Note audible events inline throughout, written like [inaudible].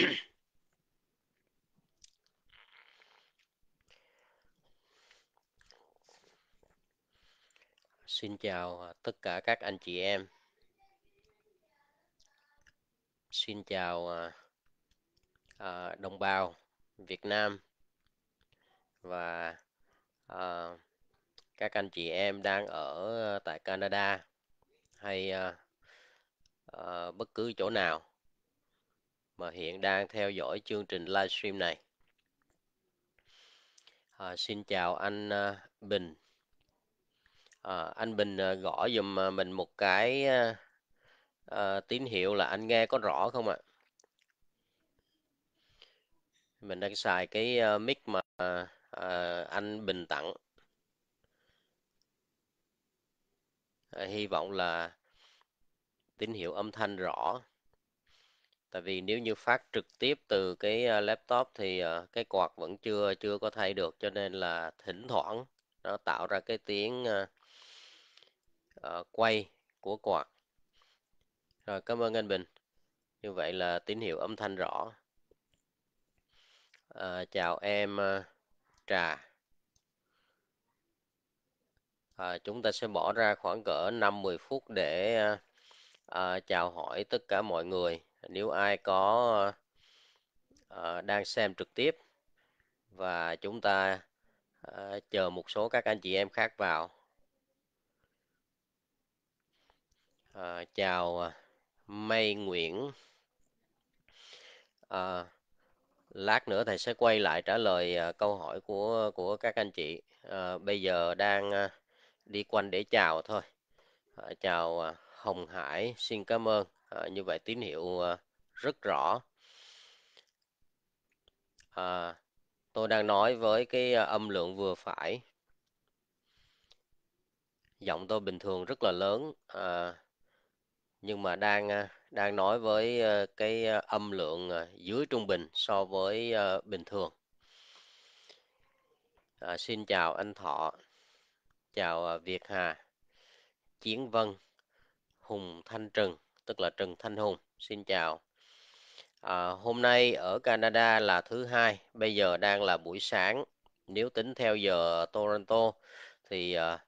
[clears throat] Xin chào à, tất cả các anh chị em. Xin chào à, à, đồng bào Việt Nam và các anh chị em đang ở tại Canada hay bất cứ chỗ nào mà hiện đang theo dõi chương trình livestream này. À, xin chào anh à, Bình. À, anh Bình à, gõ dùm à, mình một cái à, tín hiệu là anh nghe có rõ không ạ? À? Mình đang xài cái mic mà à, anh Bình tặng. À, hy vọng là tín hiệu âm thanh rõ tại vì nếu như phát trực tiếp từ cái ờ, laptop thì ờ, cái quạt vẫn chưa chưa có thay được cho nên là thỉnh thoảng nó tạo ra cái tiếng uh, quay của quạt rồi cảm ơn anh Bình như vậy là tín hiệu âm thanh rõ à, chào em Trà à, chúng ta sẽ bỏ ra khoảng cỡ 5-10 phút để à, chào hỏi tất cả mọi người nếu ai có uh, đang xem trực tiếp và chúng ta uh, chờ một số các anh chị em khác vào uh, chào Mây Nguyễn uh, lát nữa thầy sẽ quay lại trả lời uh, câu hỏi của của các anh chị uh, bây giờ đang uh, đi quanh để chào thôi uh, chào uh, Hồng Hải xin cảm ơn à, như vậy tín hiệu à, rất rõ à, tôi đang nói với cái âm lượng vừa phải giọng tôi bình thường rất là lớn à, nhưng mà đang đang nói với cái âm lượng dưới trung bình so với bình thường à, xin chào anh Thọ chào Việt Hà Chiến Vân Hùng Thanh Trừng tức là Trần Thanh Hùng xin chào à, hôm nay ở Canada là thứ hai bây giờ đang là buổi sáng nếu tính theo giờ Toronto thì à,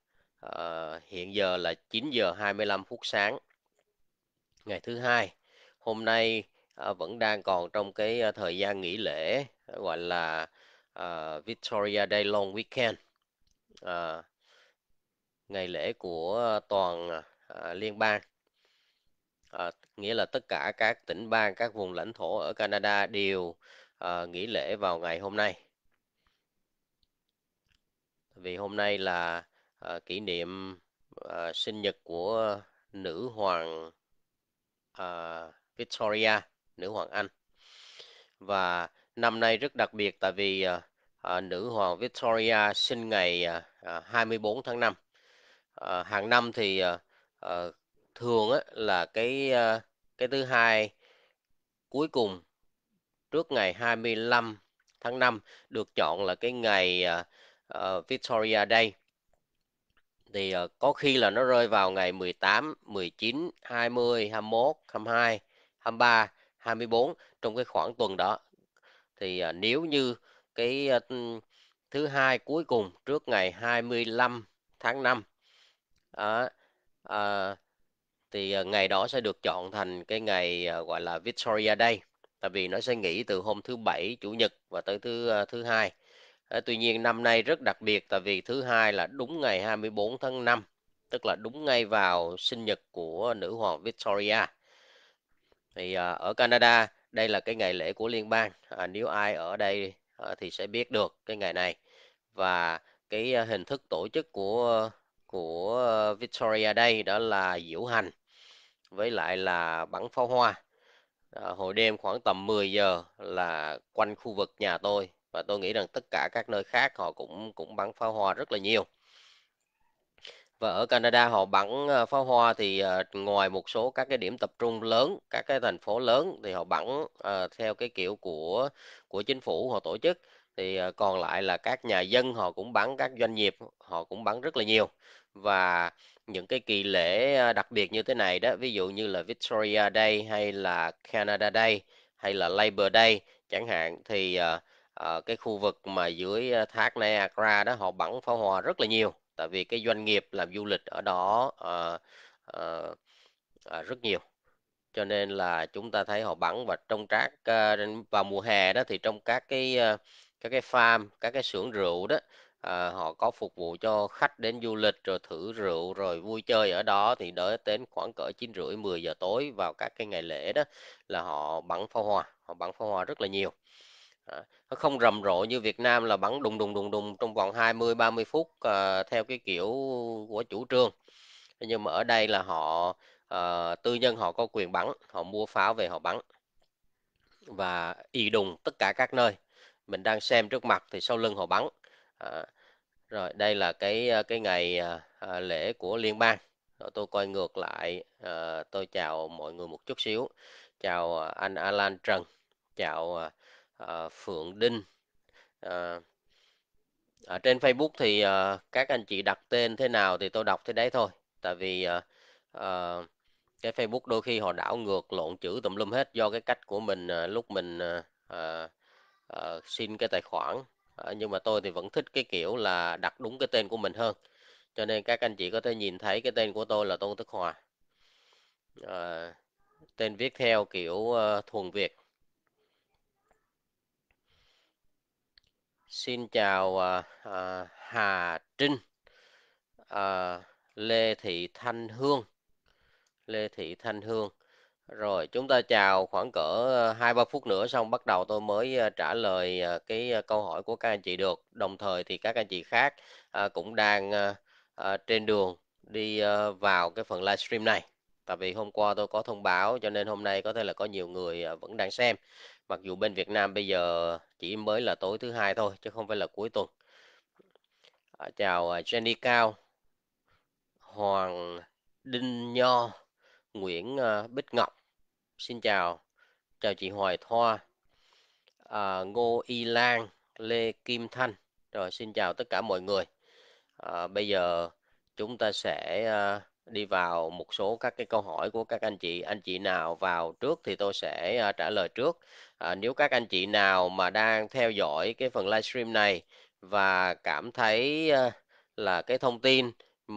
à, hiện giờ là 9 giờ 25 phút sáng ngày thứ hai hôm nay à, vẫn đang còn trong cái à, thời gian nghỉ lễ gọi là à, Victoria Day Long Weekend à, ngày lễ của toàn à, liên bang à, nghĩa là tất cả các tỉnh bang các vùng lãnh thổ ở Canada đều à, nghỉ lễ vào ngày hôm nay vì hôm nay là à, kỷ niệm à, sinh nhật của nữ hoàng à, Victoria nữ hoàng Anh và năm nay rất đặc biệt tại vì à, à, nữ hoàng Victoria sinh ngày à, 24 tháng 5 à, hàng năm thì à, thường á là cái ờ, cái thứ hai cuối cùng trước ngày 25 tháng 5 được chọn là cái ngày uh, Victoria Day thì uh, có khi là nó rơi vào ngày 18, 19, 20, 21, 22, 23, 24 trong cái khoảng tuần đó. Thì uh, nếu như cái uh, thứ hai cuối cùng trước ngày 25 tháng 5 uh, uh, thì ờ, ngày đó sẽ được chọn thành cái ngày ờ, gọi là Victoria Day tại vì nó sẽ nghỉ từ hôm thứ bảy chủ nhật và tới thứ ờ, thứ hai tuy nhiên năm nay rất đặc biệt tại vì thứ hai là đúng ngày 24 tháng 5 tức là đúng ngay vào sinh nhật của nữ hoàng Victoria thì ở Canada đây là cái ngày lễ của liên bang à, nếu ai ở đây thì sẽ biết được cái ngày này và cái hình thức tổ chức của của Victoria Day đó là diễu hành với lại là bắn pháo hoa à, hồi đêm khoảng tầm 10 giờ là quanh khu vực nhà tôi và tôi nghĩ rằng tất cả các nơi khác họ cũng cũng bắn pháo hoa rất là nhiều và ở Canada họ bắn ờ, pháo hoa thì ờ, ngoài một số các cái điểm tập trung lớn các cái thành phố lớn thì họ bắn theo cái kiểu của của chính phủ họ tổ chức thì còn lại là các nhà dân họ cũng bắn các doanh nghiệp họ cũng bắn rất là nhiều và những cái kỳ lễ đặc biệt như thế này đó ví dụ như là Victoria Day hay là Canada Day hay là Labor Day chẳng hạn thì uh, cái khu vực mà dưới thác Niagara đó họ bắn pháo hoa rất là nhiều tại vì cái doanh nghiệp làm du lịch ở đó uh, uh, uh, rất nhiều cho nên là chúng ta thấy họ bắn và trong các uh, vào mùa hè đó thì trong các cái uh, các cái farm các cái xưởng rượu đó à, họ có phục vụ cho khách đến du lịch rồi thử rượu rồi vui chơi ở đó thì đợi đến khoảng cỡ chín rưỡi 10 giờ tối vào các cái ngày lễ đó là họ bắn pháo hoa họ bắn pháo hoa rất là nhiều à, nó không rầm rộ như Việt Nam là bắn đùng đùng đùng đùng trong vòng 20 30 phút à, theo cái kiểu của chủ trương nhưng mà ở đây là họ à, tư nhân họ có quyền bắn họ mua pháo về họ bắn và y đùng tất cả các nơi mình đang xem trước mặt thì sau lưng họ bắn à, rồi đây là cái ờ, cái ngày à, lễ của liên bang rồi tôi coi ngược lại à, tôi chào mọi người một chút xíu chào anh Alan Trần chào à, Phượng Đinh à, ở trên Facebook thì à, các anh chị đặt tên thế nào thì tôi đọc thế đấy thôi tại vì à, à, cái Facebook đôi khi họ đảo ngược lộn chữ tùm lum hết do cái cách của mình à, lúc mình à, à, xin cái tài khoản Ờ, nhưng mà tôi thì vẫn thích cái kiểu là đặt đúng cái tên của mình hơn. Cho nên các anh chị có thể nhìn thấy cái tên của tôi là Tôn Thức Hòa. Ờ, tên viết theo kiểu ờ, thuần Việt. Xin chào à, à, Hà Trinh, à, Lê Thị Thanh Hương, Lê Thị Thanh Hương. Rồi, chúng ta chào khoảng cỡ 2-3 ờ, phút nữa xong bắt đầu tôi mới ờ, trả lời ờ, cái câu hỏi của các anh chị được. Đồng thời thì các anh chị khác cũng đang trên đường đi vào cái phần livestream này. Tại vì hôm qua tôi có thông báo cho nên hôm nay có thể là có nhiều người vẫn đang xem. Mặc dù bên Việt Nam bây giờ chỉ mới là tối thứ hai thôi chứ không phải là cuối tuần. chào Jenny Cao, Hoàng Đinh Nho Nguyễn ờ, Bích Ngọc xin chào chào chị Hoài Thoa à, Ngô Y Lan Lê Kim Thanh rồi xin chào tất cả mọi người à, bây giờ chúng ta sẽ à, đi vào một số các cái câu hỏi của các anh chị anh chị nào vào trước thì tôi sẽ à, trả lời trước à, nếu các anh chị nào mà đang theo dõi cái phần livestream này và cảm thấy à, là cái thông tin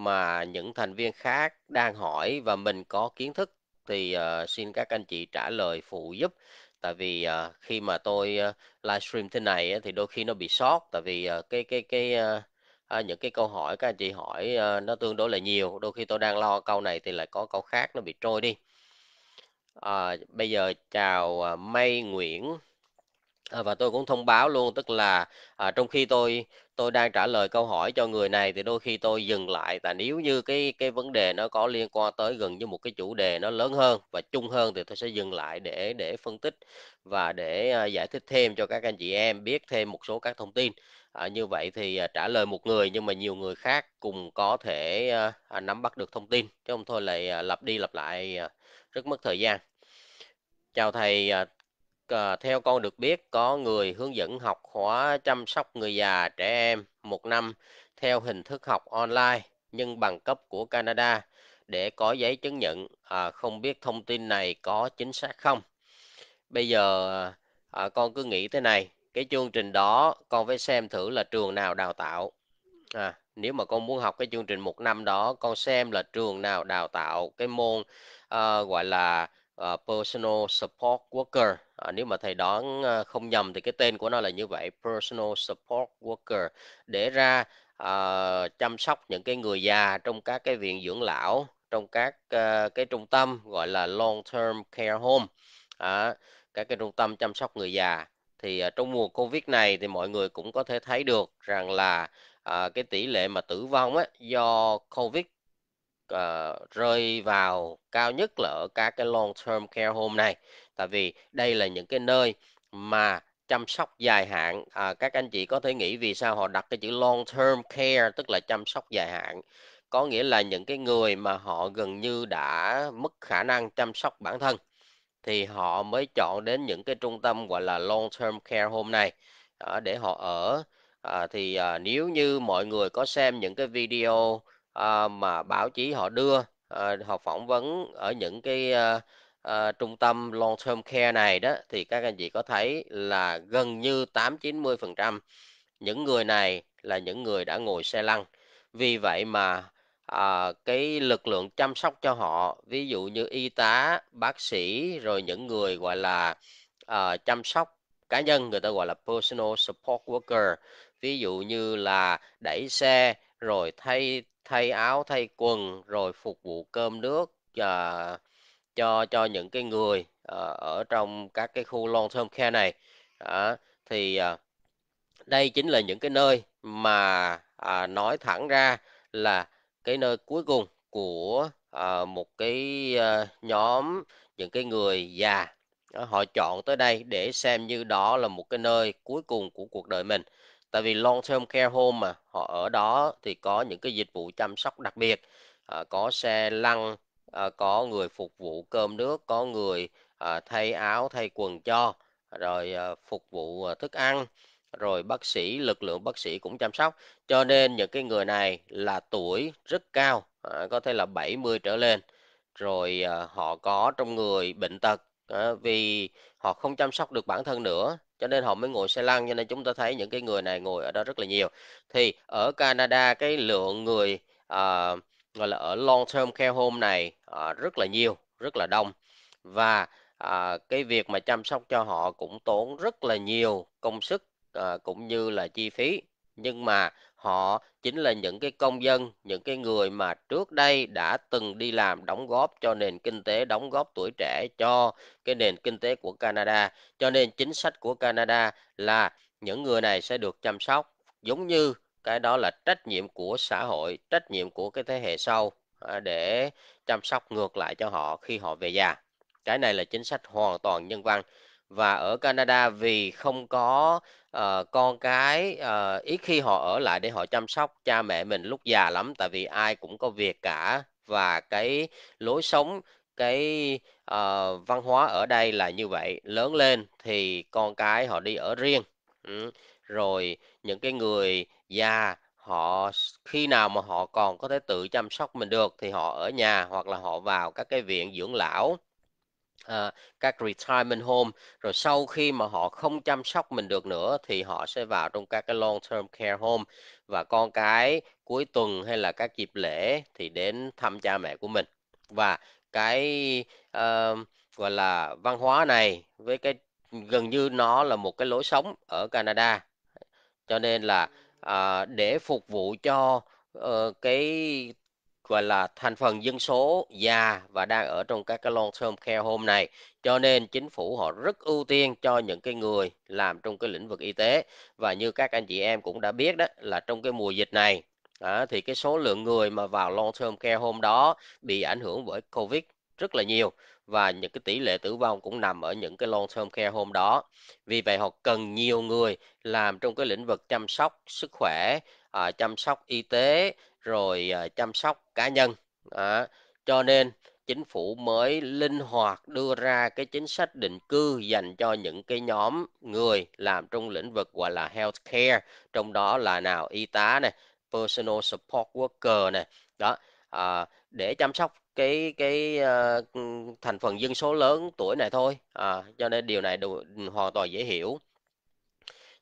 mà những thành viên khác đang hỏi và mình có kiến thức thì uh, xin các anh chị trả lời phụ giúp tại vì uh, khi mà tôi uh, livestream thế này thì đôi khi nó bị sót tại vì uh, cái cái cái uh, À, những cái câu hỏi các anh chị hỏi uh, nó tương đối là nhiều đôi khi tôi đang lo câu này thì lại có câu khác nó bị trôi đi à, bây giờ chào uh, May Nguyễn À, và tôi cũng thông báo luôn tức là à, trong khi tôi tôi đang trả lời câu hỏi cho người này thì đôi khi tôi dừng lại tại nếu như cái cái vấn đề nó có liên quan tới gần như một cái chủ đề nó lớn hơn và chung hơn thì tôi sẽ dừng lại để để phân tích và để à, giải thích thêm cho các anh chị em biết thêm một số các thông tin à, như vậy thì à, trả lời một người nhưng mà nhiều người khác cùng có thể à, à nắm bắt được thông tin chứ không thôi lại à, lặp đi lặp lại à, rất mất thời gian chào thầy à, à, theo con được biết có người hướng dẫn học khóa chăm sóc người già trẻ em một năm theo hình thức học online nhưng bằng cấp của Canada để có giấy chứng nhận à, không biết thông tin này có chính xác không bây giờ à, con cứ nghĩ thế này cái chương trình đó con phải xem thử là trường nào đào tạo à, nếu mà con muốn học cái chương trình một năm đó con xem là trường nào đào tạo cái môn à, gọi là uh, personal support worker à, nếu mà thầy đoán uh, không nhầm thì cái tên của nó là như vậy personal support worker để ra uh, chăm sóc những cái người già trong các cái viện dưỡng lão trong các uh, cái trung tâm gọi là long term care home à, các cái trung tâm chăm sóc người già thì uh, trong mùa covid này thì mọi người cũng có thể thấy được rằng là uh, cái tỷ lệ mà tử vong á, do covid uh, rơi vào cao nhất là ở các cái long term care home này tại vì đây là những cái nơi mà chăm sóc dài hạn à, các anh chị có thể nghĩ vì sao họ đặt cái chữ long term care tức là chăm sóc dài hạn có nghĩa là những cái người mà họ gần như đã mất khả năng chăm sóc bản thân thì họ mới chọn đến những cái trung tâm gọi là long term care home này à, để họ ở à, thì à, nếu như mọi người có xem những cái video à, mà báo chí họ đưa à, họ phỏng vấn ở những cái à, à, trung tâm long term care này đó thì các anh chị có thấy là gần như 8 90 phần trăm những người này là những người đã ngồi xe lăn vì vậy mà à, cái lực lượng chăm sóc cho họ ví dụ như y tá bác sĩ rồi những người gọi là à, chăm sóc cá nhân người ta gọi là personal support worker ví dụ như là đẩy xe rồi thay thay áo thay quần rồi phục vụ cơm nước à, cho cho những cái người ờ, ở trong các cái khu long term care này à, thì ờ, đây chính là những cái nơi mà à, nói thẳng ra là cái nơi cuối cùng của à, một cái à, nhóm những cái người già họ chọn tới đây để xem như đó là một cái nơi cuối cùng của cuộc đời mình tại vì long term care home mà họ ở đó thì có những cái dịch vụ chăm sóc đặc biệt à, có xe lăn à, có người phục vụ cơm nước có người à, thay áo thay quần cho rồi à, phục vụ à, thức ăn rồi bác sĩ lực lượng bác sĩ cũng chăm sóc cho nên những cái người này là tuổi rất cao à, có thể là 70 trở lên rồi à, họ có trong người bệnh tật à, vì họ không chăm sóc được bản thân nữa cho nên họ mới ngồi xe lăn cho nên chúng ta thấy những cái người này ngồi ở đó rất là nhiều thì ở Canada cái lượng người à, gọi là ở long term care home này à, rất là nhiều rất là đông và à, cái việc mà chăm sóc cho họ cũng tốn rất là nhiều công sức à, cũng như là chi phí nhưng mà họ chính là những cái công dân, những cái người mà trước đây đã từng đi làm đóng góp cho nền kinh tế, đóng góp tuổi trẻ cho cái nền kinh tế của Canada. Cho nên chính sách của Canada là những người này sẽ được chăm sóc giống như cái đó là trách nhiệm của xã hội, trách nhiệm của cái thế hệ sau à, để chăm sóc ngược lại cho họ khi họ về già. Cái này là chính sách hoàn toàn nhân văn và ở Canada vì không có uh, con cái uh, ít khi họ ở lại để họ chăm sóc cha mẹ mình lúc già lắm tại vì ai cũng có việc cả và cái lối sống cái uh, văn hóa ở đây là như vậy lớn lên thì con cái họ đi ở riêng ừ. rồi những cái người già họ khi nào mà họ còn có thể tự chăm sóc mình được thì họ ở nhà hoặc là họ vào các cái viện dưỡng lão à, các retirement home rồi sau khi mà họ không chăm sóc mình được nữa thì họ sẽ vào trong các cái long term care home và con cái cuối tuần hay là các dịp lễ thì đến thăm cha mẹ của mình và cái uh, gọi là văn hóa này với cái gần như nó là một cái lối sống ở Canada cho nên là uh, để phục vụ cho uh, cái gọi là thành phần dân số già và đang ở trong các cái long term care home này cho nên chính phủ họ rất ưu tiên cho những cái người làm trong cái lĩnh vực y tế và như các anh chị em cũng đã biết đó là trong cái mùa dịch này à, thì cái số lượng người mà vào long term care home đó bị ảnh hưởng bởi covid rất là nhiều và những cái tỷ lệ tử vong cũng nằm ở những cái long term care home đó vì vậy họ cần nhiều người làm trong cái lĩnh vực chăm sóc sức khỏe à, chăm sóc y tế rồi à, chăm sóc cá nhân à, cho nên chính phủ mới linh hoạt đưa ra cái chính sách định cư dành cho những cái nhóm người làm trong lĩnh vực gọi là health care, trong đó là nào y tá này personal support worker này đó à, để chăm sóc cái cái uh, thành phần dân số lớn tuổi này thôi à, cho nên điều này đều, hoàn toàn dễ hiểu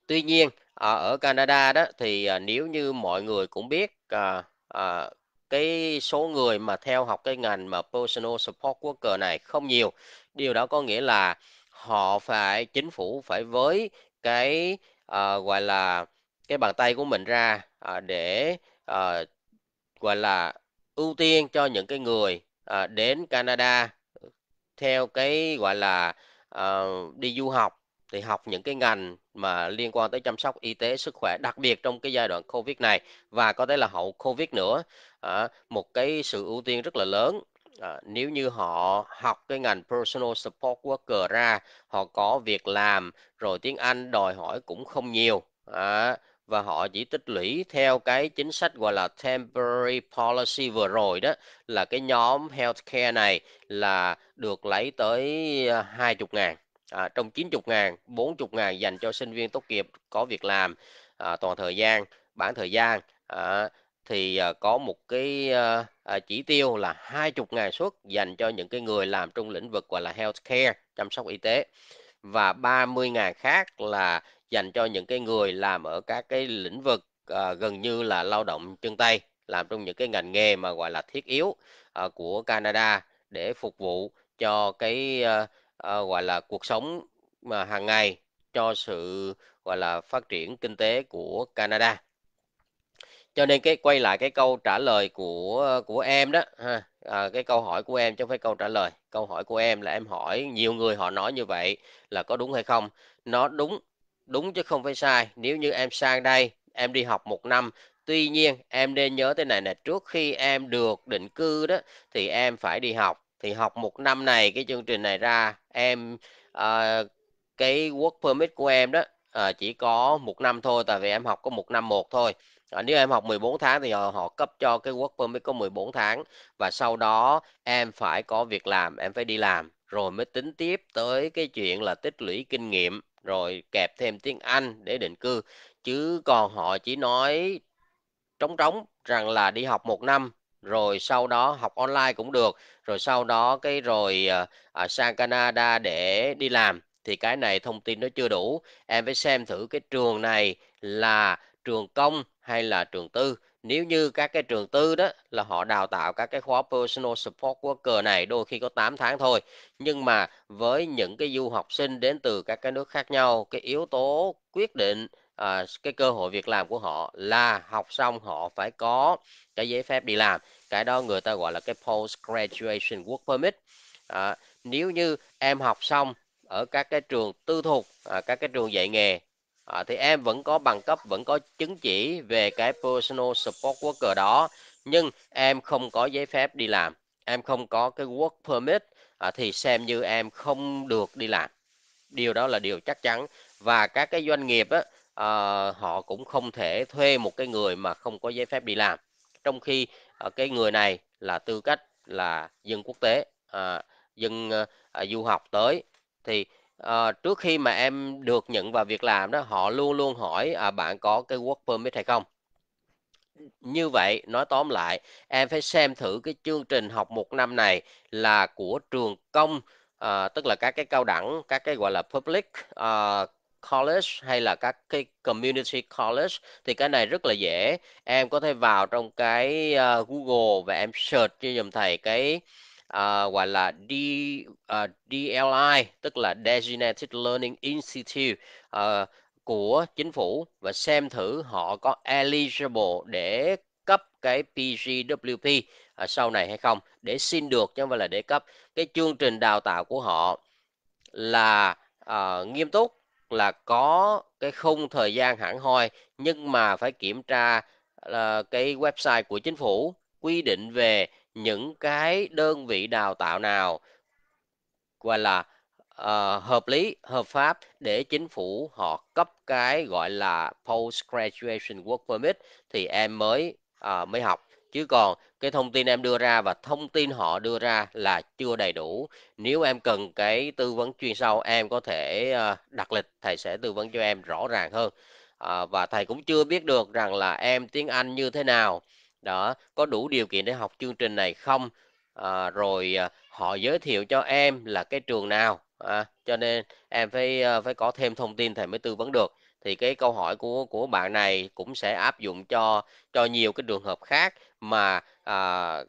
tuy nhiên à, ở Canada đó thì à, nếu như mọi người cũng biết à, à, cái số người mà theo học cái ngành mà personal support worker này không nhiều điều đó có nghĩa là họ phải chính phủ phải với cái à, gọi là cái bàn tay của mình ra à, để à, gọi là ưu tiên cho những cái người à, đến Canada theo cái gọi là à, đi du học thì học những cái ngành mà liên quan tới chăm sóc y tế sức khỏe đặc biệt trong cái giai đoạn covid này và có thể là hậu covid nữa à, một cái sự ưu tiên rất là lớn à, nếu như họ học cái ngành personal support worker ra họ có việc làm rồi tiếng anh đòi hỏi cũng không nhiều à, và họ chỉ tích lũy theo cái chính sách gọi là temporary policy vừa rồi đó là cái nhóm healthcare này là được lấy tới 20 à, ngàn à, trong 90 ngàn 40 ngàn dành cho sinh viên tốt nghiệp có việc làm à, toàn thời gian bản thời gian à, thì à, có một cái à, à, chỉ tiêu là 20 ngàn suất dành cho những cái người làm trong lĩnh vực gọi là healthcare chăm sóc y tế và 30 ngàn khác là dành cho những cái người làm ở các cái lĩnh vực à, gần như là lao động chân tay làm trong những cái ngành nghề mà gọi là thiết yếu à, của Canada để phục vụ cho cái à, ờ, gọi là cuộc sống mà hàng ngày cho sự gọi là phát triển kinh tế của Canada cho nên cái quay lại cái câu trả lời của của em đó ha à, cái câu hỏi của em chứ không phải câu trả lời câu hỏi của em là em hỏi nhiều người họ nói như vậy là có đúng hay không nó đúng đúng chứ không phải sai nếu như em sang đây em đi học một năm tuy nhiên em nên nhớ thế này nè trước khi em được định cư đó thì em phải đi học thì học một năm này cái chương trình này ra em à, cái work permit của em đó à, chỉ có một năm thôi tại vì em học có một năm một thôi à, nếu em học 14 tháng thì họ, họ cấp cho cái work permit có 14 tháng và sau đó em phải có việc làm em phải đi làm rồi mới tính tiếp tới cái chuyện là tích lũy kinh nghiệm rồi kẹp thêm tiếng Anh để định cư chứ còn họ chỉ nói trống trống rằng là đi học một năm rồi sau đó học online cũng được rồi sau đó cái rồi ờ, à, sang Canada để đi làm thì cái này thông tin nó chưa đủ em phải xem thử cái trường này là trường công hay là trường tư nếu như các cái trường tư đó là họ đào tạo các cái khóa personal support worker này đôi khi có 8 tháng thôi nhưng mà với những cái du học sinh đến từ các cái nước khác nhau cái yếu tố quyết định à, cái cơ hội việc làm của họ là học xong họ phải có cái giấy phép đi làm cái đó người ta gọi là cái post graduation work permit à, nếu như em học xong ở các cái trường tư thục à, các cái trường dạy nghề à, thì em vẫn có bằng cấp vẫn có chứng chỉ về cái personal support worker đó nhưng em không có giấy phép đi làm em không có cái work permit à, thì xem như em không được đi làm điều đó là điều chắc chắn và các cái doanh nghiệp á, à, họ cũng không thể thuê một cái người mà không có giấy phép đi làm trong khi à, cái người này là tư cách là dân quốc tế à, dân à, du học tới thì à, trước khi mà em được nhận vào việc làm đó họ luôn luôn hỏi à, bạn có cái work permit hay không như vậy nói tóm lại em phải xem thử cái chương trình học một năm này là của trường công à, tức là các cái cao đẳng các cái gọi là public à, college hay là các cái community college thì cái này rất là dễ em có thể vào trong cái uh, Google và em search cho dùm thầy cái uh, gọi là D, uh, ờ, DLI tức là Designated Learning Institute uh, của chính phủ và xem thử họ có eligible để cấp cái PGWP uh, sau này hay không để xin được chứ không phải là để cấp cái chương trình đào tạo của họ là uh, nghiêm túc là có cái khung thời gian hẳn hoi nhưng mà phải kiểm tra là ờ, cái website của chính phủ quy định về những cái đơn vị đào tạo nào gọi là uh, hợp lý hợp pháp để chính phủ họ cấp cái gọi là post graduation work permit thì em mới uh, mới học chứ còn cái thông tin em đưa ra và thông tin họ đưa ra là chưa đầy đủ nếu em cần cái tư vấn chuyên sâu em có thể ờ, đặt lịch thầy sẽ tư vấn cho em rõ ràng hơn à, và thầy cũng chưa biết được rằng là em tiếng Anh như thế nào đó có đủ điều kiện để học chương trình này không à, rồi họ giới thiệu cho em là cái trường nào à, cho nên em phải phải có thêm thông tin thầy mới tư vấn được thì cái câu hỏi của của bạn này cũng sẽ áp dụng cho cho nhiều cái trường hợp khác mà à,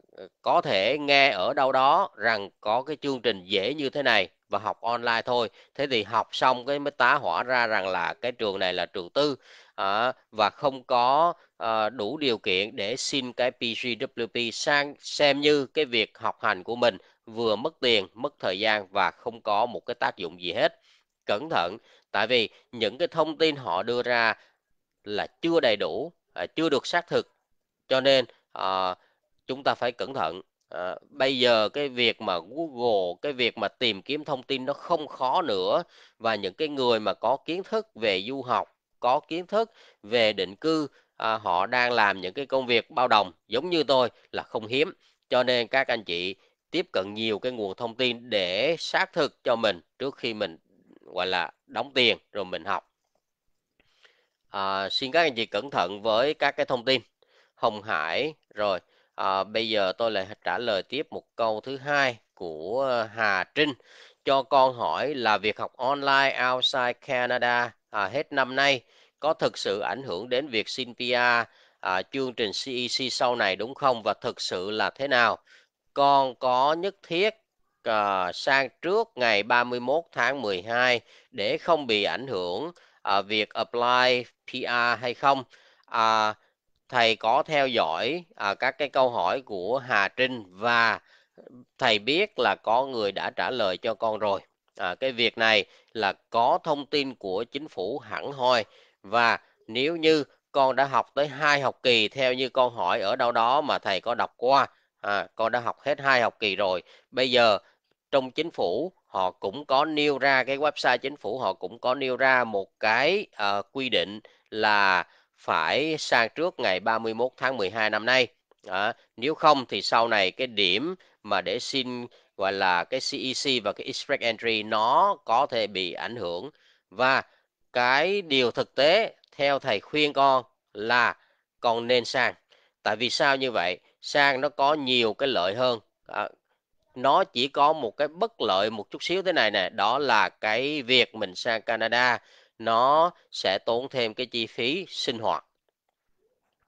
có thể nghe ở đâu đó rằng có cái chương trình dễ như thế này và học online thôi thế thì học xong cái mới tá hỏa ra rằng là cái trường này là trường tư à, và không có à, đủ điều kiện để xin cái PGWP sang xem như cái việc học hành của mình vừa mất tiền mất thời gian và không có một cái tác dụng gì hết cẩn thận tại vì những cái thông tin họ đưa ra là chưa đầy đủ à, chưa được xác thực cho nên à, chúng ta phải cẩn thận à, bây giờ cái việc mà Google cái việc mà tìm kiếm thông tin nó không khó nữa và những cái người mà có kiến thức về du học có kiến thức về định cư à, họ đang làm những cái công việc bao đồng giống như tôi là không hiếm cho nên các anh chị tiếp cận nhiều cái nguồn thông tin để xác thực cho mình trước khi mình gọi là đóng tiền rồi mình học à, xin các anh chị cẩn thận với các cái thông tin Hồng Hải rồi à, bây giờ tôi lại trả lời tiếp một câu thứ hai của Hà Trinh cho con hỏi là việc học online outside Canada à, hết năm nay có thực sự ảnh hưởng đến việc xin PR à, chương trình CEC e sau này đúng không và thực sự là thế nào con có nhất thiết Ờ, sang trước ngày 31 tháng 12 để không bị ảnh hưởng ờ, việc apply PR hay không? Ờ, thầy có theo dõi các cái câu hỏi của Hà Trinh và thầy biết là có người đã trả lời cho con rồi. cái việc này là có thông tin của chính phủ hẳn hoi và nếu như con đã học tới hai học kỳ theo như con hỏi ở đâu đó mà thầy có đọc qua à, con đã học hết hai học kỳ rồi bây giờ trong chính phủ họ cũng có nêu ra cái website chính phủ họ cũng có nêu ra một cái uh, quy định là phải sang trước ngày 31 tháng 12 năm nay à, nếu không thì sau này cái điểm mà để xin gọi là cái CEC e và cái Express entry nó có thể bị ảnh hưởng và cái điều thực tế theo thầy khuyên con là con nên sang tại vì sao như vậy sang nó có nhiều cái lợi hơn à, nó chỉ có một cái bất lợi một chút xíu thế này nè đó là cái việc mình sang Canada nó sẽ tốn thêm cái chi phí sinh hoạt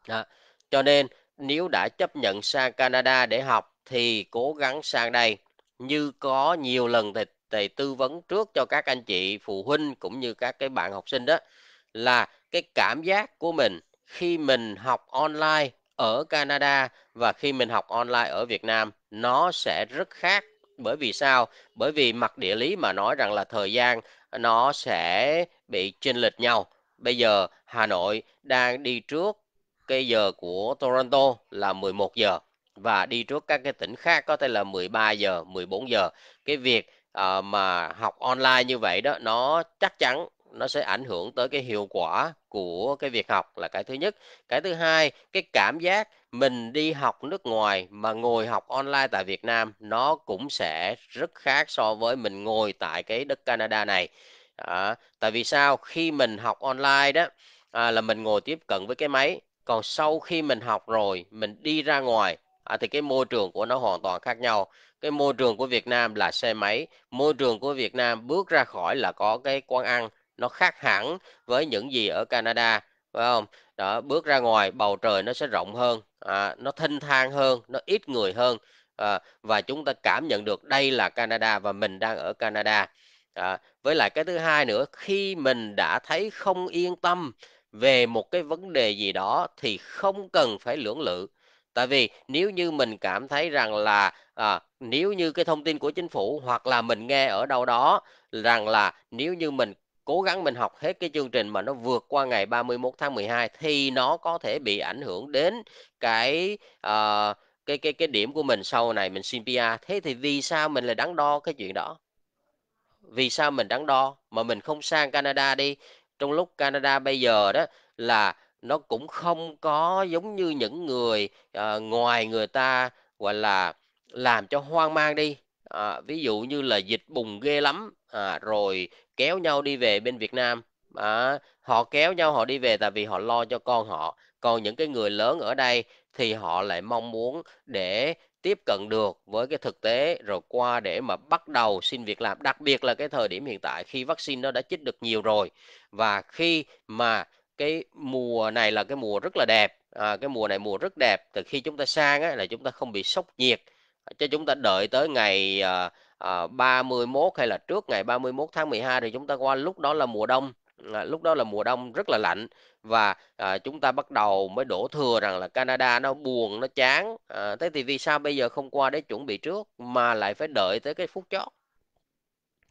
đó. cho nên nếu đã chấp nhận sang Canada để học thì cố gắng sang đây như có nhiều lần thì, thầy tư vấn trước cho các anh chị phụ huynh cũng như các cái bạn học sinh đó là cái cảm giác của mình khi mình học online ở Canada và khi mình học online ở Việt Nam nó sẽ rất khác bởi vì sao bởi vì mặt địa lý mà nói rằng là thời gian nó sẽ bị chênh lệch nhau bây giờ Hà Nội đang đi trước cái giờ của Toronto là 11 giờ và đi trước các cái tỉnh khác có thể là 13 giờ 14 giờ cái việc uh, mà học online như vậy đó nó chắc chắn nó sẽ ảnh hưởng tới cái hiệu quả của cái việc học là cái thứ nhất cái thứ hai cái cảm giác mình đi học nước ngoài mà ngồi học online tại Việt Nam nó cũng sẽ rất khác so với mình ngồi tại cái đất Canada này à, tại vì sao khi mình học online đó à, là mình ngồi tiếp cận với cái máy còn sau khi mình học rồi mình đi ra ngoài à, thì cái môi trường của nó hoàn toàn khác nhau cái môi trường của Việt Nam là xe máy môi trường của Việt Nam bước ra khỏi là có cái quán ăn nó khác hẳn với những gì ở Canada phải không đó bước ra ngoài bầu trời nó sẽ rộng hơn à, nó thanh thang hơn nó ít người hơn à, và chúng ta cảm nhận được đây là Canada và mình đang ở Canada à, với lại cái thứ hai nữa khi mình đã thấy không yên tâm về một cái vấn đề gì đó thì không cần phải lưỡng lự tại vì nếu như mình cảm thấy rằng là à, nếu như cái thông tin của chính phủ hoặc là mình nghe ở đâu đó rằng là nếu như mình cố gắng mình học hết cái chương trình mà nó vượt qua ngày 31 tháng 12 thì nó có thể bị ảnh hưởng đến cái uh, cái cái cái điểm của mình sau này mình xin PR thế thì vì sao mình lại đắn đo cái chuyện đó vì sao mình đắn đo mà mình không sang Canada đi trong lúc Canada bây giờ đó là nó cũng không có giống như những người uh, ngoài người ta gọi là làm cho hoang mang đi à, ví dụ như là dịch bùng ghê lắm à, rồi kéo nhau đi về bên Việt Nam à, họ kéo nhau họ đi về tại vì họ lo cho con họ còn những cái người lớn ở đây thì họ lại mong muốn để tiếp cận được với cái thực tế rồi qua để mà bắt đầu xin việc làm đặc biệt là cái thời điểm hiện tại khi vaccine nó đã chích được nhiều rồi và khi mà cái mùa này là cái mùa rất là đẹp à, cái mùa này mùa rất đẹp từ khi chúng ta sang á, là chúng ta không bị sốc nhiệt chứ chúng ta đợi tới ngày à, à, 31 hay là trước ngày 31 tháng 12 thì chúng ta qua lúc đó là mùa đông à, lúc đó là mùa đông rất là lạnh và à, chúng ta bắt đầu mới đổ thừa rằng là Canada nó buồn nó chán à, thế thì vì sao bây giờ không qua để chuẩn bị trước mà lại phải đợi tới cái phút chót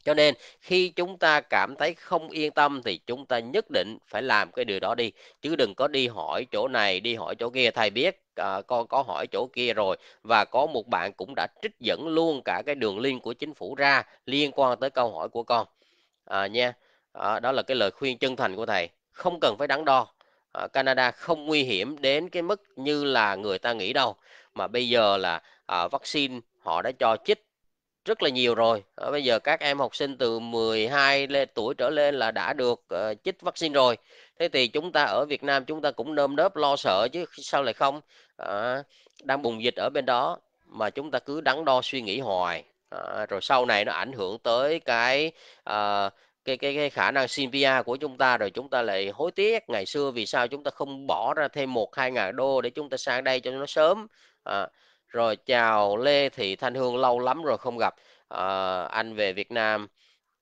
cho nên khi chúng ta cảm thấy không yên tâm thì chúng ta nhất định phải làm cái điều đó đi chứ đừng có đi hỏi chỗ này đi hỏi chỗ kia thầy biết à, con có hỏi chỗ kia rồi và có một bạn cũng đã trích dẫn luôn cả cái đường link của chính phủ ra liên quan tới câu hỏi của con à, nha à, đó là cái lời khuyên chân thành của thầy không cần phải đắn đo à, Canada không nguy hiểm đến cái mức như là người ta nghĩ đâu mà bây giờ là à, vaccine họ đã cho chích rất là nhiều rồi à, bây giờ các em học sinh từ 12 lên, tuổi trở lên là đã được uh, chích vaccine rồi thế thì chúng ta ở Việt Nam chúng ta cũng nơm nớp lo sợ chứ sao lại không à, đang bùng dịch ở bên đó mà chúng ta cứ đắn đo suy nghĩ hoài à, rồi sau này nó ảnh hưởng tới cái à, cái, cái cái khả năng xin visa của chúng ta rồi chúng ta lại hối tiếc ngày xưa vì sao chúng ta không bỏ ra thêm một hai ngàn đô để chúng ta sang đây cho nó sớm à, rồi chào Lê Thị Thanh Hương lâu lắm rồi không gặp à, anh về Việt Nam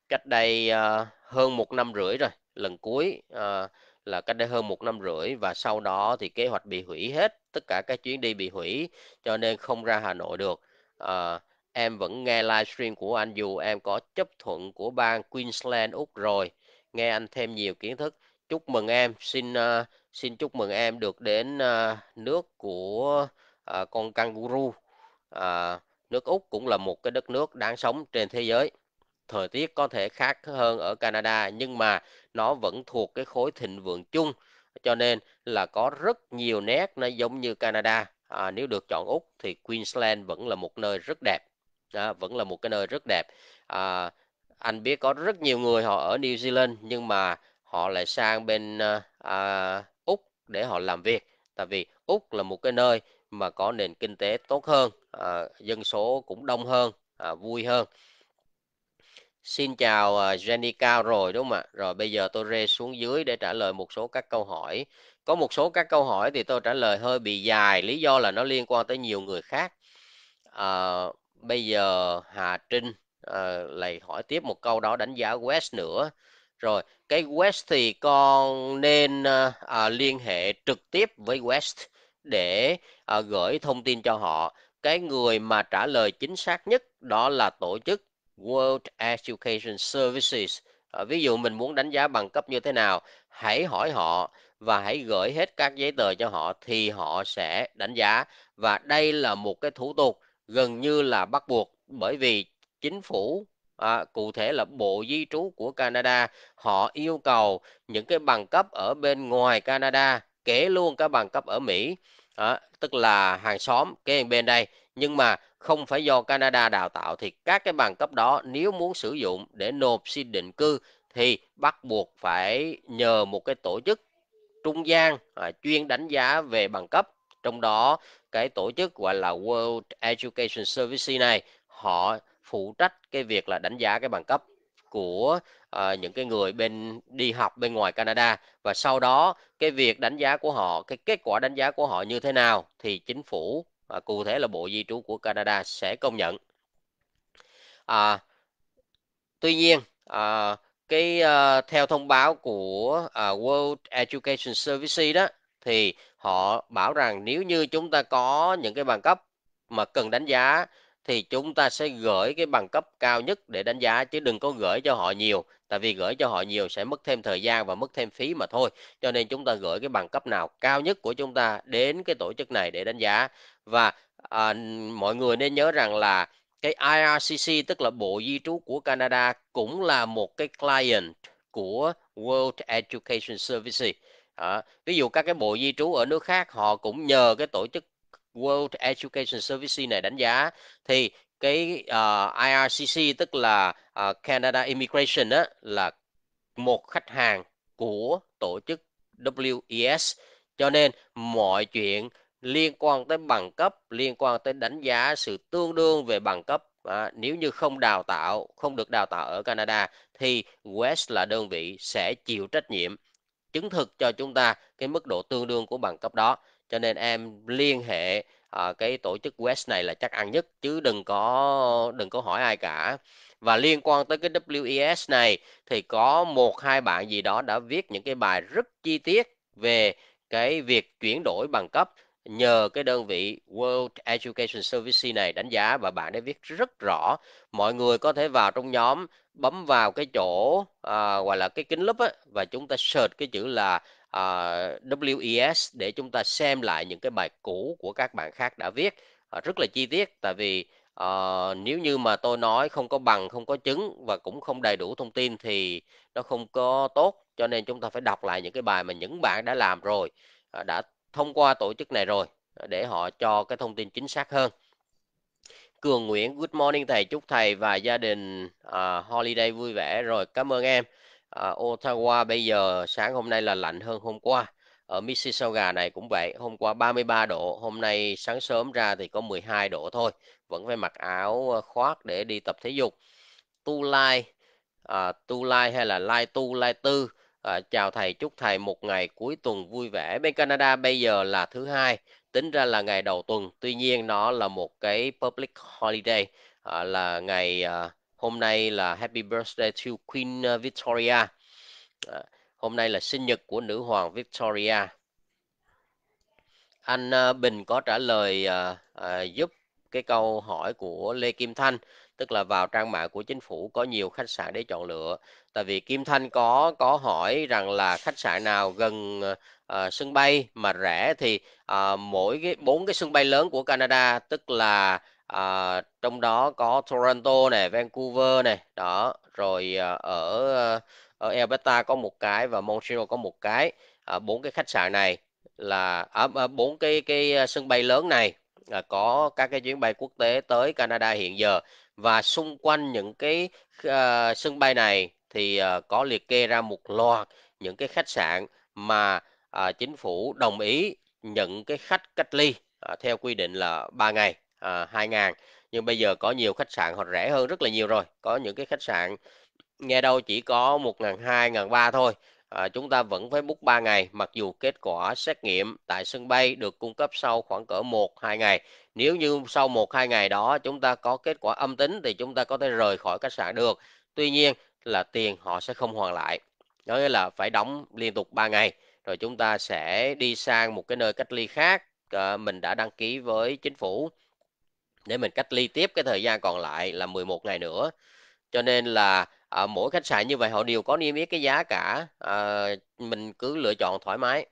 cách đây à, hơn một năm rưỡi rồi lần cuối à, là cách đây hơn một năm rưỡi và sau đó thì kế hoạch bị hủy hết tất cả các chuyến đi bị hủy cho nên không ra Hà Nội được à, em vẫn nghe livestream của anh dù em có chấp thuận của bang Queensland Úc rồi nghe anh thêm nhiều kiến thức chúc mừng em xin uh, xin chúc mừng em được đến uh, nước của à, con kangaroo à, ờ, nước úc cũng là một cái đất nước đáng sống trên thế giới thời tiết có thể khác hơn ở canada nhưng mà nó vẫn thuộc cái khối thịnh vượng chung cho nên là có rất nhiều nét nó giống như canada à, nếu được chọn úc thì queensland vẫn là một nơi rất đẹp à, vẫn là một cái nơi rất đẹp à, anh biết có rất nhiều người họ ở new zealand nhưng mà họ lại sang bên à, úc để họ làm việc tại vì úc là một cái nơi mà có nền kinh tế tốt hơn à, dân số cũng đông hơn à, vui hơn Xin chào à, Jenny Cao rồi đúng không ạ? Rồi bây giờ tôi rê xuống dưới để trả lời một số các câu hỏi. Có một số các câu hỏi thì tôi trả lời hơi bị dài, lý do là nó liên quan tới nhiều người khác. À, bây giờ Hà Trinh à, lại hỏi tiếp một câu đó đánh giá West nữa. Rồi cái West thì con nên à, à liên hệ trực tiếp với West để à, gửi thông tin cho họ cái người mà trả lời chính xác nhất đó là tổ chức World Education Services à, ví dụ mình muốn đánh giá bằng cấp như thế nào hãy hỏi họ và hãy gửi hết các giấy tờ cho họ thì họ sẽ đánh giá và đây là một cái thủ tục gần như là bắt buộc bởi vì chính phủ à, cụ thể là bộ di trú của Canada họ yêu cầu những cái bằng cấp ở bên ngoài Canada kể luôn các bằng cấp ở Mỹ đó, tức là hàng xóm kế bên đây nhưng mà không phải do Canada đào tạo thì các cái bằng cấp đó nếu muốn sử dụng để nộp xin định cư thì bắt buộc phải nhờ một cái tổ chức trung gian à, chuyên đánh giá về bằng cấp trong đó cái tổ chức gọi là World Education Service này họ phụ trách cái việc là đánh giá cái bằng cấp của uh, những cái người bên đi học bên ngoài Canada và sau đó cái việc đánh giá của họ cái kết quả đánh giá của họ như thế nào thì chính phủ và cụ thể là Bộ Di trú của Canada sẽ công nhận. À, tuy nhiên à, cái à, theo thông báo của à, World Education Service đó thì họ bảo rằng nếu như chúng ta có những cái bằng cấp mà cần đánh giá thì chúng ta sẽ gửi cái bằng cấp cao nhất để đánh giá chứ đừng có gửi cho họ nhiều tại vì gửi cho họ nhiều sẽ mất thêm thời gian và mất thêm phí mà thôi cho nên chúng ta gửi cái bằng cấp nào cao nhất của chúng ta đến cái tổ chức này để đánh giá và à, mọi người nên nhớ rằng là cái IRCC tức là Bộ Di trú của Canada cũng là một cái client của World Education Services. À, ví dụ các cái bộ di trú ở nước khác họ cũng nhờ cái tổ chức World Education Service này đánh giá thì cái uh, ờ, IRCC tức là uh, Canada Immigration đó là một khách hàng của tổ chức WES cho nên mọi chuyện liên quan tới bằng cấp liên quan tới đánh giá sự tương đương về bằng cấp à, nếu như không đào tạo không được đào tạo ở Canada thì West là đơn vị sẽ chịu trách nhiệm chứng thực cho chúng ta cái mức độ tương đương của bằng cấp đó cho nên em liên hệ à, cái tổ chức West này là chắc ăn nhất chứ đừng có đừng có hỏi ai cả và liên quan tới cái WES này thì có một hai bạn gì đó đã viết những cái bài rất chi tiết về cái việc chuyển đổi bằng cấp nhờ cái đơn vị World Education Service này đánh giá và bạn đã viết rất rõ mọi người có thể vào trong nhóm bấm vào cái chỗ à, gọi là cái kính lúp á, và chúng ta search cái chữ là uh, ờ, WES để chúng ta xem lại những cái bài cũ của các bạn khác đã viết uh, rất là chi tiết tại vì uh, nếu như mà tôi nói không có bằng không có chứng và cũng không đầy đủ thông tin thì nó không có tốt cho nên chúng ta phải đọc lại những cái bài mà những bạn đã làm rồi uh, đã thông qua tổ chức này rồi để họ cho cái thông tin chính xác hơn Cường Nguyễn good morning thầy chúc thầy và gia đình uh, holiday vui vẻ rồi cảm ơn em à, Ottawa bây giờ sáng hôm nay là lạnh hơn hôm qua ở Mississauga này cũng vậy hôm qua 33 độ hôm nay sáng sớm ra thì có 12 độ thôi vẫn phải mặc áo ờ, khoác để đi tập thể dục tu lai à, tu lai hay là lai tu lai tư à, chào thầy chúc thầy một ngày cuối tuần vui vẻ bên Canada bây giờ là thứ hai tính ra là ngày đầu tuần tuy nhiên nó là một cái public holiday à, là ngày à, hôm nay là happy birthday to Queen ờ, Victoria ờ, hôm nay là sinh nhật của nữ hoàng Victoria anh ờ, Bình có trả lời giúp cái câu hỏi của Lê Kim Thanh tức là vào trang mạng của chính phủ có nhiều khách sạn để chọn lựa tại vì Kim Thanh có có hỏi rằng là khách sạn nào gần à, sân bay mà rẻ thì à, mỗi cái bốn cái sân bay lớn của Canada tức là à, trong đó có Toronto này Vancouver này đó rồi à, ở ờ, ở Alberta có một cái và Montreal có một cái à, bốn à, cái khách sạn này là à, à, bốn à, cái cái sân bay lớn này là có các cái chuyến bay quốc tế tới Canada hiện giờ và xung quanh những cái uh, sân bay này thì uh, có liệt kê ra một loạt những cái khách sạn mà uh, chính phủ đồng ý nhận cái khách cách ly uh, theo quy định là 3 ngày à, ngàn nhưng bây giờ có nhiều khách sạn họ rẻ hơn rất là nhiều rồi có những cái khách sạn nghe đâu chỉ có 1.200 ngàn 300 thôi à, chúng ta vẫn phải bút 3 ngày mặc dù kết quả xét nghiệm tại sân bay được cung cấp sau khoảng cỡ 1-2 ngày nếu như sau 1-2 ngày đó chúng ta có kết quả âm tính thì chúng ta có thể rời khỏi khách sạn được tuy nhiên là tiền họ sẽ không hoàn lại đó là phải đóng liên tục 3 ngày rồi chúng ta sẽ đi sang một cái nơi cách ly khác à, mình đã đăng ký với chính phủ để mình cách ly tiếp cái thời gian còn lại là 11 ngày nữa cho nên là à, mỗi khách sạn như vậy họ đều có niêm yết cái giá cả à, mình cứ lựa chọn thoải mái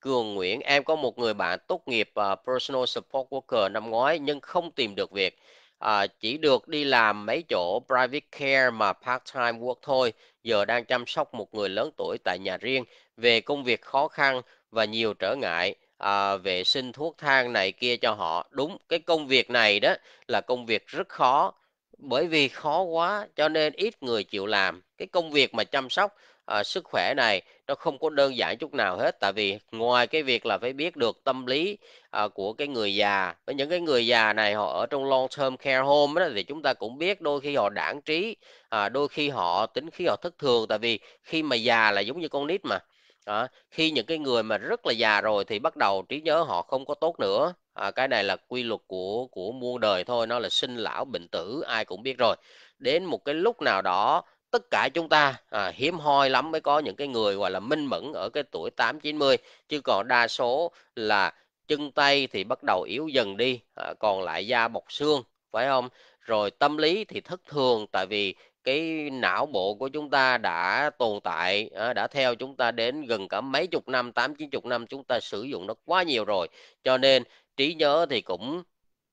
Cường Nguyễn em có một người bạn tốt nghiệp uh, personal support worker năm ngoái nhưng không tìm được việc à, chỉ được đi làm mấy chỗ private care mà part time work thôi giờ đang chăm sóc một người lớn tuổi tại nhà riêng về công việc khó khăn và nhiều trở ngại à, vệ sinh thuốc thang này kia cho họ đúng cái công việc này đó là công việc rất khó bởi vì khó quá cho nên ít người chịu làm cái công việc mà chăm sóc à, sức khỏe này nó không có đơn giản chút nào hết tại vì ngoài cái việc là phải biết được tâm lý à, của cái người già với những cái người già này họ ở trong long term care home đó, thì chúng ta cũng biết đôi khi họ đảng trí à, đôi khi họ tính khí họ thất thường tại vì khi mà già là giống như con nít mà đó. khi những cái người mà rất là già rồi thì bắt đầu trí nhớ họ không có tốt nữa à, cái này là quy luật của của muôn đời thôi nó là sinh lão bệnh tử ai cũng biết rồi đến một cái lúc nào đó tất cả chúng ta à, hiếm hoi lắm mới có những cái người gọi là minh mẫn ở cái tuổi 8 90 chứ còn đa số là chân tay thì bắt đầu yếu dần đi à, còn lại da bọc xương phải không rồi tâm lý thì thất thường tại vì cái não bộ của chúng ta đã tồn tại đã theo chúng ta đến gần cả mấy chục năm tám chín chục năm chúng ta sử dụng nó quá nhiều rồi cho nên trí nhớ thì cũng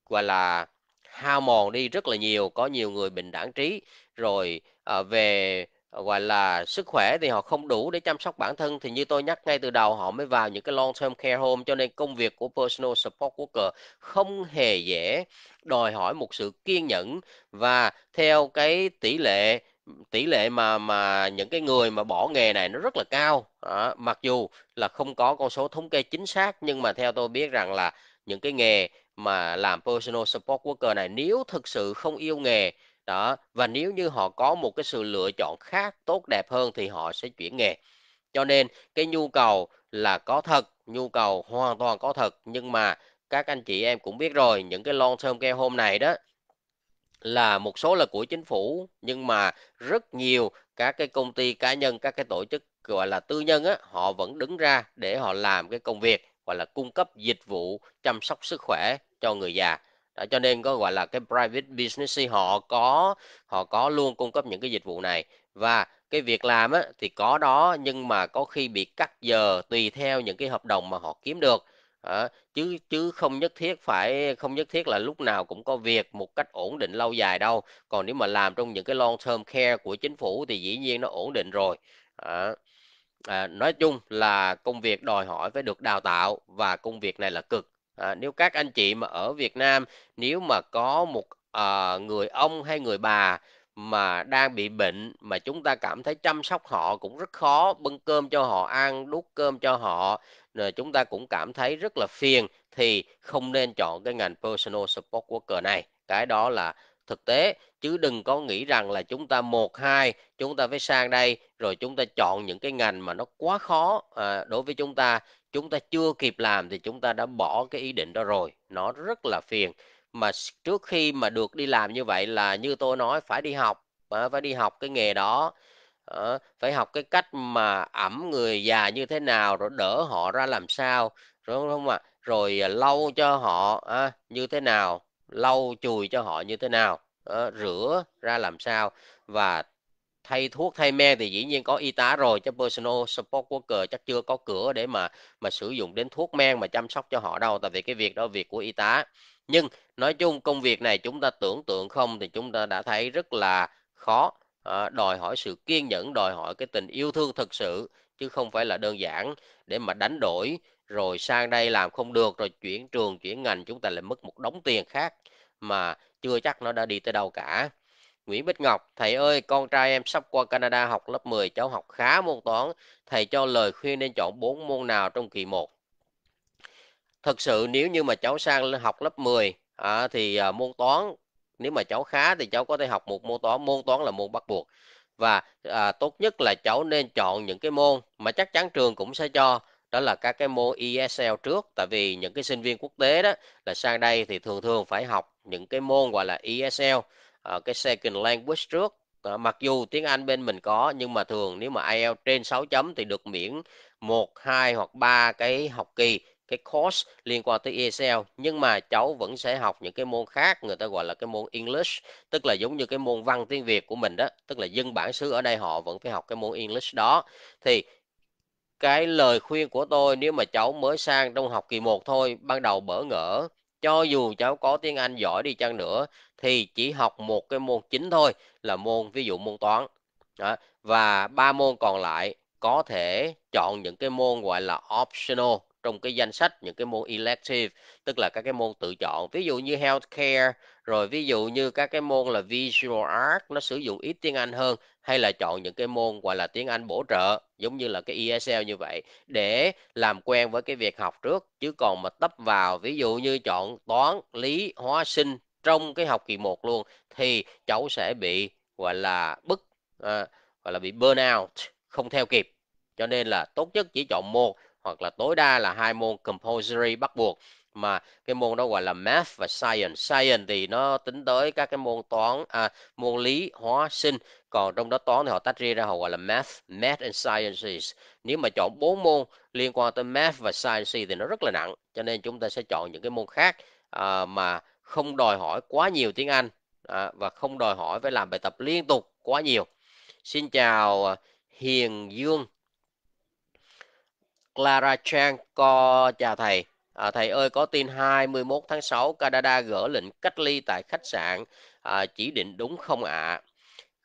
gọi là hao mòn đi rất là nhiều có nhiều người bệnh đảng trí rồi ờ, về Ờ, gọi là sức khỏe thì họ không đủ để chăm sóc bản thân thì như tôi nhắc ngay từ đầu họ mới vào những cái long term care home cho nên công việc của personal support worker không hề dễ đòi hỏi một sự kiên nhẫn và theo cái tỷ lệ tỷ lệ mà mà những cái người mà bỏ nghề này nó rất là cao à, mặc dù là không có con số thống kê chính xác nhưng mà theo tôi biết rằng là những cái nghề mà làm personal support worker này nếu thực sự không yêu nghề đó và nếu như họ có một cái sự lựa chọn khác tốt đẹp hơn thì họ sẽ chuyển nghề cho nên cái nhu cầu là có thật nhu cầu hoàn toàn có thật nhưng mà các anh chị em cũng biết rồi những cái long term care home này đó là một số là của chính phủ nhưng mà rất nhiều các cái công ty cá nhân các cái tổ chức gọi là tư nhân á họ vẫn đứng ra để họ làm cái công việc gọi là cung cấp dịch vụ chăm sóc sức khỏe cho người già đó, cho nên có gọi là cái private business họ có họ có luôn cung cấp những cái dịch vụ này và cái việc làm á, thì có đó nhưng mà có khi bị cắt giờ tùy theo những cái hợp đồng mà họ kiếm được à, chứ chứ không nhất thiết phải không nhất thiết là lúc nào cũng có việc một cách ổn định lâu dài đâu còn nếu mà làm trong những cái long term care của chính phủ thì dĩ nhiên nó ổn định rồi à, à, nói chung là công việc đòi hỏi phải được đào tạo và công việc này là cực à, nếu các anh chị mà ở Việt Nam nếu mà có một à, người ông hay người bà mà đang bị bệnh mà chúng ta cảm thấy chăm sóc họ cũng rất khó bưng cơm cho họ ăn đút cơm cho họ rồi ờ, chúng ta cũng cảm thấy rất là phiền thì không nên chọn cái ngành personal support worker này cái đó là thực tế chứ đừng có nghĩ rằng là chúng ta một hai chúng ta phải sang đây rồi chúng ta chọn những cái ngành mà nó quá khó à, đối với chúng ta chúng ta chưa kịp làm thì chúng ta đã bỏ cái ý định đó rồi nó rất là phiền mà trước khi mà được đi làm như vậy là như tôi nói phải đi học ờ, phải đi học cái nghề đó ờ, phải học cái cách mà ẩm người già như thế nào rồi đỡ họ ra làm sao đúng không ạ rồi ờ, lau cho họ như thế nào lau chùi cho họ như thế nào rửa ra làm sao và thay thuốc thay men thì dĩ nhiên có y tá rồi chứ personal support worker chắc chưa có cửa để mà mà sử dụng đến thuốc men mà chăm sóc cho họ đâu tại vì cái việc đó việc của y tá nhưng nói chung công việc này chúng ta tưởng tượng không thì chúng ta đã thấy rất là khó ờ, đòi hỏi sự kiên nhẫn đòi hỏi cái tình yêu thương thực sự chứ không phải là đơn giản để mà đánh đổi rồi sang đây làm không được rồi chuyển trường chuyển ngành chúng ta lại mất một đống tiền khác mà chưa chắc nó đã đi tới đâu cả Nguyễn Bích Ngọc, thầy ơi, con trai em sắp qua Canada học lớp 10, cháu học khá môn toán. Thầy cho lời khuyên nên chọn 4 môn nào trong kỳ 1? Thật sự nếu như mà cháu sang học lớp 10 à, thì à, môn toán, nếu mà cháu khá thì cháu có thể học một môn toán. Môn toán là môn bắt buộc. Và à, tốt nhất là cháu nên chọn những cái môn mà chắc chắn trường cũng sẽ cho đó là các cái môn ESL trước tại vì những cái sinh viên quốc tế đó là sang đây thì thường thường phải học những cái môn gọi là ESL uh, cái second language trước uh, mặc dù tiếng Anh bên mình có nhưng mà thường nếu mà IELTS trên 6 chấm thì được miễn một hai hoặc ba cái học kỳ cái course liên quan tới ESL nhưng mà cháu vẫn sẽ học những cái môn khác người ta gọi là cái môn English tức là giống như cái môn văn tiếng Việt của mình đó tức là dân bản xứ ở đây họ vẫn phải học cái môn English đó thì cái lời khuyên của tôi nếu mà cháu mới sang trong học kỳ 1 thôi ban đầu bỡ ngỡ cho dù cháu có tiếng Anh giỏi đi chăng nữa thì chỉ học một cái môn chính thôi là môn ví dụ môn toán đó. và ba môn còn lại có thể chọn những cái môn gọi là optional trong cái danh sách những cái môn elective tức là các cái môn tự chọn ví dụ như healthcare rồi ví dụ như các cái môn là visual art nó sử dụng ít tiếng Anh hơn hay là chọn những cái môn gọi là tiếng Anh bổ trợ giống như là cái ESL như vậy để làm quen với cái việc học trước chứ còn mà tấp vào ví dụ như chọn toán lý hóa sinh trong cái học kỳ 1 luôn thì cháu sẽ bị gọi là bức à, gọi là bị burnout không theo kịp cho nên là tốt nhất chỉ chọn một hoặc là tối đa là hai môn compulsory bắt buộc mà cái môn đó gọi là math và science science thì nó tính tới các cái môn toán à, môn lý hóa sinh còn trong đó toán thì họ tách riêng ra họ gọi là math math and sciences nếu mà chọn bốn môn liên quan tới math và sciences thì nó rất là nặng cho nên chúng ta sẽ chọn những cái môn khác à, mà không đòi hỏi quá nhiều tiếng Anh à, và không đòi hỏi phải làm bài tập liên tục quá nhiều Xin chào à, Hiền Dương Clara Trang co chào thầy à, thầy ơi có tin 21 tháng 6 Canada gỡ lệnh cách ly tại khách sạn à, chỉ định đúng không ạ à?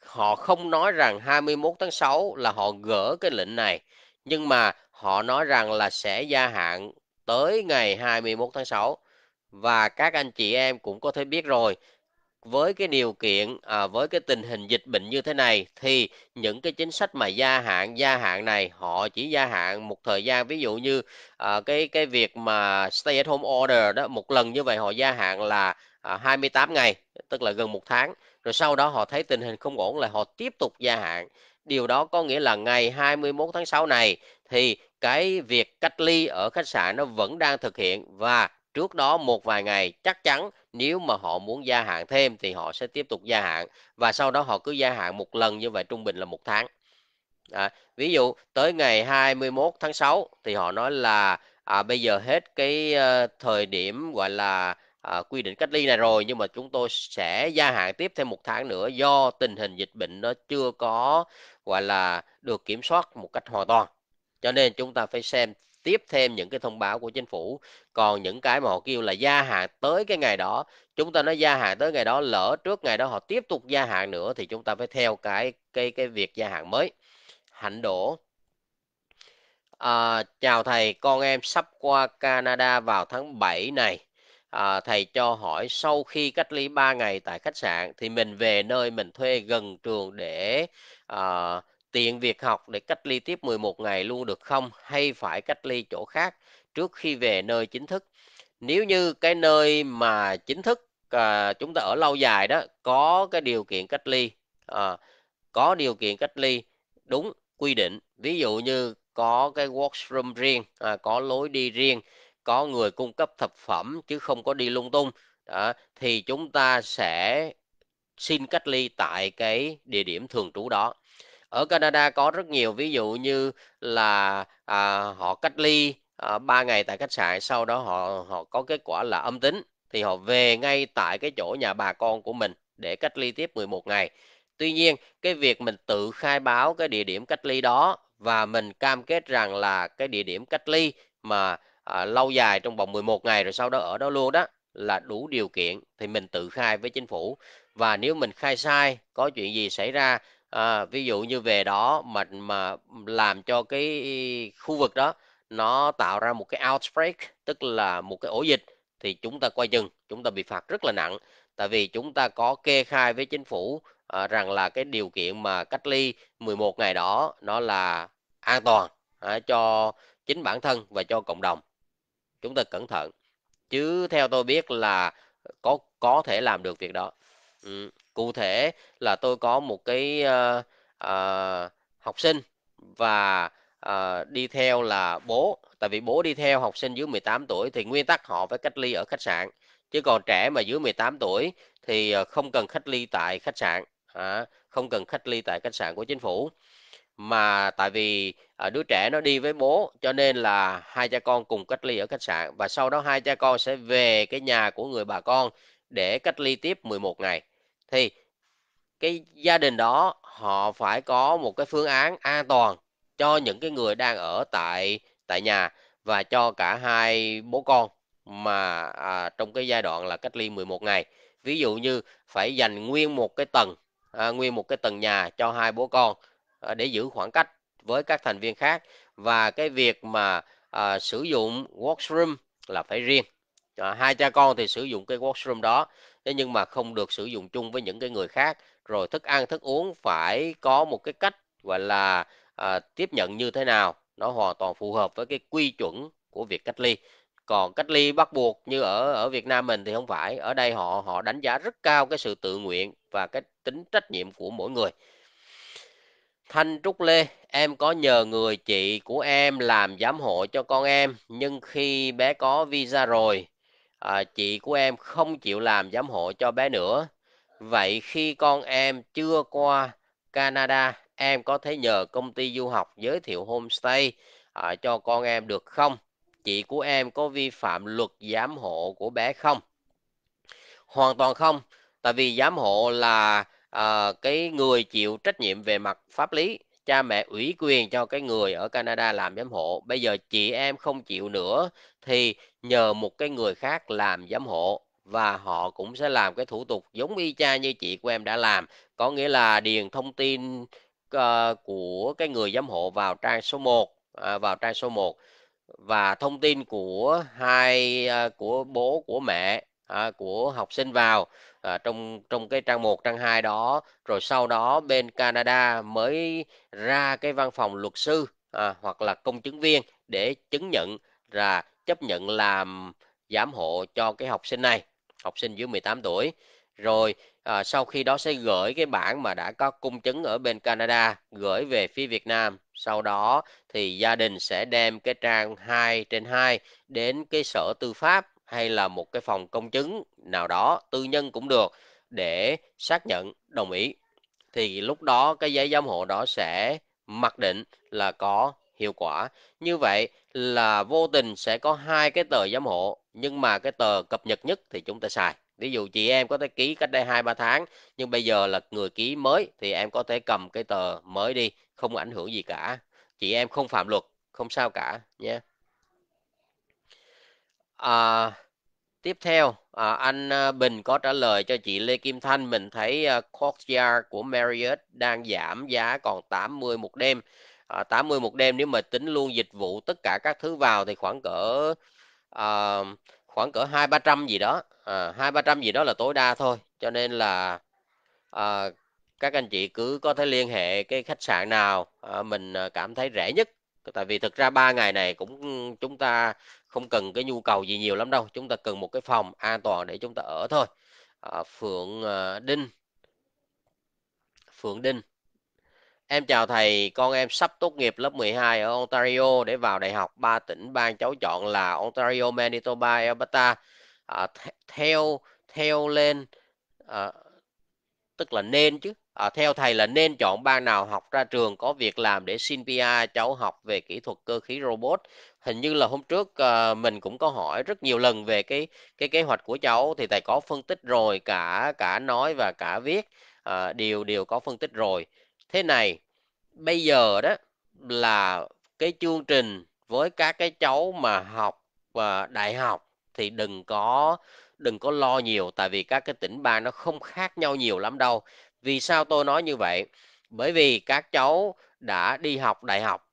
họ không nói rằng 21 tháng 6 là họ gỡ cái lệnh này nhưng mà họ nói rằng là sẽ gia hạn tới ngày 21 tháng 6 và các anh chị em cũng có thể biết rồi với cái điều kiện à, với cái tình hình dịch bệnh như thế này thì những cái chính sách mà gia hạn gia hạn này họ chỉ gia hạn một thời gian ví dụ như à, cái cái việc mà stay at home order đó một lần như vậy họ gia hạn là à, 28 ngày tức là gần một tháng rồi sau đó họ thấy tình hình không ổn là họ tiếp tục gia hạn điều đó có nghĩa là ngày 21 tháng 6 này thì cái việc cách ly ở khách sạn nó vẫn đang thực hiện và trước đó một vài ngày chắc chắn nếu mà họ muốn gia hạn thêm thì họ sẽ tiếp tục gia hạn và sau đó họ cứ gia hạn một lần như vậy trung bình là một tháng à, ví dụ tới ngày 21 tháng 6 thì họ nói là à, bây giờ hết cái uh, thời điểm gọi là à, quy định cách ly này rồi nhưng mà chúng tôi sẽ gia hạn tiếp thêm một tháng nữa do tình hình dịch bệnh nó chưa có gọi là được kiểm soát một cách hoàn toàn cho nên chúng ta phải xem tiếp thêm những cái thông báo của chính phủ còn những cái mà họ kêu là gia hạn tới cái ngày đó chúng ta nói gia hạn tới ngày đó lỡ trước ngày đó họ tiếp tục gia hạn nữa thì chúng ta phải theo cái cái cái việc gia hạn mới hạnh đổ à, chào thầy con em sắp qua Canada vào tháng 7 này à, thầy cho hỏi sau khi cách ly 3 ngày tại khách sạn thì mình về nơi mình thuê gần trường để à, tiện việc học để cách ly tiếp 11 ngày luôn được không hay phải cách ly chỗ khác trước khi về nơi chính thức nếu như cái nơi mà chính thức à, chúng ta ở lâu dài đó có cái điều kiện cách ly à, có điều kiện cách ly đúng quy định ví dụ như có cái washroom riêng à, có lối đi riêng có người cung cấp thực phẩm chứ không có đi lung tung đó, thì chúng ta sẽ xin cách ly tại cái địa điểm thường trú đó ở Canada có rất nhiều ví dụ như là à, họ cách ly à, 3 ngày tại khách sạn sau đó họ họ có kết quả là âm tính thì họ về ngay tại cái chỗ nhà bà con của mình để cách ly tiếp 11 ngày Tuy nhiên, cái việc mình tự khai báo cái địa điểm cách ly đó và mình cam kết rằng là cái địa điểm cách ly mà à, lâu dài trong vòng 11 ngày rồi sau đó ở đó luôn đó là đủ điều kiện thì mình tự khai với chính phủ. Và nếu mình khai sai, có chuyện gì xảy ra à, ví dụ như về đó mà mà làm cho cái khu vực đó nó tạo ra một cái outbreak tức là một cái ổ dịch thì chúng ta quay chừng chúng ta bị phạt rất là nặng tại vì chúng ta có kê khai với chính phủ à, rằng là cái điều kiện mà cách ly 11 ngày đó nó là an toàn à, cho chính bản thân và cho cộng đồng chúng ta cẩn thận chứ theo tôi biết là có có thể làm được việc đó ừ cụ thể là tôi có một cái uh, uh, học sinh và uh, đi theo là bố tại vì bố đi theo học sinh dưới 18 tuổi thì nguyên tắc họ phải cách ly ở khách sạn chứ còn trẻ mà dưới 18 tuổi thì không cần cách ly tại khách sạn à, không cần cách ly tại khách sạn của chính phủ mà tại vì à, đứa trẻ nó đi với bố cho nên là hai cha con cùng cách ly ở khách sạn và sau đó hai cha con sẽ về cái nhà của người bà con để cách ly tiếp 11 ngày thì cái gia đình đó họ phải có một cái phương án an toàn cho những cái người đang ở tại tại nhà và cho cả hai bố con mà à, trong cái giai đoạn là cách ly 11 ngày. Ví dụ như phải dành nguyên một cái tầng à, nguyên một cái tầng nhà cho hai bố con à, để giữ khoảng cách với các thành viên khác và cái việc mà à, sử dụng washroom là phải riêng. À, hai cha con thì sử dụng cái washroom đó thế nhưng mà không được sử dụng chung với những cái người khác rồi thức ăn thức uống phải có một cái cách gọi là à, tiếp nhận như thế nào nó hoàn toàn phù hợp với cái quy chuẩn của việc cách ly còn cách ly bắt buộc như ở ở Việt Nam mình thì không phải ở đây họ họ đánh giá rất cao cái sự tự nguyện và cái tính trách nhiệm của mỗi người Thanh Trúc Lê em có nhờ người chị của em làm giám hộ cho con em nhưng khi bé có visa rồi à, chị của em không chịu làm giám hộ cho bé nữa. Vậy khi con em chưa qua Canada, em có thể nhờ công ty du học giới thiệu homestay à, cho con em được không? Chị của em có vi phạm luật giám hộ của bé không? Hoàn toàn không, tại vì giám hộ là à, cái người chịu trách nhiệm về mặt pháp lý cha mẹ ủy quyền cho cái người ở Canada làm giám hộ bây giờ chị em không chịu nữa thì nhờ một cái người khác làm giám hộ và họ cũng sẽ làm cái thủ tục giống y cha như chị của em đã làm có nghĩa là điền thông tin uh, của cái người giám hộ vào trang số 1 à, vào trang số 1 và thông tin của hai uh, của bố của mẹ à, của học sinh vào à, trong trong cái trang 1, trang 2 đó rồi sau đó bên Canada mới ra cái văn phòng luật sư à, hoặc là công chứng viên để chứng nhận là chấp nhận làm giám hộ cho cái học sinh này học sinh dưới 18 tuổi rồi à, sau khi đó sẽ gửi cái bản mà đã có cung chứng ở bên Canada gửi về phía Việt Nam sau đó thì gia đình sẽ đem cái trang 2 trên 2 đến cái sở tư pháp hay là một cái phòng công chứng nào đó tư nhân cũng được để xác nhận đồng ý thì lúc đó cái giấy giám hộ đó sẽ mặc định là có hiệu quả như vậy là vô tình sẽ có hai cái tờ giám hộ nhưng mà cái tờ cập nhật nhất thì chúng ta xài ví dụ chị em có thể ký cách đây hai ba tháng nhưng bây giờ là người ký mới thì em có thể cầm cái tờ mới đi không ảnh hưởng gì cả chị em không phạm luật không sao cả nha yeah à, tiếp theo à, anh à, Bình có trả lời cho chị Lê Kim Thanh mình thấy uh, Courtyard của Marriott đang giảm giá còn 80 một đêm à, 80 một đêm nếu mà tính luôn dịch vụ tất cả các thứ vào thì khoảng cỡ à, khoảng cỡ hai ba trăm gì đó à, hai ba trăm gì đó là tối đa thôi cho nên là à, các anh chị cứ có thể liên hệ cái khách sạn nào à, mình cảm thấy rẻ nhất tại vì thực ra ba ngày này cũng chúng ta không cần cái nhu cầu gì nhiều lắm đâu chúng ta cần một cái phòng an toàn để chúng ta ở thôi à, Phượng à, Đinh Phượng Đinh Em chào thầy, con em sắp tốt nghiệp lớp 12 ở Ontario để vào đại học. Ba tỉnh bang cháu chọn là Ontario, Manitoba, Alberta. À, theo theo lên à, tức là nên chứ à, theo thầy là nên chọn ban nào học ra trường có việc làm để xin PI cháu học về kỹ thuật cơ khí robot hình như là hôm trước à, mình cũng có hỏi rất nhiều lần về cái cái kế hoạch của cháu thì thầy có phân tích rồi cả cả nói và cả viết à, đều đều có phân tích rồi thế này bây giờ đó là cái chương trình với các cái cháu mà học và ờ, đại học thì đừng có đừng có lo nhiều tại vì các cái tỉnh bang nó không khác nhau nhiều lắm đâu vì sao tôi nói như vậy bởi vì các cháu đã đi học đại học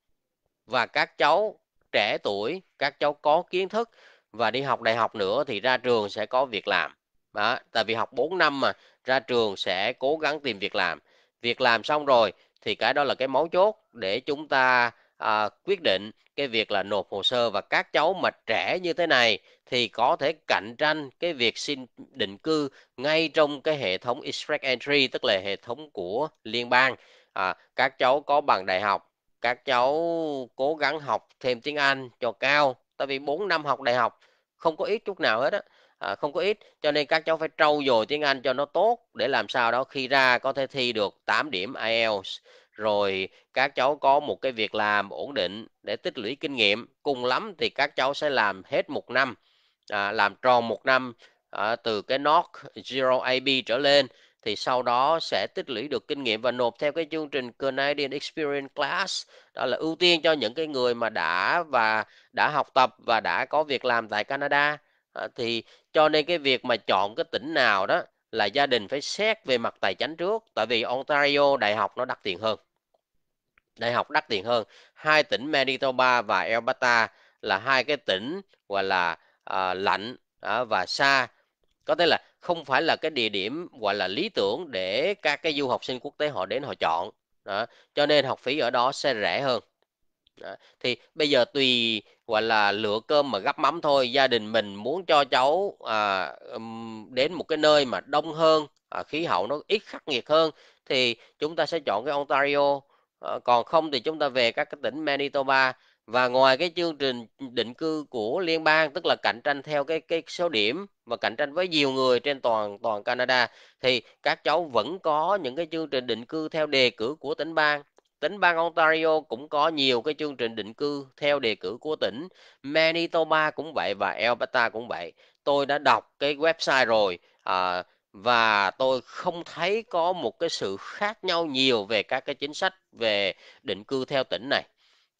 và các cháu trẻ tuổi các cháu có kiến thức và đi học đại học nữa thì ra trường sẽ có việc làm đó, tại vì học 4 năm mà ra trường sẽ cố gắng tìm việc làm việc làm xong rồi thì cái đó là cái mấu chốt để chúng ta à, quyết định cái việc là nộp hồ sơ và các cháu mà trẻ như thế này thì có thể cạnh tranh cái việc xin định cư ngay trong cái hệ thống express entry tức là hệ thống của liên bang à, các cháu có bằng đại học các cháu cố gắng học thêm tiếng Anh cho cao tại vì 4 năm học đại học không có ít chút nào hết á à, không có ít cho nên các cháu phải trau dồi tiếng Anh cho nó tốt để làm sao đó khi ra có thể thi được 8 điểm IELTS rồi các cháu có một cái việc làm ổn định để tích lũy kinh nghiệm cùng lắm thì các cháu sẽ làm hết một năm à, làm tròn một năm à, từ cái nốt Zero AB trở lên thì sau đó sẽ tích lũy được kinh nghiệm và nộp theo cái chương trình Canadian Experience Class đó là ưu tiên cho những cái người mà đã và đã học tập và đã có việc làm tại Canada à, thì cho nên cái việc mà chọn cái tỉnh nào đó là gia đình phải xét về mặt tài chính trước tại vì Ontario đại học nó đắt tiền hơn đại học đắt tiền hơn hai tỉnh Manitoba và Alberta là hai cái tỉnh gọi là à, lạnh à, và xa có thể là không phải là cái địa điểm gọi là lý tưởng để các cái du học sinh quốc tế họ đến họ chọn đó. cho nên học phí ở đó sẽ rẻ hơn đó. thì bây giờ tùy gọi là lựa cơm mà gấp mắm thôi gia đình mình muốn cho cháu à, đến một cái nơi mà đông hơn à, khí hậu nó ít khắc nghiệt hơn thì chúng ta sẽ chọn cái Ontario à, còn không thì chúng ta về các cái tỉnh Manitoba và ngoài cái chương trình định cư của liên bang tức là cạnh tranh theo cái cái số điểm và cạnh tranh với nhiều người trên toàn toàn Canada thì các cháu vẫn có những cái chương trình định cư theo đề cử của tỉnh bang tỉnh bang Ontario cũng có nhiều cái chương trình định cư theo đề cử của tỉnh Manitoba cũng vậy và Alberta cũng vậy tôi đã đọc cái website rồi à, và tôi không thấy có một cái sự khác nhau nhiều về các cái chính sách về định cư theo tỉnh này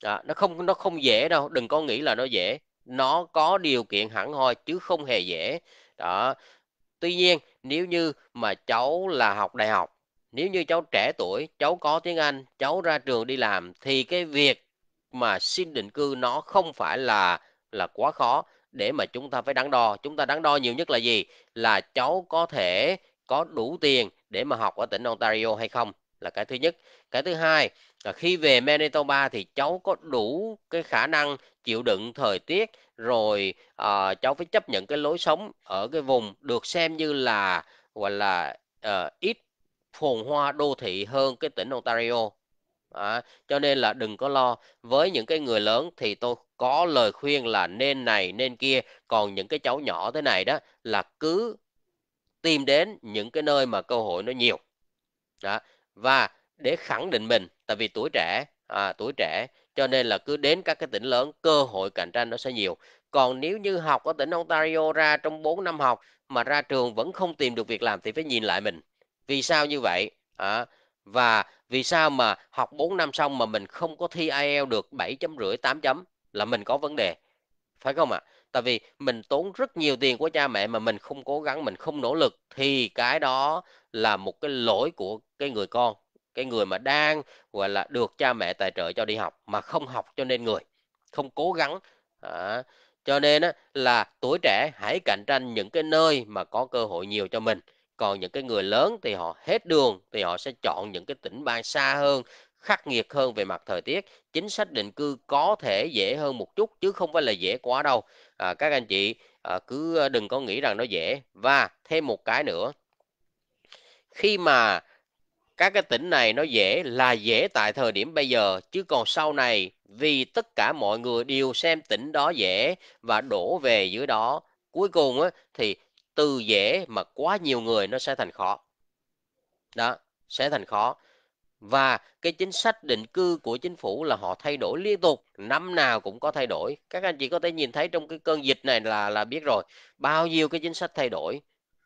đó, nó không nó không dễ đâu đừng có nghĩ là nó dễ nó có điều kiện hẳn hoi chứ không hề dễ đó tuy nhiên nếu như mà cháu là học đại học nếu như cháu trẻ tuổi cháu có tiếng Anh cháu ra trường đi làm thì cái việc mà xin định cư nó không phải là là quá khó để mà chúng ta phải đắn đo chúng ta đắn đo nhiều nhất là gì là cháu có thể có đủ tiền để mà học ở tỉnh Ontario hay không là cái thứ nhất cái thứ hai là khi về Manitoba thì cháu có đủ cái khả năng chịu đựng thời tiết rồi à, cháu phải chấp nhận cái lối sống ở cái vùng được xem như là gọi là à, ít phồn hoa đô thị hơn cái tỉnh Ontario à, cho nên là đừng có lo với những cái người lớn thì tôi có lời khuyên là nên này nên kia còn những cái cháu nhỏ thế này đó là cứ tìm đến những cái nơi mà cơ hội nó nhiều đó và để khẳng định mình tại vì tuổi trẻ à, tuổi trẻ cho nên là cứ đến các cái tỉnh lớn cơ hội cạnh tranh nó sẽ nhiều còn nếu như học ở tỉnh Ontario ra trong 4 năm học mà ra trường vẫn không tìm được việc làm thì phải nhìn lại mình vì sao như vậy à, và vì sao mà học 4 năm xong mà mình không có thi IELTS được 7 chấm rưỡi 8 chấm là mình có vấn đề phải không ạ tại vì mình tốn rất nhiều tiền của cha mẹ mà mình không cố gắng mình không nỗ lực thì cái đó là một cái lỗi của cái người con cái người mà đang gọi là được cha mẹ tài trợ cho đi học mà không học cho nên người không cố gắng à, cho nên á, là tuổi trẻ hãy cạnh tranh những cái nơi mà có cơ hội nhiều cho mình còn những cái người lớn thì họ hết đường thì họ sẽ chọn những cái tỉnh bang xa hơn khắc nghiệt hơn về mặt thời tiết chính sách định cư có thể dễ hơn một chút chứ không phải là dễ quá đâu à, các anh chị à, cứ à, đừng có nghĩ rằng nó dễ và thêm một cái nữa khi mà các cái tỉnh này nó dễ là dễ tại thời điểm bây giờ chứ còn sau này vì tất cả mọi người đều xem tỉnh đó dễ và đổ về dưới đó cuối cùng á, thì từ dễ mà quá nhiều người nó sẽ thành khó đó sẽ thành khó và cái chính sách định cư của chính phủ là họ thay đổi liên tục năm nào cũng có thay đổi các anh chị có thể nhìn thấy trong cái cơn dịch này là là biết rồi bao nhiêu cái chính sách thay đổi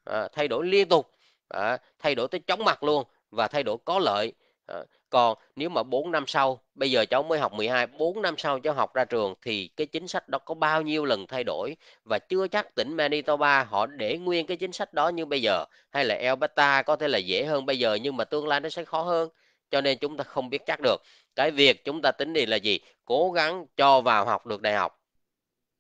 à, thay đổi liên tục à, thay đổi tới chóng mặt luôn và thay đổi có lợi à, còn nếu mà 4 năm sau bây giờ cháu mới học 12 4 năm sau cháu học ra trường thì cái chính sách đó có bao nhiêu lần thay đổi và chưa chắc tỉnh Manitoba họ để nguyên cái chính sách đó như bây giờ hay là Alberta có thể là dễ hơn bây giờ nhưng mà tương lai nó sẽ khó hơn cho nên chúng ta không biết chắc được cái việc chúng ta tính thì là gì cố gắng cho vào học được đại học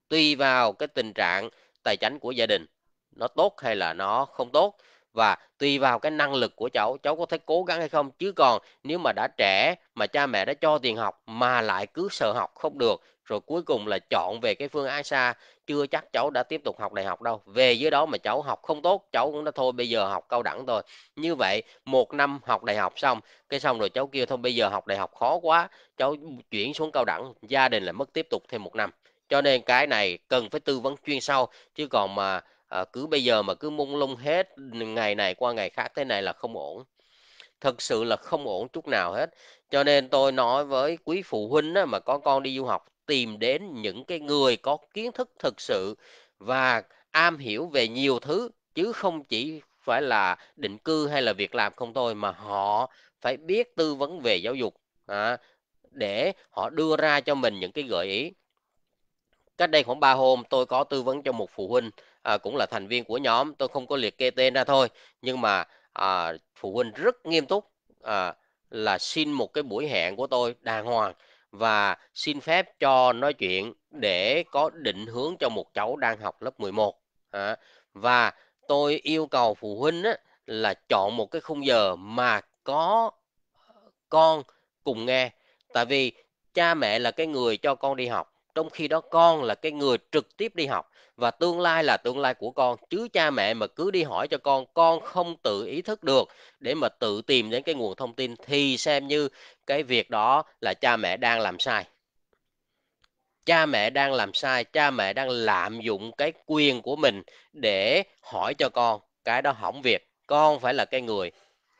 tùy vào cái tình trạng tài chính của gia đình nó tốt hay là nó không tốt và tùy vào cái năng lực của cháu cháu có thể cố gắng hay không chứ còn nếu mà đã trẻ mà cha mẹ đã cho tiền học mà lại cứ sợ học không được rồi cuối cùng là chọn về cái phương án xa chưa chắc cháu đã tiếp tục học đại học đâu về dưới đó mà cháu học không tốt cháu cũng đã thôi bây giờ học cao đẳng rồi như vậy một năm học đại học xong cái xong rồi cháu kêu thôi bây giờ học đại học khó quá cháu chuyển xuống cao đẳng gia đình lại mất tiếp tục thêm một năm cho nên cái này cần phải tư vấn chuyên sâu chứ còn mà à, cứ bây giờ mà cứ mông lung hết ngày này qua ngày khác thế này là không ổn thật sự là không ổn chút nào hết cho nên tôi nói với quý phụ huynh á, mà có con đi du học tìm đến những cái người có kiến thức thực sự và am hiểu về nhiều thứ chứ không chỉ phải là định cư hay là việc làm không thôi mà họ phải biết tư vấn về giáo dục à, để họ đưa ra cho mình những cái gợi ý cách đây khoảng 3 hôm tôi có tư vấn cho một phụ huynh à, cũng là thành viên của nhóm tôi không có liệt kê tên ra thôi nhưng mà à, phụ huynh rất nghiêm túc à, là xin một cái buổi hẹn của tôi đàng hoàng và xin phép cho nói chuyện để có định hướng cho một cháu đang học lớp 11 à, và tôi yêu cầu phụ huynh á, là chọn một cái khung giờ mà có con cùng nghe tại vì cha mẹ là cái người cho con đi học trong khi đó con là cái người trực tiếp đi học và tương lai là tương lai của con chứ cha mẹ mà cứ đi hỏi cho con con không tự ý thức được để mà tự tìm đến cái nguồn thông tin thì xem như cái việc đó là cha mẹ đang làm sai cha mẹ đang làm sai cha mẹ đang lạm dụng cái quyền của mình để hỏi cho con cái đó hỏng việc con phải là cái người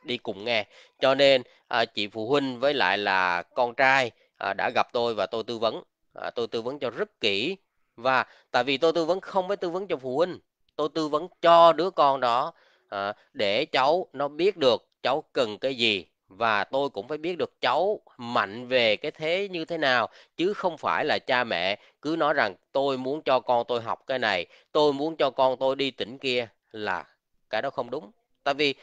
đi cùng nghe cho nên à, chị phụ huynh với lại là con trai à, đã gặp tôi và tôi tư vấn à, tôi tư vấn cho rất kỹ và tại vì tôi tư vấn không phải tư vấn cho phụ huynh tôi tư vấn cho đứa con đó à, để cháu nó biết được cháu cần cái gì và tôi cũng phải biết được cháu mạnh về cái thế như thế nào chứ không phải là cha mẹ cứ nói rằng tôi muốn cho con tôi học cái này tôi muốn cho con tôi đi tỉnh kia là cái đó không đúng tại vì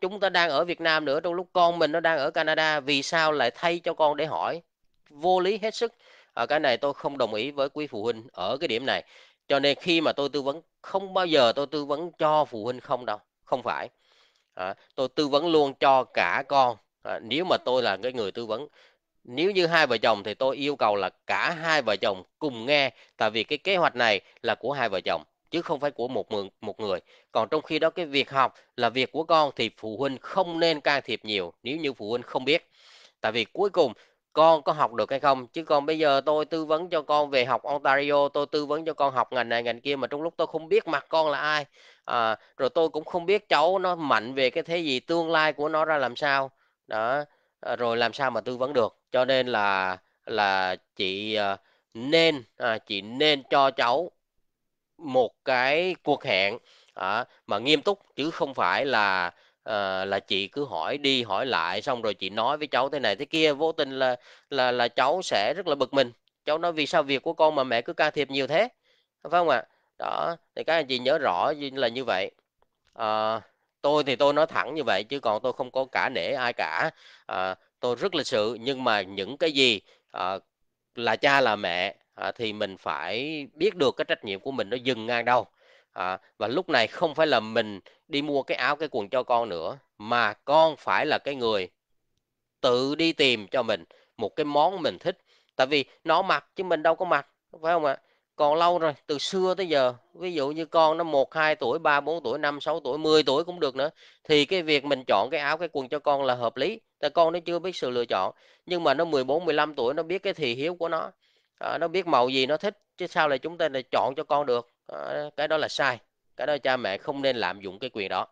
chúng ta đang ở Việt Nam nữa trong lúc con mình nó đang ở Canada vì sao lại thay cho con để hỏi vô lý hết sức à, cái này tôi không đồng ý với quý phụ huynh ở cái điểm này cho nên khi mà tôi tư vấn không bao giờ tôi tư vấn cho phụ huynh không đâu không phải à, tôi tư vấn luôn cho cả con à, nếu mà tôi là cái người tư vấn nếu như hai vợ chồng thì tôi yêu cầu là cả hai vợ chồng cùng nghe tại vì cái kế hoạch này là của hai vợ chồng chứ không phải của một người, một người còn trong khi đó cái việc học là việc của con thì phụ huynh không nên can thiệp nhiều nếu như phụ huynh không biết tại vì cuối cùng con có học được hay không chứ còn bây giờ tôi tư vấn cho con về học Ontario tôi tư vấn cho con học ngành này ngành kia mà trong lúc tôi không biết mặt con là ai à, rồi tôi cũng không biết cháu nó mạnh về cái thế gì tương lai của nó ra làm sao đó à, rồi làm sao mà tư vấn được cho nên là là chị à, nên à, chị nên cho cháu một cái cuộc hẹn à, mà nghiêm túc chứ không phải là à, là chị cứ hỏi đi hỏi lại xong rồi chị nói với cháu thế này thế kia vô tình là là là cháu sẽ rất là bực mình cháu nói vì sao việc của con mà mẹ cứ can thiệp nhiều thế phải không ạ à? đó thì các anh chị nhớ rõ là như vậy à, tôi thì tôi nói thẳng như vậy chứ còn tôi không có cả nể ai cả à, tôi rất lịch sự nhưng mà những cái gì à, là cha là mẹ à, thì mình phải biết được cái trách nhiệm của mình nó dừng ngang đâu à, và lúc này không phải là mình đi mua cái áo cái quần cho con nữa mà con phải là cái người tự đi tìm cho mình một cái món mình thích tại vì nó mặc chứ mình đâu có mặc phải không ạ còn lâu rồi từ xưa tới giờ ví dụ như con nó một hai tuổi ba bốn tuổi năm sáu tuổi 10 tuổi cũng được nữa thì cái việc mình chọn cái áo cái quần cho con là hợp lý tại con nó chưa biết sự lựa chọn nhưng mà nó 14 15 tuổi nó biết cái thị hiếu của nó à, nó biết màu gì nó thích chứ sao lại chúng ta lại chọn cho con được à, cái đó là sai cái đó cha mẹ không nên lạm dụng cái quyền đó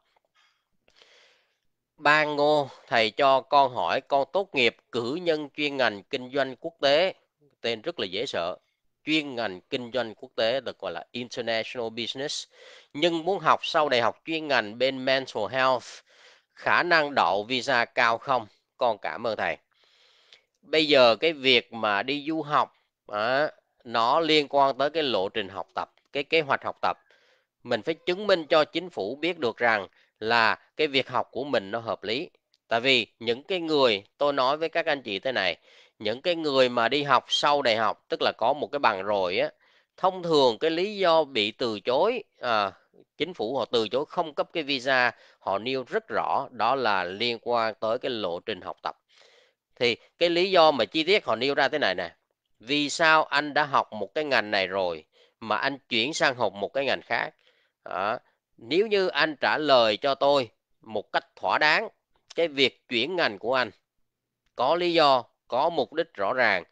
ban ngô thầy cho con hỏi con tốt nghiệp cử nhân chuyên ngành kinh doanh quốc tế tên rất là dễ sợ chuyên ngành kinh doanh quốc tế được gọi là international business nhưng muốn học sau đại học chuyên ngành bên mental health khả năng đậu visa cao không con cảm ơn thầy bây giờ cái việc mà đi du học à, nó liên quan tới cái lộ trình học tập cái kế hoạch học tập mình phải chứng minh cho chính phủ biết được rằng là cái việc học của mình nó hợp lý tại vì những cái người tôi nói với các anh chị thế này những cái người mà đi học sau đại học tức là có một cái bằng rồi á thông thường cái lý do bị từ chối à, chính phủ họ từ chối không cấp cái visa họ nêu rất rõ đó là liên quan tới cái lộ trình học tập thì cái lý do mà chi tiết họ nêu ra thế này nè vì sao anh đã học một cái ngành này rồi mà anh chuyển sang học một cái ngành khác à, nếu như anh trả lời cho tôi một cách thỏa đáng cái việc chuyển ngành của anh có lý do có mục đích rõ ràng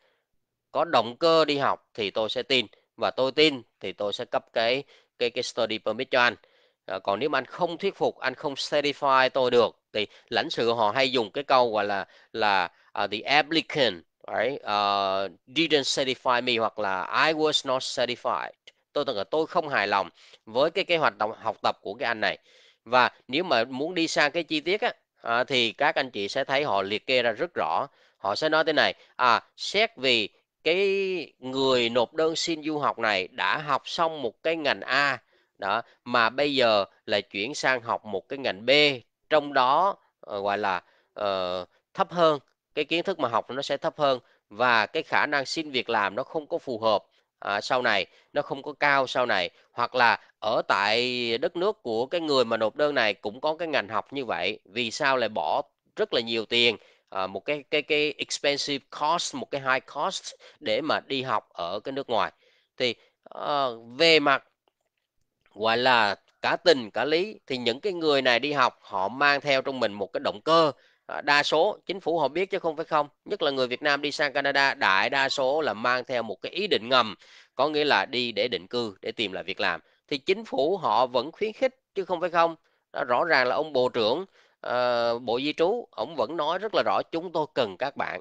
có động cơ đi học thì tôi sẽ tin và tôi tin thì tôi sẽ cấp cái cái cái study permit cho anh à, còn nếu mà anh không thuyết phục anh không certify tôi được thì lãnh sự họ hay dùng cái câu gọi là là uh, the applicant right? uh, ờ, didn't satisfy me hoặc là I was not satisfied tôi tưởng là tôi không hài lòng với cái kế hoạt động học tập của cái anh này và nếu mà muốn đi sang cái chi tiết á à, thì các anh chị sẽ thấy họ liệt kê ra rất rõ họ sẽ nói thế này à xét vì cái người nộp đơn xin du học này đã học xong một cái ngành A đó mà bây giờ lại chuyển sang học một cái ngành B trong đó uh, gọi là uh, thấp hơn cái kiến thức mà học nó sẽ thấp hơn và cái khả năng xin việc làm nó không có phù hợp à, sau này nó không có cao sau này hoặc là ở tại đất nước của cái người mà nộp đơn này cũng có cái ngành học như vậy vì sao lại bỏ rất là nhiều tiền à, một cái cái cái expensive cost một cái high cost để mà đi học ở cái nước ngoài thì à, về mặt gọi là cả tình cả lý thì những cái người này đi học họ mang theo trong mình một cái động cơ Ờ, đa số chính phủ họ biết chứ không phải không nhất là người Việt Nam đi sang Canada đại đa số là mang theo một cái ý định ngầm có nghĩa là đi để định cư để tìm lại việc làm thì chính phủ họ vẫn khuyến khích chứ không phải không đó, rõ ràng là ông bộ trưởng uh, bộ di trú ông vẫn nói rất là rõ chúng tôi cần các bạn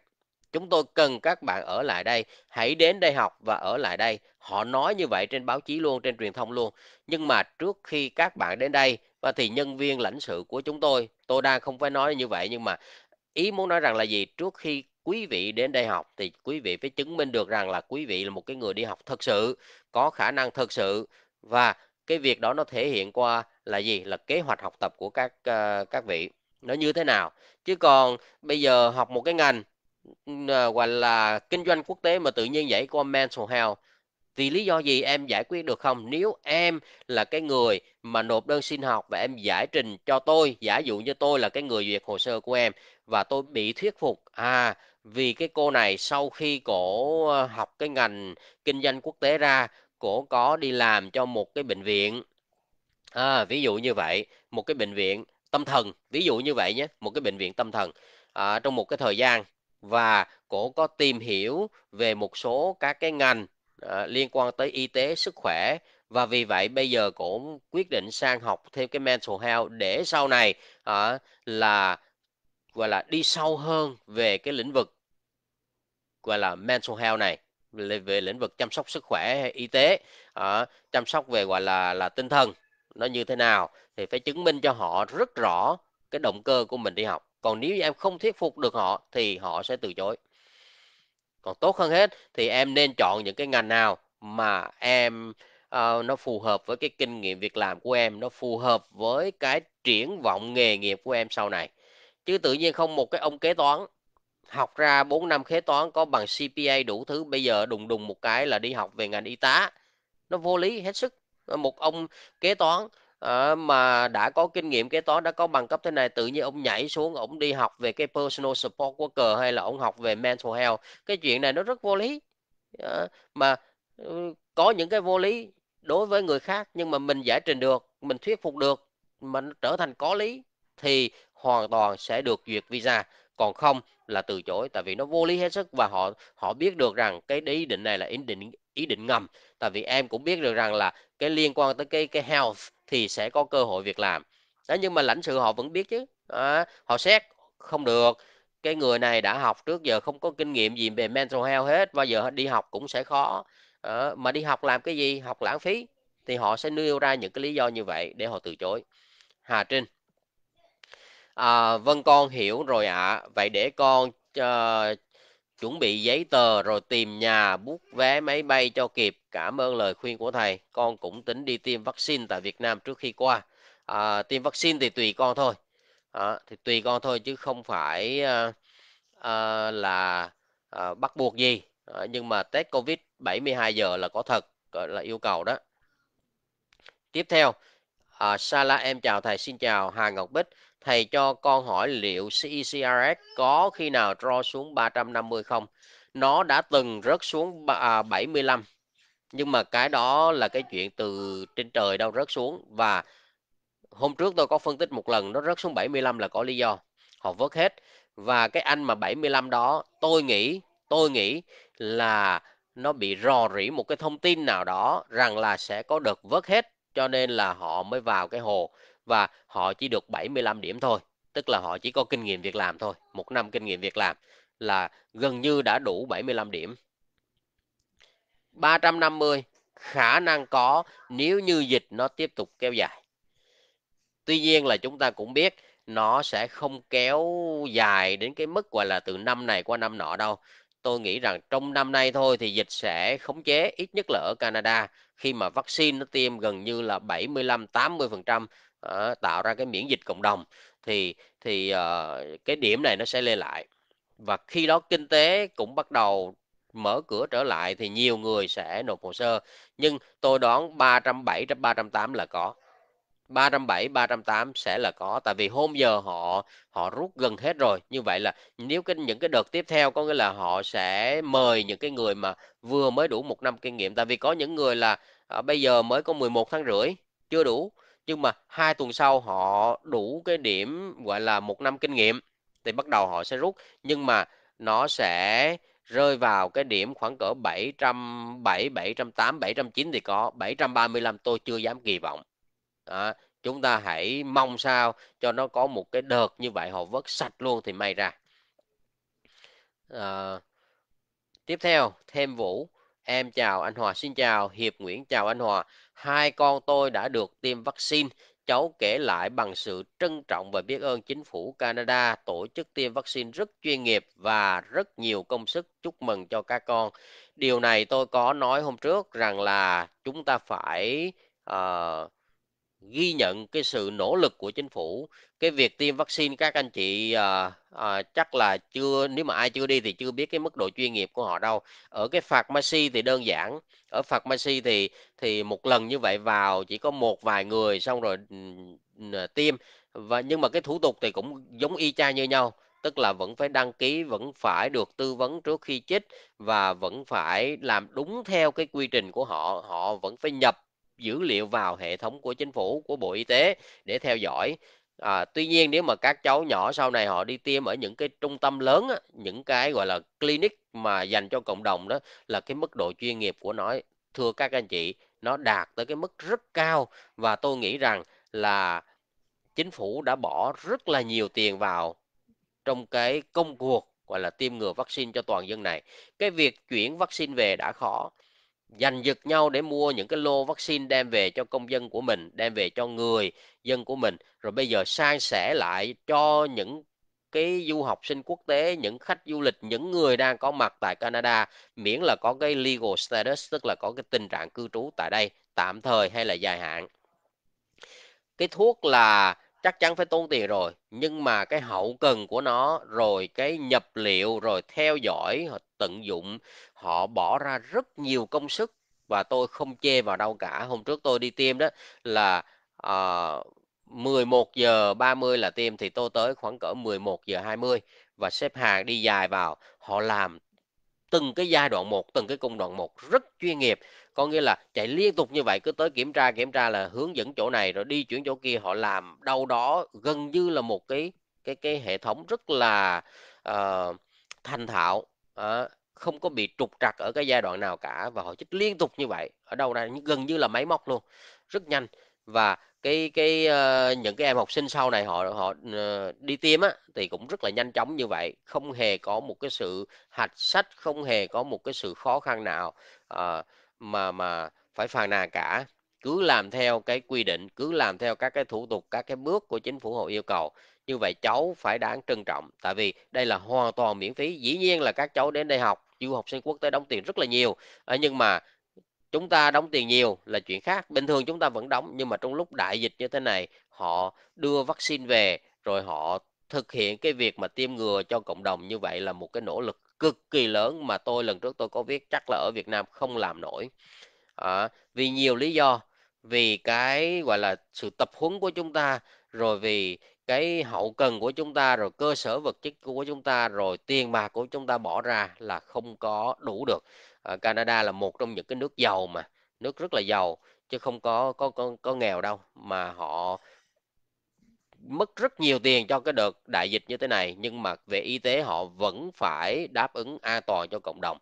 chúng tôi cần các bạn ở lại đây hãy đến đây học và ở lại đây họ nói như vậy trên báo chí luôn trên truyền thông luôn nhưng mà trước khi các bạn đến đây và thì nhân viên lãnh sự của chúng tôi tôi đang không phải nói như vậy nhưng mà ý muốn nói rằng là gì trước khi quý vị đến đây học thì quý vị phải chứng minh được rằng là quý vị là một cái người đi học thật sự có khả năng thật sự và cái việc đó nó thể hiện qua là gì là kế hoạch học tập của các uh, các vị nó như thế nào chứ còn bây giờ học một cái ngành uh, gọi là kinh doanh quốc tế mà tự nhiên nhảy qua mental health vì lý do gì em giải quyết được không nếu em là cái người mà nộp đơn xin học và em giải trình cho tôi giả dụ như tôi là cái người duyệt hồ sơ của em và tôi bị thuyết phục à vì cái cô này sau khi cổ ờ, học cái ngành kinh doanh quốc tế ra cổ có đi làm cho một cái bệnh viện à, ví dụ như vậy một cái bệnh viện tâm thần ví dụ như vậy nhé một cái bệnh viện tâm thần à, trong một cái thời gian và cổ có tìm hiểu về một số các cái ngành Ờ, liên quan tới y tế sức khỏe và vì vậy bây giờ cũng quyết định sang học thêm cái mental health để sau này à, là gọi là đi sâu hơn về cái lĩnh vực gọi là mental health này về lĩnh vực chăm sóc sức khỏe y tế à, chăm sóc về gọi là là tinh thần nó như thế nào thì phải chứng minh cho họ rất rõ cái động cơ của mình đi học còn nếu em không thuyết phục được họ thì họ sẽ từ chối còn tốt hơn hết thì em nên chọn những cái ngành nào mà em uh, nó phù hợp với cái kinh nghiệm việc làm của em nó phù hợp với cái triển vọng nghề nghiệp của em sau này chứ tự nhiên không một cái ông kế toán học ra 4 năm kế toán có bằng CPA đủ thứ bây giờ đùng đùng một cái là đi học về ngành y tá nó vô lý hết sức một ông kế toán à, mà đã có kinh nghiệm kế toán đã có bằng cấp thế này tự nhiên ông nhảy xuống ông đi học về cái personal support worker hay là ông học về mental health cái chuyện này nó rất vô lý à, mà ừ, có những cái vô lý đối với người khác nhưng mà mình giải trình được mình thuyết phục được mà nó trở thành có lý thì hoàn toàn sẽ được duyệt visa còn không là từ chối tại vì nó vô lý hết sức và họ họ biết được rằng cái ý định này là ý định ý định ngầm tại vì em cũng biết được rằng là cái liên quan tới cái cái health thì sẽ có cơ hội việc làm đó nhưng mà lãnh sự họ vẫn biết chứ à, họ xét không được cái người này đã học trước giờ không có kinh nghiệm gì về mental health hết bao giờ đi học cũng sẽ khó à, mà đi học làm cái gì học lãng phí thì họ sẽ nêu ra những cái lý do như vậy để họ từ chối Hà Trinh à, Vân con hiểu rồi ạ à. vậy để con uh, chuẩn bị giấy tờ rồi tìm nhà bút vé máy bay cho kịp cảm ơn lời khuyên của thầy con cũng tính đi tiêm vaccine tại Việt Nam trước khi qua à, tiêm vaccine thì tùy con thôi à, thì tùy con thôi chứ không phải à, à, là à, bắt buộc gì à, nhưng mà test covid 72 giờ là có thật là yêu cầu đó tiếp theo à, Sala em chào thầy xin chào Hà Ngọc Bích Thầy cho con hỏi liệu CECRS có khi nào draw xuống 350 không? Nó đã từng rớt xuống 75. À, Nhưng mà cái đó là cái chuyện từ trên trời đâu rớt xuống. Và hôm trước tôi có phân tích một lần nó rớt xuống 75 là có lý do. Họ vớt hết. Và cái anh mà 75 đó tôi nghĩ tôi nghĩ là nó bị rò rỉ một cái thông tin nào đó rằng là sẽ có đợt vớt hết cho nên là họ mới vào cái hồ và họ chỉ được 75 điểm thôi tức là họ chỉ có kinh nghiệm việc làm thôi một năm kinh nghiệm việc làm là gần như đã đủ 75 điểm 350 khả năng có nếu như dịch nó tiếp tục kéo dài tuy nhiên là chúng ta cũng biết nó sẽ không kéo dài đến cái mức gọi là từ năm này qua năm nọ đâu tôi nghĩ rằng trong năm nay thôi thì dịch sẽ khống chế ít nhất là ở Canada khi mà vaccine nó tiêm gần như là 75 80 à, tạo ra cái miễn dịch cộng đồng thì thì à, cái điểm này nó sẽ lên lại và khi đó kinh tế cũng bắt đầu mở cửa trở lại thì nhiều người sẽ nộp hồ sơ nhưng tôi đoán 307 trăm 308 là có 307 308 sẽ là có tại vì hôm giờ họ họ rút gần hết rồi như vậy là nếu cái những cái đợt tiếp theo có nghĩa là họ sẽ mời những cái người mà vừa mới đủ một năm kinh nghiệm tại vì có những người là à, bây giờ mới có 11 tháng rưỡi chưa đủ nhưng mà hai tuần sau họ đủ cái điểm gọi là một năm kinh nghiệm thì bắt đầu họ sẽ rút nhưng mà nó sẽ rơi vào cái điểm khoảng cỡ 707, 708, 709 thì có 735 tôi chưa dám kỳ vọng à, chúng ta hãy mong sao cho nó có một cái đợt như vậy họ vớt sạch luôn thì may ra à, tiếp theo thêm Vũ em chào anh Hòa xin chào Hiệp Nguyễn chào anh Hòa hai con tôi đã được tiêm vaccine. Cháu kể lại bằng sự trân trọng và biết ơn chính phủ Canada tổ chức tiêm vaccine rất chuyên nghiệp và rất nhiều công sức chúc mừng cho các con. Điều này tôi có nói hôm trước rằng là chúng ta phải uh, ghi nhận cái sự nỗ lực của chính phủ cái việc tiêm vaccine các anh chị à, à, chắc là chưa nếu mà ai chưa đi thì chưa biết cái mức độ chuyên nghiệp của họ đâu ở cái phạt Messi thì đơn giản ở phạt Messi thì thì một lần như vậy vào chỉ có một vài người xong rồi ừ, tiêm và nhưng mà cái thủ tục thì cũng giống y chang như nhau tức là vẫn phải đăng ký vẫn phải được tư vấn trước khi chích và vẫn phải làm đúng theo cái quy trình của họ họ vẫn phải nhập dữ liệu vào hệ thống của chính phủ của bộ y tế để theo dõi à, tuy nhiên nếu mà các cháu nhỏ sau này họ đi tiêm ở những cái trung tâm lớn những cái gọi là clinic mà dành cho cộng đồng đó là cái mức độ chuyên nghiệp của nó thưa các anh chị nó đạt tới cái mức rất cao và tôi nghĩ rằng là chính phủ đã bỏ rất là nhiều tiền vào trong cái công cuộc gọi là tiêm ngừa vaccine cho toàn dân này cái việc chuyển vaccine về đã khó giành giật nhau để mua những cái lô vaccine đem về cho công dân của mình đem về cho người dân của mình rồi bây giờ sang sẻ lại cho những cái du học sinh quốc tế những khách du lịch những người đang có mặt tại Canada miễn là có cái legal status tức là có cái tình trạng cư trú tại đây tạm thời hay là dài hạn cái thuốc là chắc chắn phải tốn tiền rồi nhưng mà cái hậu cần của nó rồi cái nhập liệu rồi theo dõi họ tận dụng họ bỏ ra rất nhiều công sức và tôi không chê vào đâu cả hôm trước tôi đi tiêm đó là à, ờ, 11 giờ 30 là tiêm thì tôi tới khoảng cỡ 11 giờ 20 và xếp hàng đi dài vào họ làm từng cái giai đoạn một từng cái công đoạn một rất chuyên nghiệp có nghĩa là chạy liên tục như vậy cứ tới kiểm tra kiểm tra là hướng dẫn chỗ này rồi đi chuyển chỗ kia họ làm đâu đó gần như là một cái cái cái hệ thống rất là uh, thành thạo uh, không có bị trục trặc ở cái giai đoạn nào cả và họ chích liên tục như vậy ở đâu ra gần như là máy móc luôn rất nhanh và cái cái uh, những cái em học sinh sau này họ họ uh, đi tiêm á thì cũng rất là nhanh chóng như vậy không hề có một cái sự hạch sách không hề có một cái sự khó khăn nào uh, mà mà phải phàn nàn cả cứ làm theo cái quy định cứ làm theo các cái thủ tục các cái bước của chính phủ họ yêu cầu như vậy cháu phải đáng trân trọng tại vì đây là hoàn toàn miễn phí dĩ nhiên là các cháu đến đây học du học sinh quốc tế đóng tiền rất là nhiều à, nhưng mà chúng ta đóng tiền nhiều là chuyện khác bình thường chúng ta vẫn đóng nhưng mà trong lúc đại dịch như thế này họ đưa vaccine về rồi họ thực hiện cái việc mà tiêm ngừa cho cộng đồng như vậy là một cái nỗ lực cực kỳ lớn mà tôi lần trước tôi có viết chắc là ở Việt Nam không làm nổi à, vì nhiều lý do vì cái gọi là sự tập huấn của chúng ta rồi vì cái hậu cần của chúng ta rồi cơ sở vật chất của chúng ta rồi tiền bạc của chúng ta bỏ ra là không có đủ được à, Canada là một trong những cái nước giàu mà nước rất là giàu chứ không có có có, có nghèo đâu mà họ mất rất nhiều tiền cho cái đợt đại dịch như thế này nhưng mà về y tế họ vẫn phải đáp ứng an toàn cho cộng đồng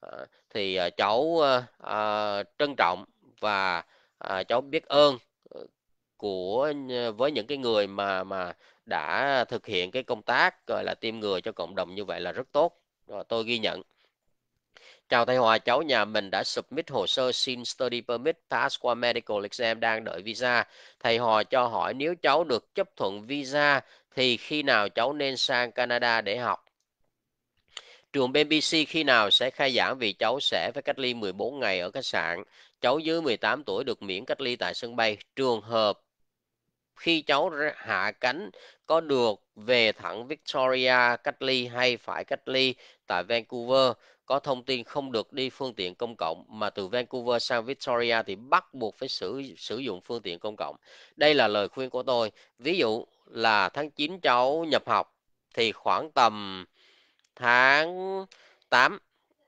à, thì à, cháu à, trân trọng và à, cháu biết ơn của với những cái người mà mà đã thực hiện cái công tác gọi là tiêm ngừa cho cộng đồng như vậy là rất tốt rồi tôi ghi nhận Chào thầy Hòa, cháu nhà mình đã submit hồ sơ xin study permit pass qua medical exam đang đợi visa. Thầy Hòa cho hỏi nếu cháu được chấp thuận visa thì khi nào cháu nên sang Canada để học? Trường BBC khi nào sẽ khai giảng vì cháu sẽ phải cách ly 14 ngày ở khách sạn. Cháu dưới 18 tuổi được miễn cách ly tại sân bay. Trường hợp khi cháu hạ cánh có được về thẳng Victoria cách ly hay phải cách ly tại Vancouver có thông tin không được đi phương tiện công cộng mà từ Vancouver sang Victoria thì bắt buộc phải sử sử dụng phương tiện công cộng. Đây là lời khuyên của tôi. Ví dụ là tháng 9 cháu nhập học thì khoảng tầm tháng 8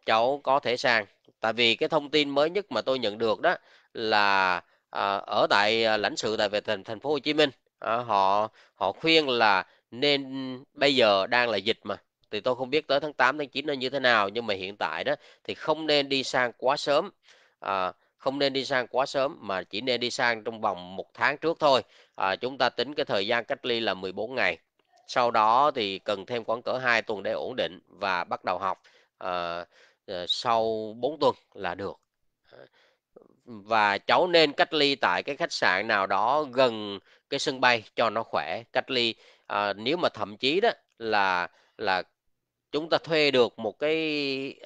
cháu có thể sang. Tại vì cái thông tin mới nhất mà tôi nhận được đó là à, ở tại à, lãnh sự tại về thành thành phố Hồ Chí Minh Ờ, họ họ khuyên là nên bây giờ đang là dịch mà thì tôi không biết tới tháng 8 tháng 9 nó như thế nào nhưng mà hiện tại đó thì không nên đi sang quá sớm à, không nên đi sang quá sớm mà chỉ nên đi sang trong vòng một tháng trước thôi à, chúng ta tính cái thời gian cách ly là 14 ngày sau đó thì cần thêm khoảng cỡ 2 tuần để ổn định và bắt đầu học à, sau 4 tuần là được và cháu nên cách ly tại cái khách sạn nào đó gần cái sân bay cho nó khỏe cách ly à, nếu mà thậm chí đó là là chúng ta thuê được một cái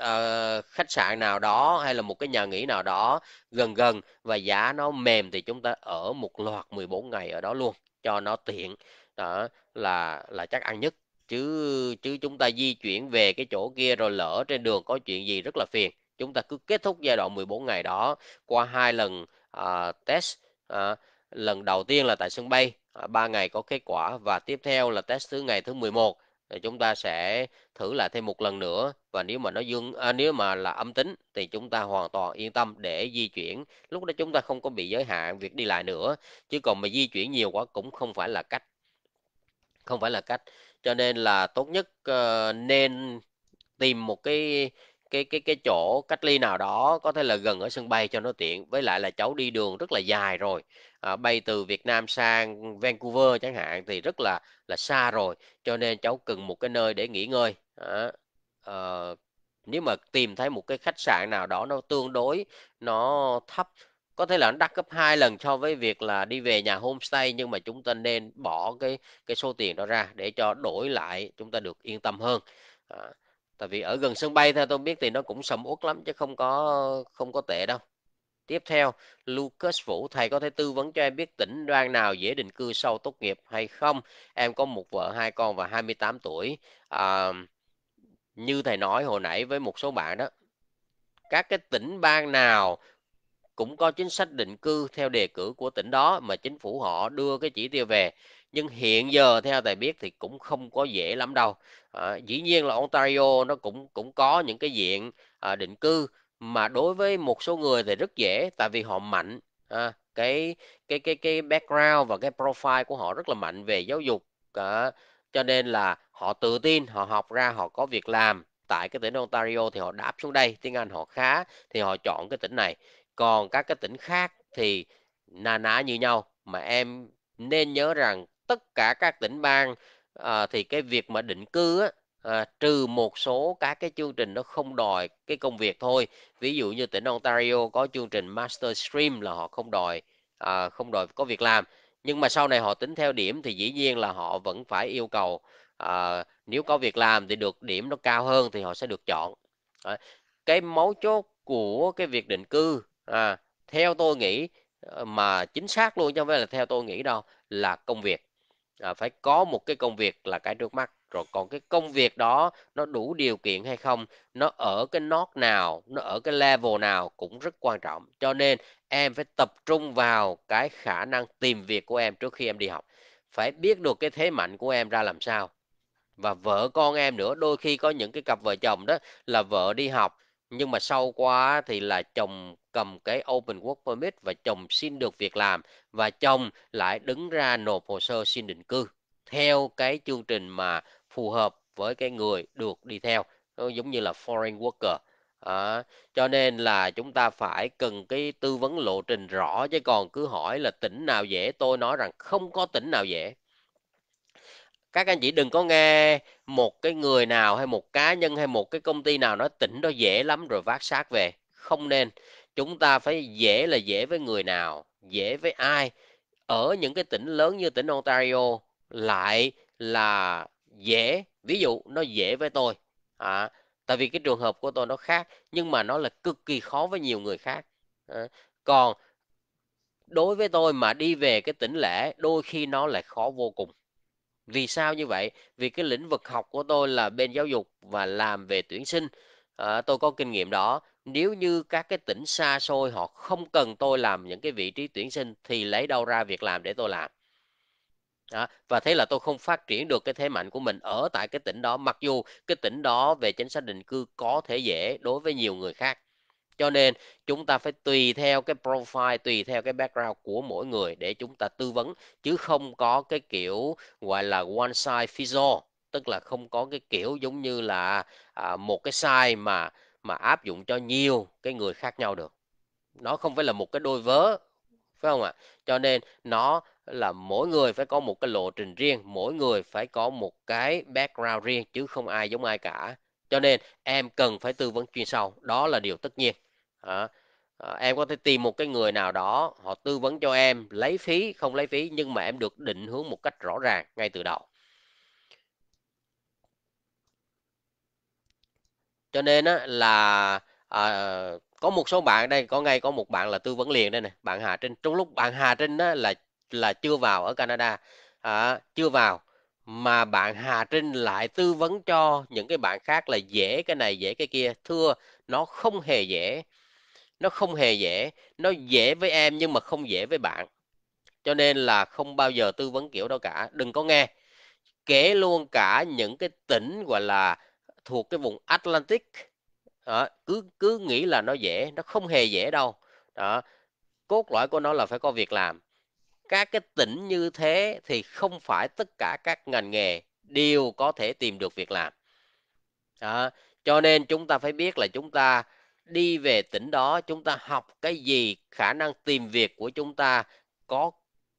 uh, khách sạn nào đó hay là một cái nhà nghỉ nào đó gần gần và giá nó mềm thì chúng ta ở một loạt 14 ngày ở đó luôn cho nó tiện đó là là chắc ăn nhất chứ chứ chúng ta di chuyển về cái chỗ kia rồi lỡ trên đường có chuyện gì rất là phiền chúng ta cứ kết thúc giai đoạn 14 ngày đó qua hai lần uh, test uh, lần đầu tiên là tại sân bay 3 à, ngày có kết quả và tiếp theo là test thứ ngày thứ 11 thì chúng ta sẽ thử lại thêm một lần nữa và nếu mà nó dương à, nếu mà là âm tính thì chúng ta hoàn toàn yên tâm để di chuyển lúc đó chúng ta không có bị giới hạn việc đi lại nữa chứ còn mà di chuyển nhiều quá cũng không phải là cách không phải là cách cho nên là tốt nhất uh, nên tìm một cái cái cái cái chỗ cách ly nào đó có thể là gần ở sân bay cho nó tiện với lại là cháu đi đường rất là dài rồi à, bay từ Việt Nam sang Vancouver chẳng hạn thì rất là là xa rồi cho nên cháu cần một cái nơi để nghỉ ngơi à, à, nếu mà tìm thấy một cái khách sạn nào đó nó tương đối nó thấp có thể là nó đắt gấp hai lần so với việc là đi về nhà homestay nhưng mà chúng ta nên bỏ cái cái số tiền đó ra để cho đổi lại chúng ta được yên tâm hơn à, tại vì ở gần sân bay theo tôi biết thì nó cũng sầm uất lắm chứ không có không có tệ đâu tiếp theo Lucas Vũ thầy có thể tư vấn cho em biết tỉnh đoan nào dễ định cư sau tốt nghiệp hay không em có một vợ hai con và 28 tuổi à, như thầy nói hồi nãy với một số bạn đó các cái tỉnh bang nào cũng có chính sách định cư theo đề cử của tỉnh đó mà chính phủ họ đưa cái chỉ tiêu về nhưng hiện giờ theo thầy biết thì cũng không có dễ lắm đâu à, dĩ nhiên là Ontario nó cũng cũng có những cái diện à, định cư mà đối với một số người thì rất dễ tại vì họ mạnh à, cái cái cái cái background và cái profile của họ rất là mạnh về giáo dục à, cho nên là họ tự tin họ học ra họ có việc làm tại cái tỉnh Ontario thì họ đáp xuống đây tiếng Anh họ khá thì họ chọn cái tỉnh này còn các cái tỉnh khác thì na ná như nhau mà em nên nhớ rằng tất cả các tỉnh bang à, thì cái việc mà định cư á, à, trừ một số các cái chương trình nó không đòi cái công việc thôi ví dụ như tỉnh Ontario có chương trình Master Stream là họ không đòi à, không đòi có việc làm nhưng mà sau này họ tính theo điểm thì dĩ nhiên là họ vẫn phải yêu cầu à, nếu có việc làm thì được điểm nó cao hơn thì họ sẽ được chọn à, cái mấu chốt của cái việc định cư à, theo tôi nghĩ mà chính xác luôn chứ không phải là theo tôi nghĩ đâu là công việc à, phải có một cái công việc là cái trước mắt rồi còn cái công việc đó nó đủ điều kiện hay không nó ở cái nốt nào nó ở cái level nào cũng rất quan trọng cho nên em phải tập trung vào cái khả năng tìm việc của em trước khi em đi học phải biết được cái thế mạnh của em ra làm sao và vợ con em nữa đôi khi có những cái cặp vợ chồng đó là vợ đi học nhưng mà sau quá thì là chồng cầm cái Open Work Permit và chồng xin được việc làm và chồng lại đứng ra nộp hồ sơ xin định cư theo cái chương trình mà phù hợp với cái người được đi theo giống như là foreign worker à, cho nên là chúng ta phải cần cái tư vấn lộ trình rõ chứ còn cứ hỏi là tỉnh nào dễ tôi nói rằng không có tỉnh nào dễ các anh chị đừng có nghe một cái người nào hay một cá nhân hay một cái công ty nào nó tỉnh đó dễ lắm rồi vác sát về không nên chúng ta phải dễ là dễ với người nào dễ với ai ở những cái tỉnh lớn như tỉnh Ontario lại là dễ ví dụ nó dễ với tôi à, tại vì cái trường hợp của tôi nó khác nhưng mà nó là cực kỳ khó với nhiều người khác à, còn đối với tôi mà đi về cái tỉnh lẻ đôi khi nó lại khó vô cùng vì sao như vậy vì cái lĩnh vực học của tôi là bên giáo dục và làm về tuyển sinh à, tôi có kinh nghiệm đó nếu như các cái tỉnh xa xôi họ không cần tôi làm những cái vị trí tuyển sinh thì lấy đâu ra việc làm để tôi làm đó. và thế là tôi không phát triển được cái thế mạnh của mình ở tại cái tỉnh đó mặc dù cái tỉnh đó về chính sách định cư có thể dễ đối với nhiều người khác cho nên chúng ta phải tùy theo cái profile tùy theo cái background của mỗi người để chúng ta tư vấn chứ không có cái kiểu gọi là one size fits all tức là không có cái kiểu giống như là à, một cái size mà mà áp dụng cho nhiều cái người khác nhau được nó không phải là một cái đôi vớ phải không ạ cho nên nó là mỗi người phải có một cái lộ trình riêng mỗi người phải có một cái background riêng chứ không ai giống ai cả cho nên em cần phải tư vấn chuyên sâu đó là điều tất nhiên à, à, em có thể tìm một cái người nào đó họ tư vấn cho em lấy phí không lấy phí nhưng mà em được định hướng một cách rõ ràng ngay từ đầu cho nên á, là à, có một số bạn đây có ngay có một bạn là tư vấn liền đây này bạn Hà Trinh trong lúc bạn Hà Trinh á, là là chưa vào ở Canada à, chưa vào mà bạn Hà Trinh lại tư vấn cho những cái bạn khác là dễ cái này dễ cái kia thưa nó không hề dễ nó không hề dễ nó dễ với em nhưng mà không dễ với bạn cho nên là không bao giờ tư vấn kiểu đó cả đừng có nghe kể luôn cả những cái tỉnh gọi là thuộc cái vùng Atlantic đó, cứ cứ nghĩ là nó dễ nó không hề dễ đâu đó cốt lõi của nó là phải có việc làm các cái tỉnh như thế thì không phải tất cả các ngành nghề đều có thể tìm được việc làm đó. cho nên chúng ta phải biết là chúng ta đi về tỉnh đó chúng ta học cái gì khả năng tìm việc của chúng ta có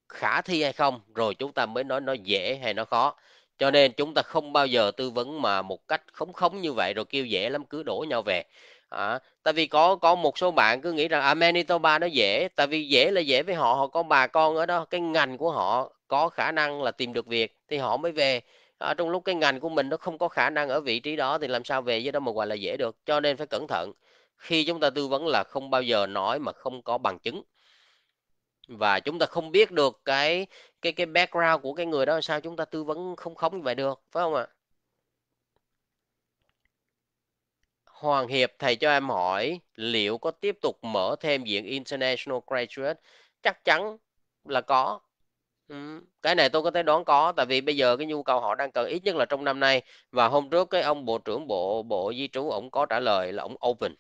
khả thi hay không rồi chúng ta mới nói nó dễ hay nó khó cho nên chúng ta không bao giờ tư vấn mà một cách khống khống như vậy rồi kêu dễ lắm cứ đổ nhau về à, tại vì có có một số bạn cứ nghĩ rằng à Manitoba nó dễ tại vì dễ là dễ với họ họ có bà con ở đó cái ngành của họ có khả năng là tìm được việc thì họ mới về à, trong lúc cái ngành của mình nó không có khả năng ở vị trí đó thì làm sao về với đó mà gọi là dễ được cho nên phải cẩn thận khi chúng ta tư vấn là không bao giờ nói mà không có bằng chứng và chúng ta không biết được cái cái cái background của cái người đó sao chúng ta tư vấn không khống như vậy được phải không ạ Hoàng Hiệp thầy cho em hỏi liệu có tiếp tục mở thêm diện International Graduate chắc chắn là có ừ, cái này tôi có thể đoán có tại vì bây giờ cái nhu cầu họ đang cần ít nhất là trong năm nay và hôm trước cái ông bộ trưởng bộ bộ di trú ổng có trả lời là ổng open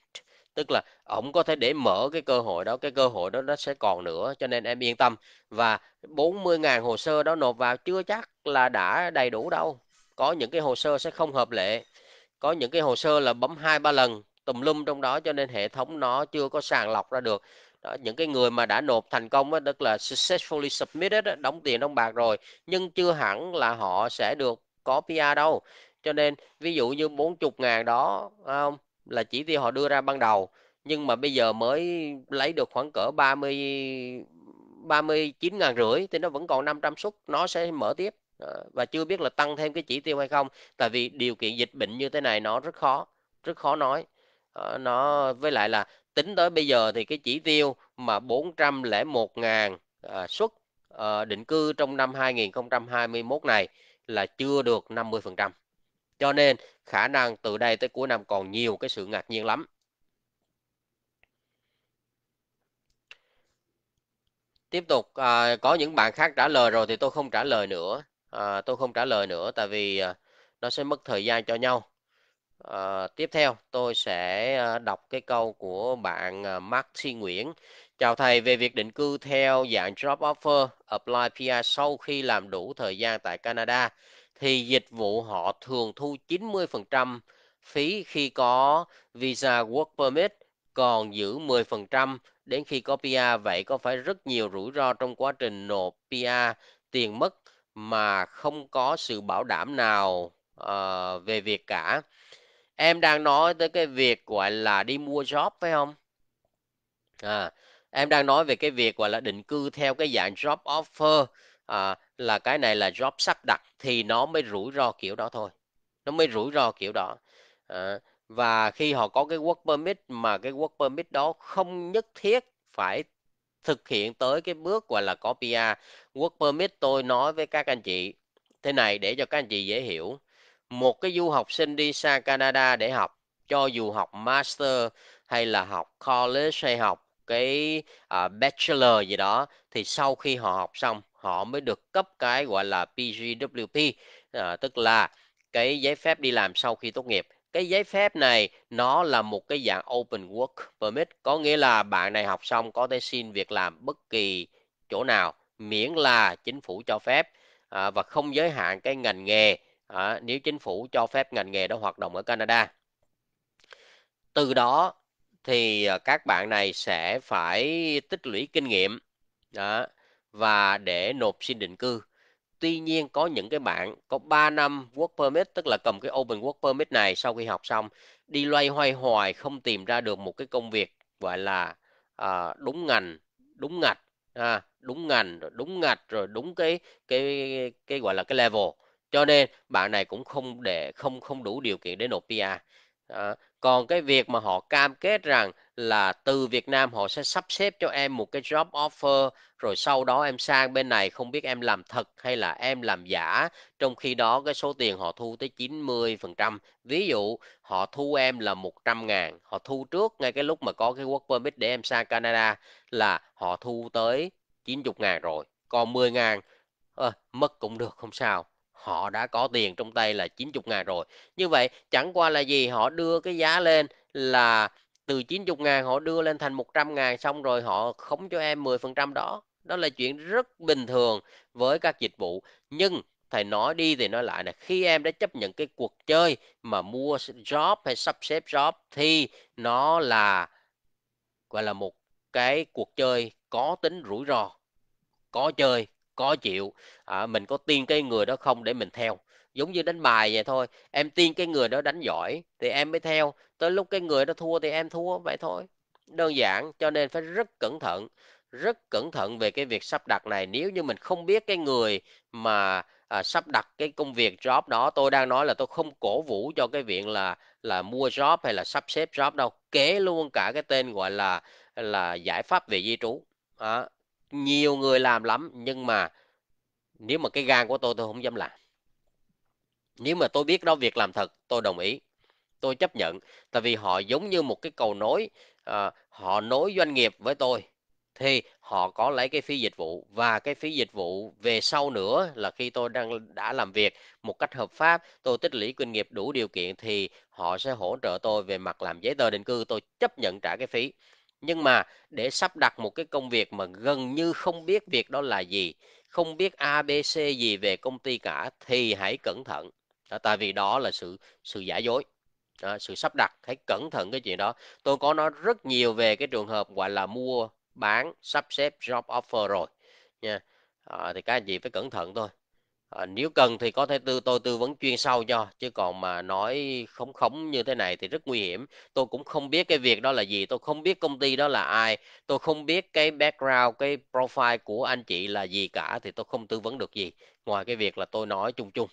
tức là ổng có thể để mở cái cơ hội đó cái cơ hội đó nó sẽ còn nữa cho nên em yên tâm và 40.000 hồ sơ đó nộp vào chưa chắc là đã đầy đủ đâu có những cái hồ sơ sẽ không hợp lệ có những cái hồ sơ là bấm hai ba lần tùm lum trong đó cho nên hệ thống nó chưa có sàng lọc ra được đó, những cái người mà đã nộp thành công đó, tức là successfully submitted đóng tiền đóng bạc rồi nhưng chưa hẳn là họ sẽ được có PR đâu cho nên ví dụ như 40 ngàn đó không là chỉ tiêu họ đưa ra ban đầu nhưng mà bây giờ mới lấy được khoảng cỡ 30 39 ngàn rưỡi thì nó vẫn còn 500 suất nó sẽ mở tiếp và chưa biết là tăng thêm cái chỉ tiêu hay không tại vì điều kiện dịch bệnh như thế này nó rất khó rất khó nói nó với lại là tính tới bây giờ thì cái chỉ tiêu mà 401 ngàn à, suất ờ, định cư trong năm 2021 này là chưa được 50 phần trăm cho nên khả năng từ đây tới cuối năm còn nhiều cái sự ngạc nhiên lắm. Tiếp tục à, có những bạn khác trả lời rồi thì tôi không trả lời nữa. À, tôi không trả lời nữa tại vì à, nó sẽ mất thời gian cho nhau. À, tiếp theo tôi sẽ à, đọc cái câu của bạn à, Maxi Nguyễn. Chào thầy về việc định cư theo dạng job offer apply PR sau khi làm đủ thời gian tại Canada thì dịch vụ họ thường thu 90% phí khi có visa work permit còn giữ 10% đến khi có PR vậy có phải rất nhiều rủi ro trong quá trình nộp PR tiền mất mà không có sự bảo đảm nào uh, về việc cả em đang nói tới cái việc gọi là đi mua job phải không à em đang nói về cái việc gọi là định cư theo cái dạng job offer à, là cái này là job sắp đặt thì nó mới rủi ro kiểu đó thôi nó mới rủi ro kiểu đó à, và khi họ có cái work permit mà cái work permit đó không nhất thiết phải thực hiện tới cái bước gọi là có PR work permit tôi nói với các anh chị thế này để cho các anh chị dễ hiểu một cái du học sinh đi sang Canada để học cho dù học master hay là học college hay học cái uh, bachelor gì đó thì sau khi họ học xong họ mới được cấp cái gọi là PGWP à, tức là cái giấy phép đi làm sau khi tốt nghiệp cái giấy phép này nó là một cái dạng open work permit có nghĩa là bạn này học xong có thể xin việc làm bất kỳ chỗ nào miễn là chính phủ cho phép à, và không giới hạn cái ngành nghề à, nếu chính phủ cho phép ngành nghề đó hoạt động ở Canada từ đó thì à, các bạn này sẽ phải tích lũy kinh nghiệm đó, và để nộp xin định cư tuy nhiên có những cái bạn có 3 năm work permit tức là cầm cái open work permit này sau khi học xong đi loay hoay hoài không tìm ra được một cái công việc gọi là à, đúng ngành đúng ngạch à, đúng ngành đúng ngạch rồi đúng cái cái cái gọi là cái level cho nên bạn này cũng không để không không đủ điều kiện để nộp PR à, còn cái việc mà họ cam kết rằng là từ Việt Nam họ sẽ sắp xếp cho em một cái job offer rồi sau đó em sang bên này không biết em làm thật hay là em làm giả trong khi đó cái số tiền họ thu tới 90% ví dụ họ thu em là 100 ngàn họ thu trước ngay cái lúc mà có cái work permit để em sang Canada là họ thu tới 90 ngàn rồi còn 10 ngàn à, mất cũng được không sao họ đã có tiền trong tay là 90 ngàn rồi như vậy chẳng qua là gì họ đưa cái giá lên là từ 90 ngàn họ đưa lên thành 100 ngàn xong rồi họ khống cho em 10 phần trăm đó đó là chuyện rất bình thường với các dịch vụ nhưng thầy nói đi thì nói lại là khi em đã chấp nhận cái cuộc chơi mà mua job hay sắp xếp job thì nó là gọi là một cái cuộc chơi có tính rủi ro có chơi có chịu à, mình có tiên cái người đó không để mình theo giống như đánh bài vậy thôi em tiên cái người đó đánh giỏi thì em mới theo tới lúc cái người đó thua thì em thua vậy thôi đơn giản cho nên phải rất cẩn thận rất cẩn thận về cái việc sắp đặt này nếu như mình không biết cái người mà à, sắp đặt cái công việc job đó tôi đang nói là tôi không cổ vũ cho cái việc là là mua job hay là sắp xếp job đâu kế luôn cả cái tên gọi là là giải pháp về di trú à, nhiều người làm lắm nhưng mà nếu mà cái gan của tôi tôi không dám làm nếu mà tôi biết đó việc làm thật tôi đồng ý tôi chấp nhận tại vì họ giống như một cái cầu nối à, họ nối doanh nghiệp với tôi thì họ có lấy cái phí dịch vụ và cái phí dịch vụ về sau nữa là khi tôi đang đã làm việc một cách hợp pháp tôi tích lũy kinh nghiệm đủ điều kiện thì họ sẽ hỗ trợ tôi về mặt làm giấy tờ định cư tôi chấp nhận trả cái phí nhưng mà để sắp đặt một cái công việc mà gần như không biết việc đó là gì không biết abc gì về công ty cả thì hãy cẩn thận đó, tại vì đó là sự sự giả dối đó, sự sắp đặt hãy cẩn thận cái chuyện đó tôi có nói rất nhiều về cái trường hợp gọi là mua bán sắp xếp job offer rồi nha à, thì các anh chị phải cẩn thận thôi à, nếu cần thì có thể tư tôi tư vấn chuyên sâu cho chứ còn mà nói khống khống như thế này thì rất nguy hiểm tôi cũng không biết cái việc đó là gì tôi không biết công ty đó là ai tôi không biết cái background cái profile của anh chị là gì cả thì tôi không tư vấn được gì ngoài cái việc là tôi nói chung chung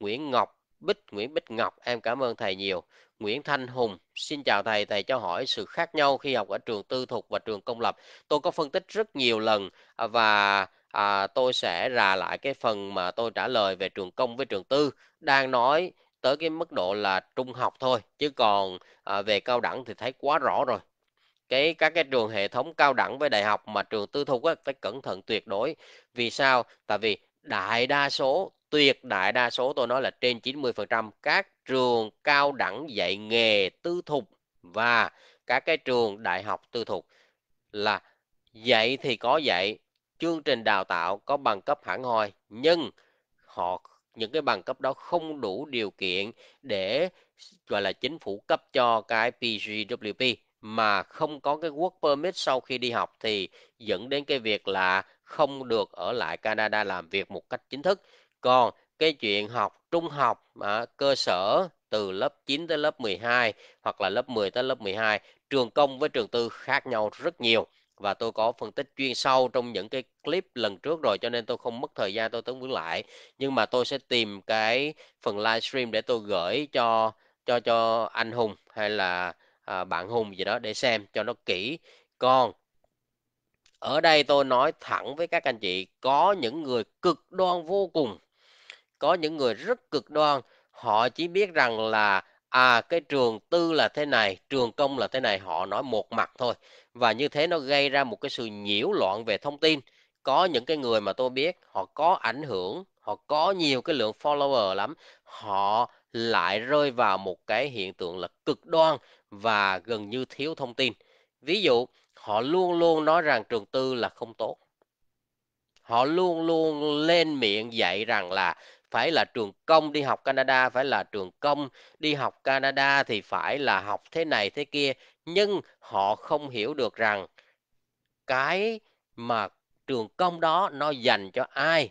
Nguyễn Ngọc Bích Nguyễn Bích Ngọc em cảm ơn thầy nhiều Nguyễn Thanh Hùng xin chào thầy thầy cho hỏi sự khác nhau khi học ở trường tư thục và trường công lập tôi có phân tích rất nhiều lần à, và à, tôi sẽ rà lại cái phần mà tôi trả lời về trường công với trường tư đang nói tới cái mức độ là trung học thôi chứ còn à, về cao đẳng thì thấy quá rõ rồi cái các cái trường hệ thống cao đẳng với đại học mà trường tư thục á, phải cẩn thận tuyệt đối vì sao tại vì đại đa số tuyệt đại đa số tôi nói là trên 90% các trường cao đẳng dạy nghề tư thục và các cái trường đại học tư thục là dạy thì có dạy chương trình đào tạo có bằng cấp hẳn hoi nhưng họ những cái bằng cấp đó không đủ điều kiện để gọi là chính phủ cấp cho cái PGWP mà không có cái work permit sau khi đi học thì dẫn đến cái việc là không được ở lại Canada làm việc một cách chính thức. Còn cái chuyện học trung học à, cơ sở từ lớp 9 tới lớp 12 hoặc là lớp 10 tới lớp 12, trường công với trường tư khác nhau rất nhiều và tôi có phân tích chuyên sâu trong những cái clip lần trước rồi cho nên tôi không mất thời gian tôi tóm vướng lại nhưng mà tôi sẽ tìm cái phần livestream để tôi gửi cho cho cho anh Hùng hay là à, bạn Hùng gì đó để xem cho nó kỹ còn ở đây tôi nói thẳng với các anh chị có những người cực đoan vô cùng có những người rất cực đoan họ chỉ biết rằng là à cái trường tư là thế này trường công là thế này họ nói một mặt thôi và như thế nó gây ra một cái sự nhiễu loạn về thông tin có những cái người mà tôi biết họ có ảnh hưởng họ có nhiều cái lượng follower lắm họ lại rơi vào một cái hiện tượng là cực đoan và gần như thiếu thông tin ví dụ họ luôn luôn nói rằng trường tư là không tốt họ luôn luôn lên miệng dạy rằng là phải là trường công đi học Canada phải là trường công đi học Canada thì phải là học thế này thế kia nhưng họ không hiểu được rằng cái mà trường công đó nó dành cho ai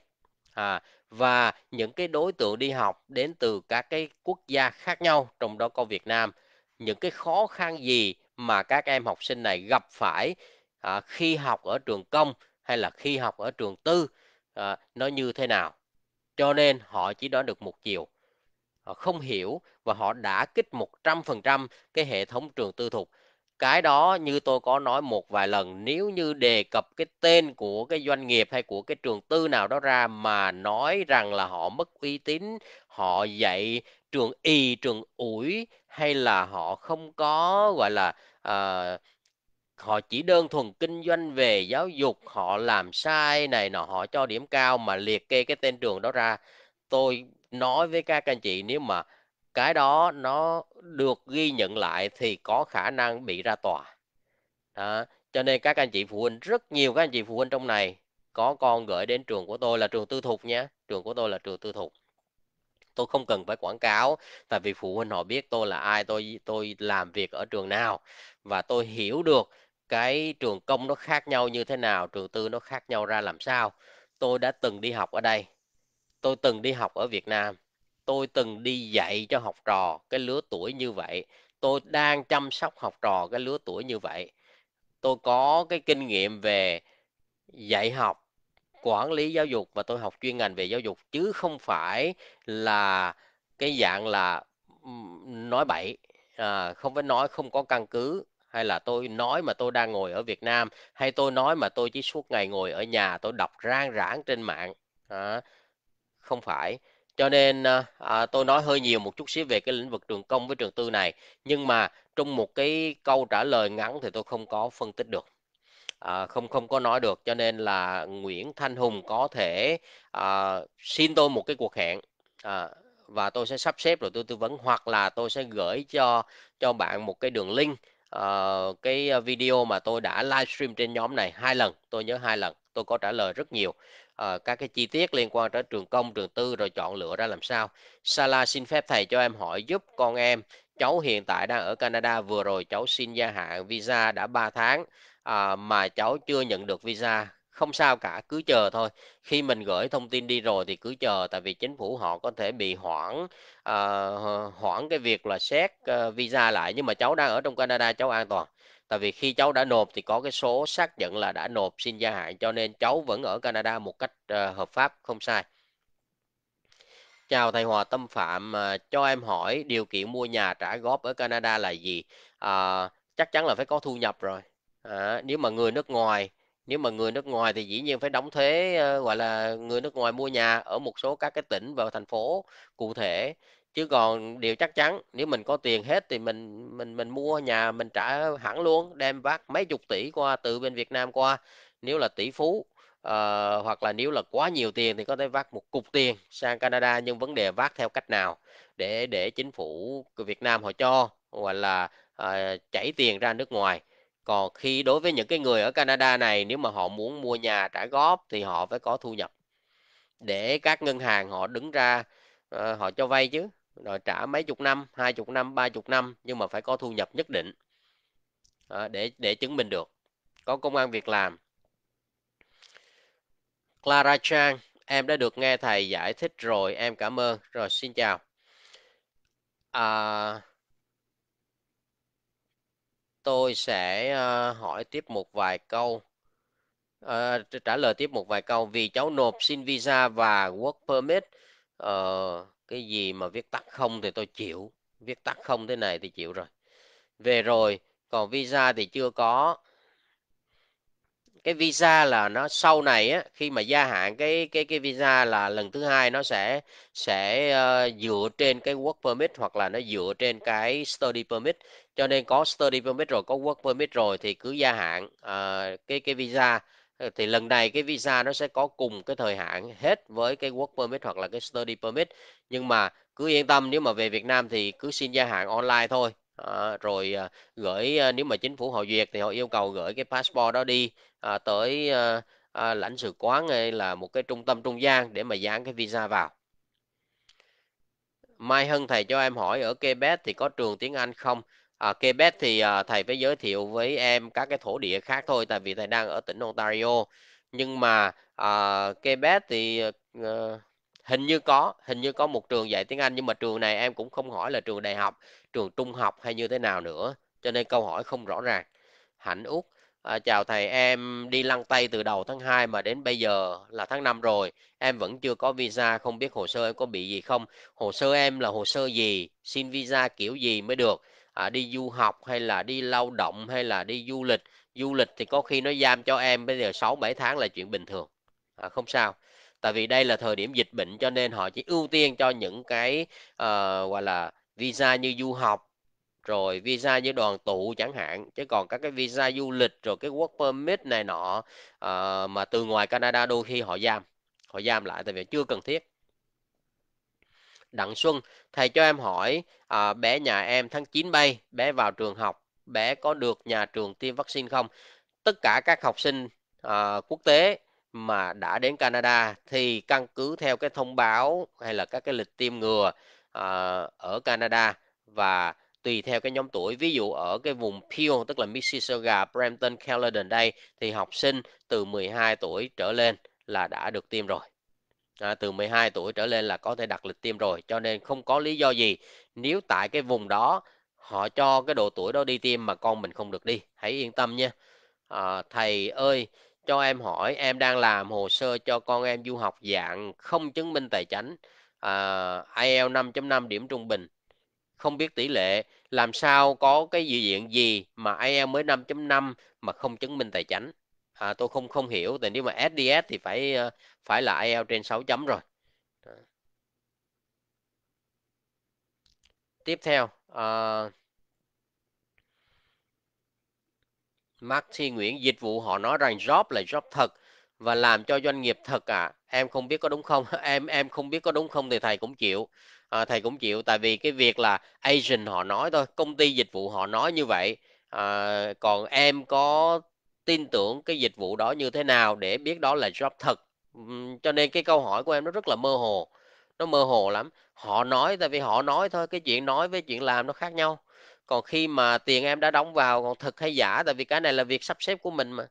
à, và những cái đối tượng đi học đến từ các cái quốc gia khác nhau trong đó có Việt Nam những cái khó khăn gì mà các em học sinh này gặp phải à, khi học ở trường công hay là khi học ở trường tư à, nó như thế nào cho nên họ chỉ nói được một chiều họ không hiểu và họ đã kích 100% cái hệ thống trường tư thục cái đó như tôi có nói một vài lần nếu như đề cập cái tên của cái doanh nghiệp hay của cái trường tư nào đó ra mà nói rằng là họ mất uy tín họ dạy trường y trường ủi hay là họ không có gọi là uh, họ chỉ đơn thuần kinh doanh về giáo dục họ làm sai này nọ họ cho điểm cao mà liệt kê cái tên trường đó ra tôi nói với các anh chị nếu mà cái đó nó được ghi nhận lại thì có khả năng bị ra tòa đó. cho nên các anh chị phụ huynh rất nhiều các anh chị phụ huynh trong này có con gửi đến trường của tôi là trường tư thục nhé trường của tôi là trường tư thục tôi không cần phải quảng cáo tại vì phụ huynh họ biết tôi là ai tôi tôi làm việc ở trường nào và tôi hiểu được cái trường công nó khác nhau như thế nào trường tư nó khác nhau ra làm sao tôi đã từng đi học ở đây tôi từng đi học ở Việt Nam tôi từng đi dạy cho học trò cái lứa tuổi như vậy tôi đang chăm sóc học trò cái lứa tuổi như vậy tôi có cái kinh nghiệm về dạy học quản lý giáo dục và tôi học chuyên ngành về giáo dục chứ không phải là cái dạng là nói bậy à, không phải nói không có căn cứ hay là tôi nói mà tôi đang ngồi ở Việt Nam hay tôi nói mà tôi chỉ suốt ngày ngồi ở nhà tôi đọc rang rảng trên mạng à, không phải cho nên à, à, tôi nói hơi nhiều một chút xíu về cái lĩnh vực trường công với trường tư này nhưng mà trong một cái câu trả lời ngắn thì tôi không có phân tích được à, không không có nói được cho nên là Nguyễn Thanh Hùng có thể à, xin tôi một cái cuộc hẹn à, và tôi sẽ sắp xếp rồi tôi tư vấn hoặc là tôi sẽ gửi cho cho bạn một cái đường link uh, cái à, video mà tôi đã livestream trên nhóm này hai lần tôi nhớ hai lần tôi có trả lời rất nhiều uh, các cái chi tiết liên quan tới trường công trường tư rồi chọn lựa ra làm sao Sala xin phép thầy cho em hỏi giúp con em cháu hiện tại đang ở Canada vừa rồi cháu xin gia hạn visa đã 3 tháng uh, mà cháu chưa nhận được visa không sao cả cứ chờ thôi khi mình gửi thông tin đi rồi thì cứ chờ tại vì chính phủ họ có thể bị hoãn uh, hoãn cái việc là xét uh, visa lại nhưng mà cháu đang ở trong Canada cháu an toàn tại vì khi cháu đã nộp thì có cái số xác nhận là đã nộp xin gia hạn cho nên cháu vẫn ở Canada một cách uh, hợp pháp không sai chào thầy Hòa Tâm Phạm uh, cho em hỏi điều kiện mua nhà trả góp ở Canada là gì uh, chắc chắn là phải có thu nhập rồi à, nếu mà người nước ngoài nếu mà người nước ngoài thì dĩ nhiên phải đóng thuế uh, gọi là người nước ngoài mua nhà ở một số các cái tỉnh và thành phố cụ thể chứ còn điều chắc chắn nếu mình có tiền hết thì mình mình mình mua nhà mình trả hẳn luôn đem vác mấy chục tỷ qua từ bên Việt Nam qua nếu là tỷ phú uh, hoặc là nếu là quá nhiều tiền thì có thể vác một cục tiền sang Canada nhưng vấn đề vác theo cách nào để để chính phủ Việt Nam họ cho hoặc là uh, chảy tiền ra nước ngoài còn khi đối với những cái người ở Canada này nếu mà họ muốn mua nhà trả góp thì họ phải có thu nhập để các ngân hàng họ đứng ra uh, họ cho vay chứ rồi trả mấy chục năm hai chục năm ba chục năm nhưng mà phải có thu nhập nhất định à, để để chứng minh được có công an việc làm Clara Trang em đã được nghe thầy giải thích rồi em cảm ơn rồi xin chào à, tôi sẽ ờ, hỏi tiếp một vài câu à, trả lời tiếp một vài câu vì cháu nộp xin visa và work permit uh, cái gì mà viết tắt không thì tôi chịu viết tắt không thế này thì chịu rồi về rồi còn visa thì chưa có cái visa là nó sau này á khi mà gia hạn cái cái cái visa là lần thứ hai nó sẽ sẽ uh, dựa trên cái work permit hoặc là nó dựa trên cái study permit cho nên có study permit rồi có work permit rồi thì cứ gia hạn uh, cái cái visa Ờ, thì lần này cái visa nó sẽ có cùng cái thời hạn hết với cái work permit hoặc là cái study permit nhưng mà cứ yên tâm nếu mà về Việt Nam thì cứ xin gia hạn online thôi à, rồi à, gửi à, nếu mà chính phủ họ duyệt thì họ yêu cầu gửi cái passport đó đi à, tới à, à, lãnh sự quán hay là một cái trung tâm trung gian để mà dán cái visa vào Mai Hân thầy cho em hỏi ở Quebec thì có trường tiếng Anh không À, Quebec thì à, thầy phải giới thiệu với em các cái thổ địa khác thôi tại vì thầy đang ở tỉnh Ontario nhưng mà à, Quebec thì à, hình như có hình như có một trường dạy tiếng Anh nhưng mà trường này em cũng không hỏi là trường đại học trường trung học hay như thế nào nữa cho nên câu hỏi không rõ ràng Hạnh Úc à, chào thầy em đi lăn tay từ đầu tháng 2 mà đến bây giờ là tháng 5 rồi em vẫn chưa có visa không biết hồ sơ em có bị gì không hồ sơ em là hồ sơ gì xin visa kiểu gì mới được à, đi du học hay là đi lao động hay là đi du lịch du lịch thì có khi nó giam cho em bây giờ 6 7 tháng là chuyện bình thường à, không sao tại vì đây là thời điểm dịch bệnh cho nên họ chỉ ưu tiên cho những cái uh, gọi là visa như du học rồi visa như đoàn tụ chẳng hạn chứ còn các cái visa du lịch rồi cái work permit này nọ uh, mà từ ngoài Canada đôi khi họ giam họ giam lại tại vì chưa cần thiết Đặng Xuân thầy cho em hỏi à, bé nhà em tháng 9 bay bé vào trường học bé có được nhà trường tiêm vaccine không tất cả các học sinh à, quốc tế mà đã đến Canada thì căn cứ theo cái thông báo hay là các cái lịch tiêm ngừa à, ở Canada và tùy theo cái nhóm tuổi ví dụ ở cái vùng Peel tức là Mississauga, Brampton, Caledon đây thì học sinh từ 12 tuổi trở lên là đã được tiêm rồi à, từ 12 tuổi trở lên là có thể đặt lịch tiêm rồi cho nên không có lý do gì nếu tại cái vùng đó họ cho cái độ tuổi đó đi tiêm mà con mình không được đi hãy yên tâm nha à, thầy ơi cho em hỏi em đang làm hồ sơ cho con em du học dạng không chứng minh tài chính à, IELTS 5.5 điểm trung bình không biết tỷ lệ làm sao có cái dự diện gì mà IELTS mới 5.5 mà không chứng minh tài chính à, tôi không không hiểu tại nếu mà SDS thì phải ờ, phải là IELTS trên 6 chấm rồi Đó. tiếp theo uh, Mark Thi Nguyễn dịch vụ họ nói rằng job là job thật và làm cho doanh nghiệp thật à em không biết có đúng không [laughs] em em không biết có đúng không thì thầy cũng chịu à, thầy cũng chịu tại vì cái việc là agent họ nói thôi công ty dịch vụ họ nói như vậy à, còn em có tin tưởng cái dịch vụ đó như thế nào để biết đó là job thật cho nên cái câu hỏi của em nó rất là mơ hồ nó mơ hồ lắm họ nói tại vì họ nói thôi cái chuyện nói với chuyện làm nó khác nhau còn khi mà tiền em đã đóng vào còn thật hay giả tại vì cái này là việc sắp xếp của mình mà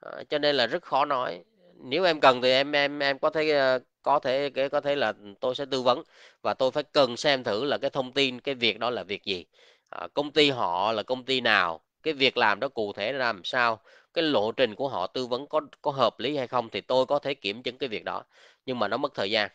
à, cho nên là rất khó nói nếu em cần thì em em em có thể ờ, có thể cái có thể là tôi sẽ tư vấn và tôi phải cần xem thử là cái thông tin cái việc đó là việc gì à, công ty họ là công ty nào cái việc làm đó cụ thể ra làm sao cái lộ trình của họ tư vấn có có hợp lý hay không thì tôi có thể kiểm chứng cái việc đó nhưng mà nó mất thời gian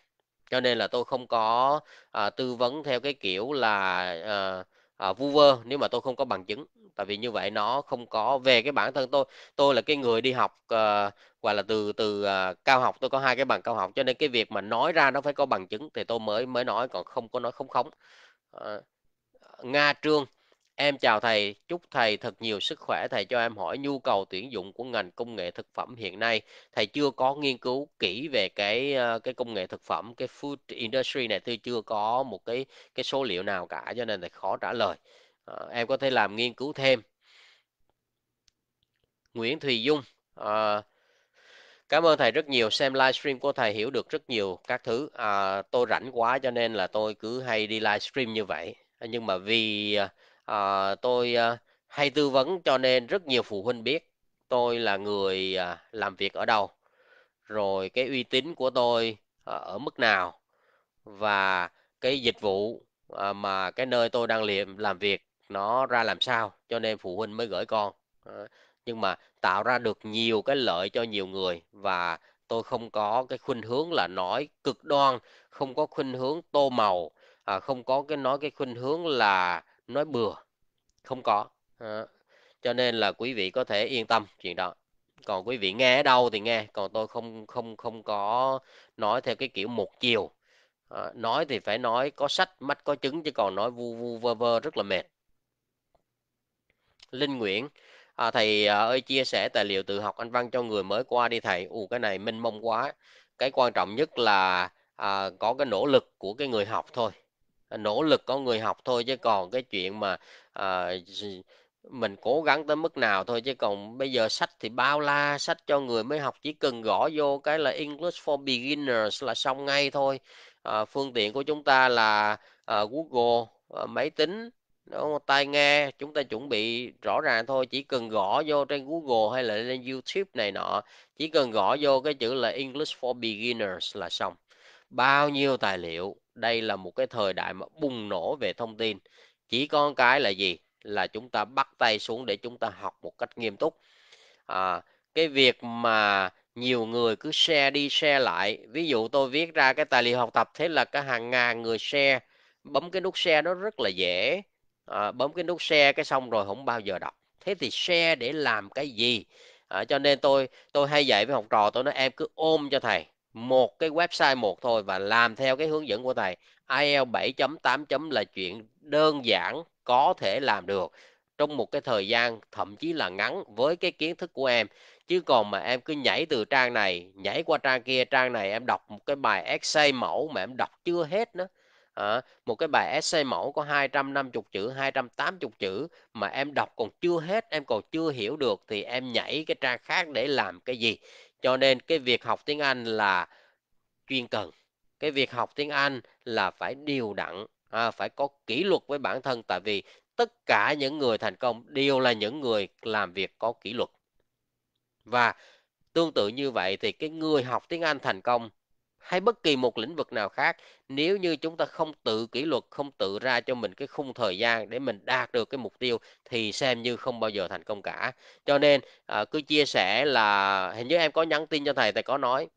cho nên là tôi không có à, tư vấn theo cái kiểu là à, à, vu vơ nếu mà tôi không có bằng chứng tại vì như vậy nó không có về cái bản thân tôi tôi là cái người đi học à, ờ, gọi là từ từ à, cao học tôi có hai cái bằng cao học cho nên cái việc mà nói ra nó phải có bằng chứng thì tôi mới mới nói còn không có nói không khống à, nga trương Em chào thầy, chúc thầy thật nhiều sức khỏe. Thầy cho em hỏi nhu cầu tuyển dụng của ngành công nghệ thực phẩm hiện nay, thầy chưa có nghiên cứu kỹ về cái ờ, cái công nghệ thực phẩm, cái food industry này tôi chưa có một cái cái số liệu nào cả cho nên thầy khó trả lời. Ờ, em có thể làm nghiên cứu thêm. Nguyễn Thùy Dung, ờ, Cảm ơn thầy rất nhiều, xem livestream của thầy hiểu được rất nhiều các thứ. À, tôi rảnh quá cho nên là tôi cứ hay đi livestream như vậy. Ờ, nhưng mà vì à, à, tôi à, hay tư vấn cho nên rất nhiều phụ huynh biết tôi là người à, làm việc ở đâu rồi cái uy tín của tôi à, ở mức nào và cái dịch vụ à, mà cái nơi tôi đang liệm làm việc nó ra làm sao cho nên phụ huynh mới gửi con à, nhưng mà tạo ra được nhiều cái lợi cho nhiều người và tôi không có cái khuynh hướng là nói cực đoan không có khuynh hướng tô màu à, không có cái nói cái khuynh hướng là nói bừa không có à, cho nên là quý vị có thể yên tâm chuyện đó còn quý vị nghe ở đâu thì nghe còn tôi không không không có nói theo cái kiểu một chiều à, nói thì phải nói có sách mắt có chứng chứ còn nói vu vu vơ vơ rất là mệt Linh Nguyễn à, thầy à, ơi chia sẻ tài liệu tự học anh văn cho người mới qua đi thầy ù cái này minh mông quá cái quan trọng nhất là à, có cái nỗ lực của cái người học thôi nỗ lực của người học thôi chứ còn cái chuyện mà à, mình cố gắng tới mức nào thôi chứ còn bây giờ sách thì bao la sách cho người mới học chỉ cần gõ vô cái là English for beginners là xong ngay thôi à, phương tiện của chúng ta là à, Google à, máy tính đúng không? tai nghe chúng ta chuẩn bị rõ ràng thôi chỉ cần gõ vô trên Google hay là lên YouTube này nọ chỉ cần gõ vô cái chữ là English for beginners là xong bao nhiêu tài liệu đây là một cái thời đại mà bùng nổ về thông tin chỉ có cái là gì là chúng ta bắt tay xuống để chúng ta học một cách nghiêm túc à, cái việc mà nhiều người cứ share đi share lại ví dụ tôi viết ra cái tài liệu học tập thế là cả hàng ngàn người share bấm cái nút share nó rất là dễ à, bấm cái nút share cái xong rồi không bao giờ đọc thế thì share để làm cái gì à, cho nên tôi tôi hay dạy với học trò tôi nói em cứ ôm cho thầy một cái website một thôi và làm theo cái hướng dẫn của thầy IELTS 7.8 là chuyện đơn giản có thể làm được trong một cái thời gian thậm chí là ngắn với cái kiến thức của em chứ còn mà em cứ nhảy từ trang này nhảy qua trang kia trang này em đọc một cái bài essay mẫu mà em đọc chưa hết nữa à, một cái bài essay mẫu có 250 chữ 280 chữ mà em đọc còn chưa hết em còn chưa hiểu được thì em nhảy cái trang khác để làm cái gì cho nên cái việc học tiếng Anh là chuyên cần cái việc học tiếng Anh là phải điều đặn à, phải có kỷ luật với bản thân tại vì tất cả những người thành công đều là những người làm việc có kỷ luật và tương tự như vậy thì cái người học tiếng Anh thành công hay bất kỳ một lĩnh vực nào khác nếu như chúng ta không tự kỷ luật không tự ra cho mình cái khung thời gian để mình đạt được cái mục tiêu thì xem như không bao giờ thành công cả cho nên à, cứ chia sẻ là hình như em có nhắn tin cho thầy thầy có nói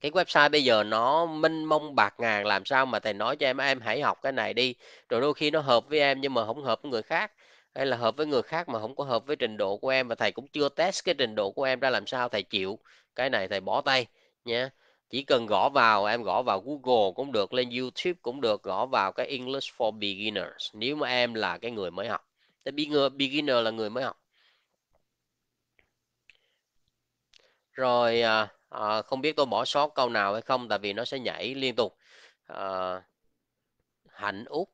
cái website bây giờ nó minh mông bạc ngàn làm sao mà thầy nói cho em em hãy học cái này đi rồi đôi khi nó hợp với em nhưng mà không hợp với người khác hay là hợp với người khác mà không có hợp với trình độ của em và thầy cũng chưa test cái trình độ của em ra làm sao thầy chịu cái này thầy bỏ tay nhé chỉ cần gõ vào em gõ vào Google cũng được lên YouTube cũng được gõ vào cái English for beginners nếu mà em là cái người mới học thì beginner là người mới học rồi à, à, không biết tôi bỏ sót câu nào hay không tại vì nó sẽ nhảy liên tục à, hạnh úc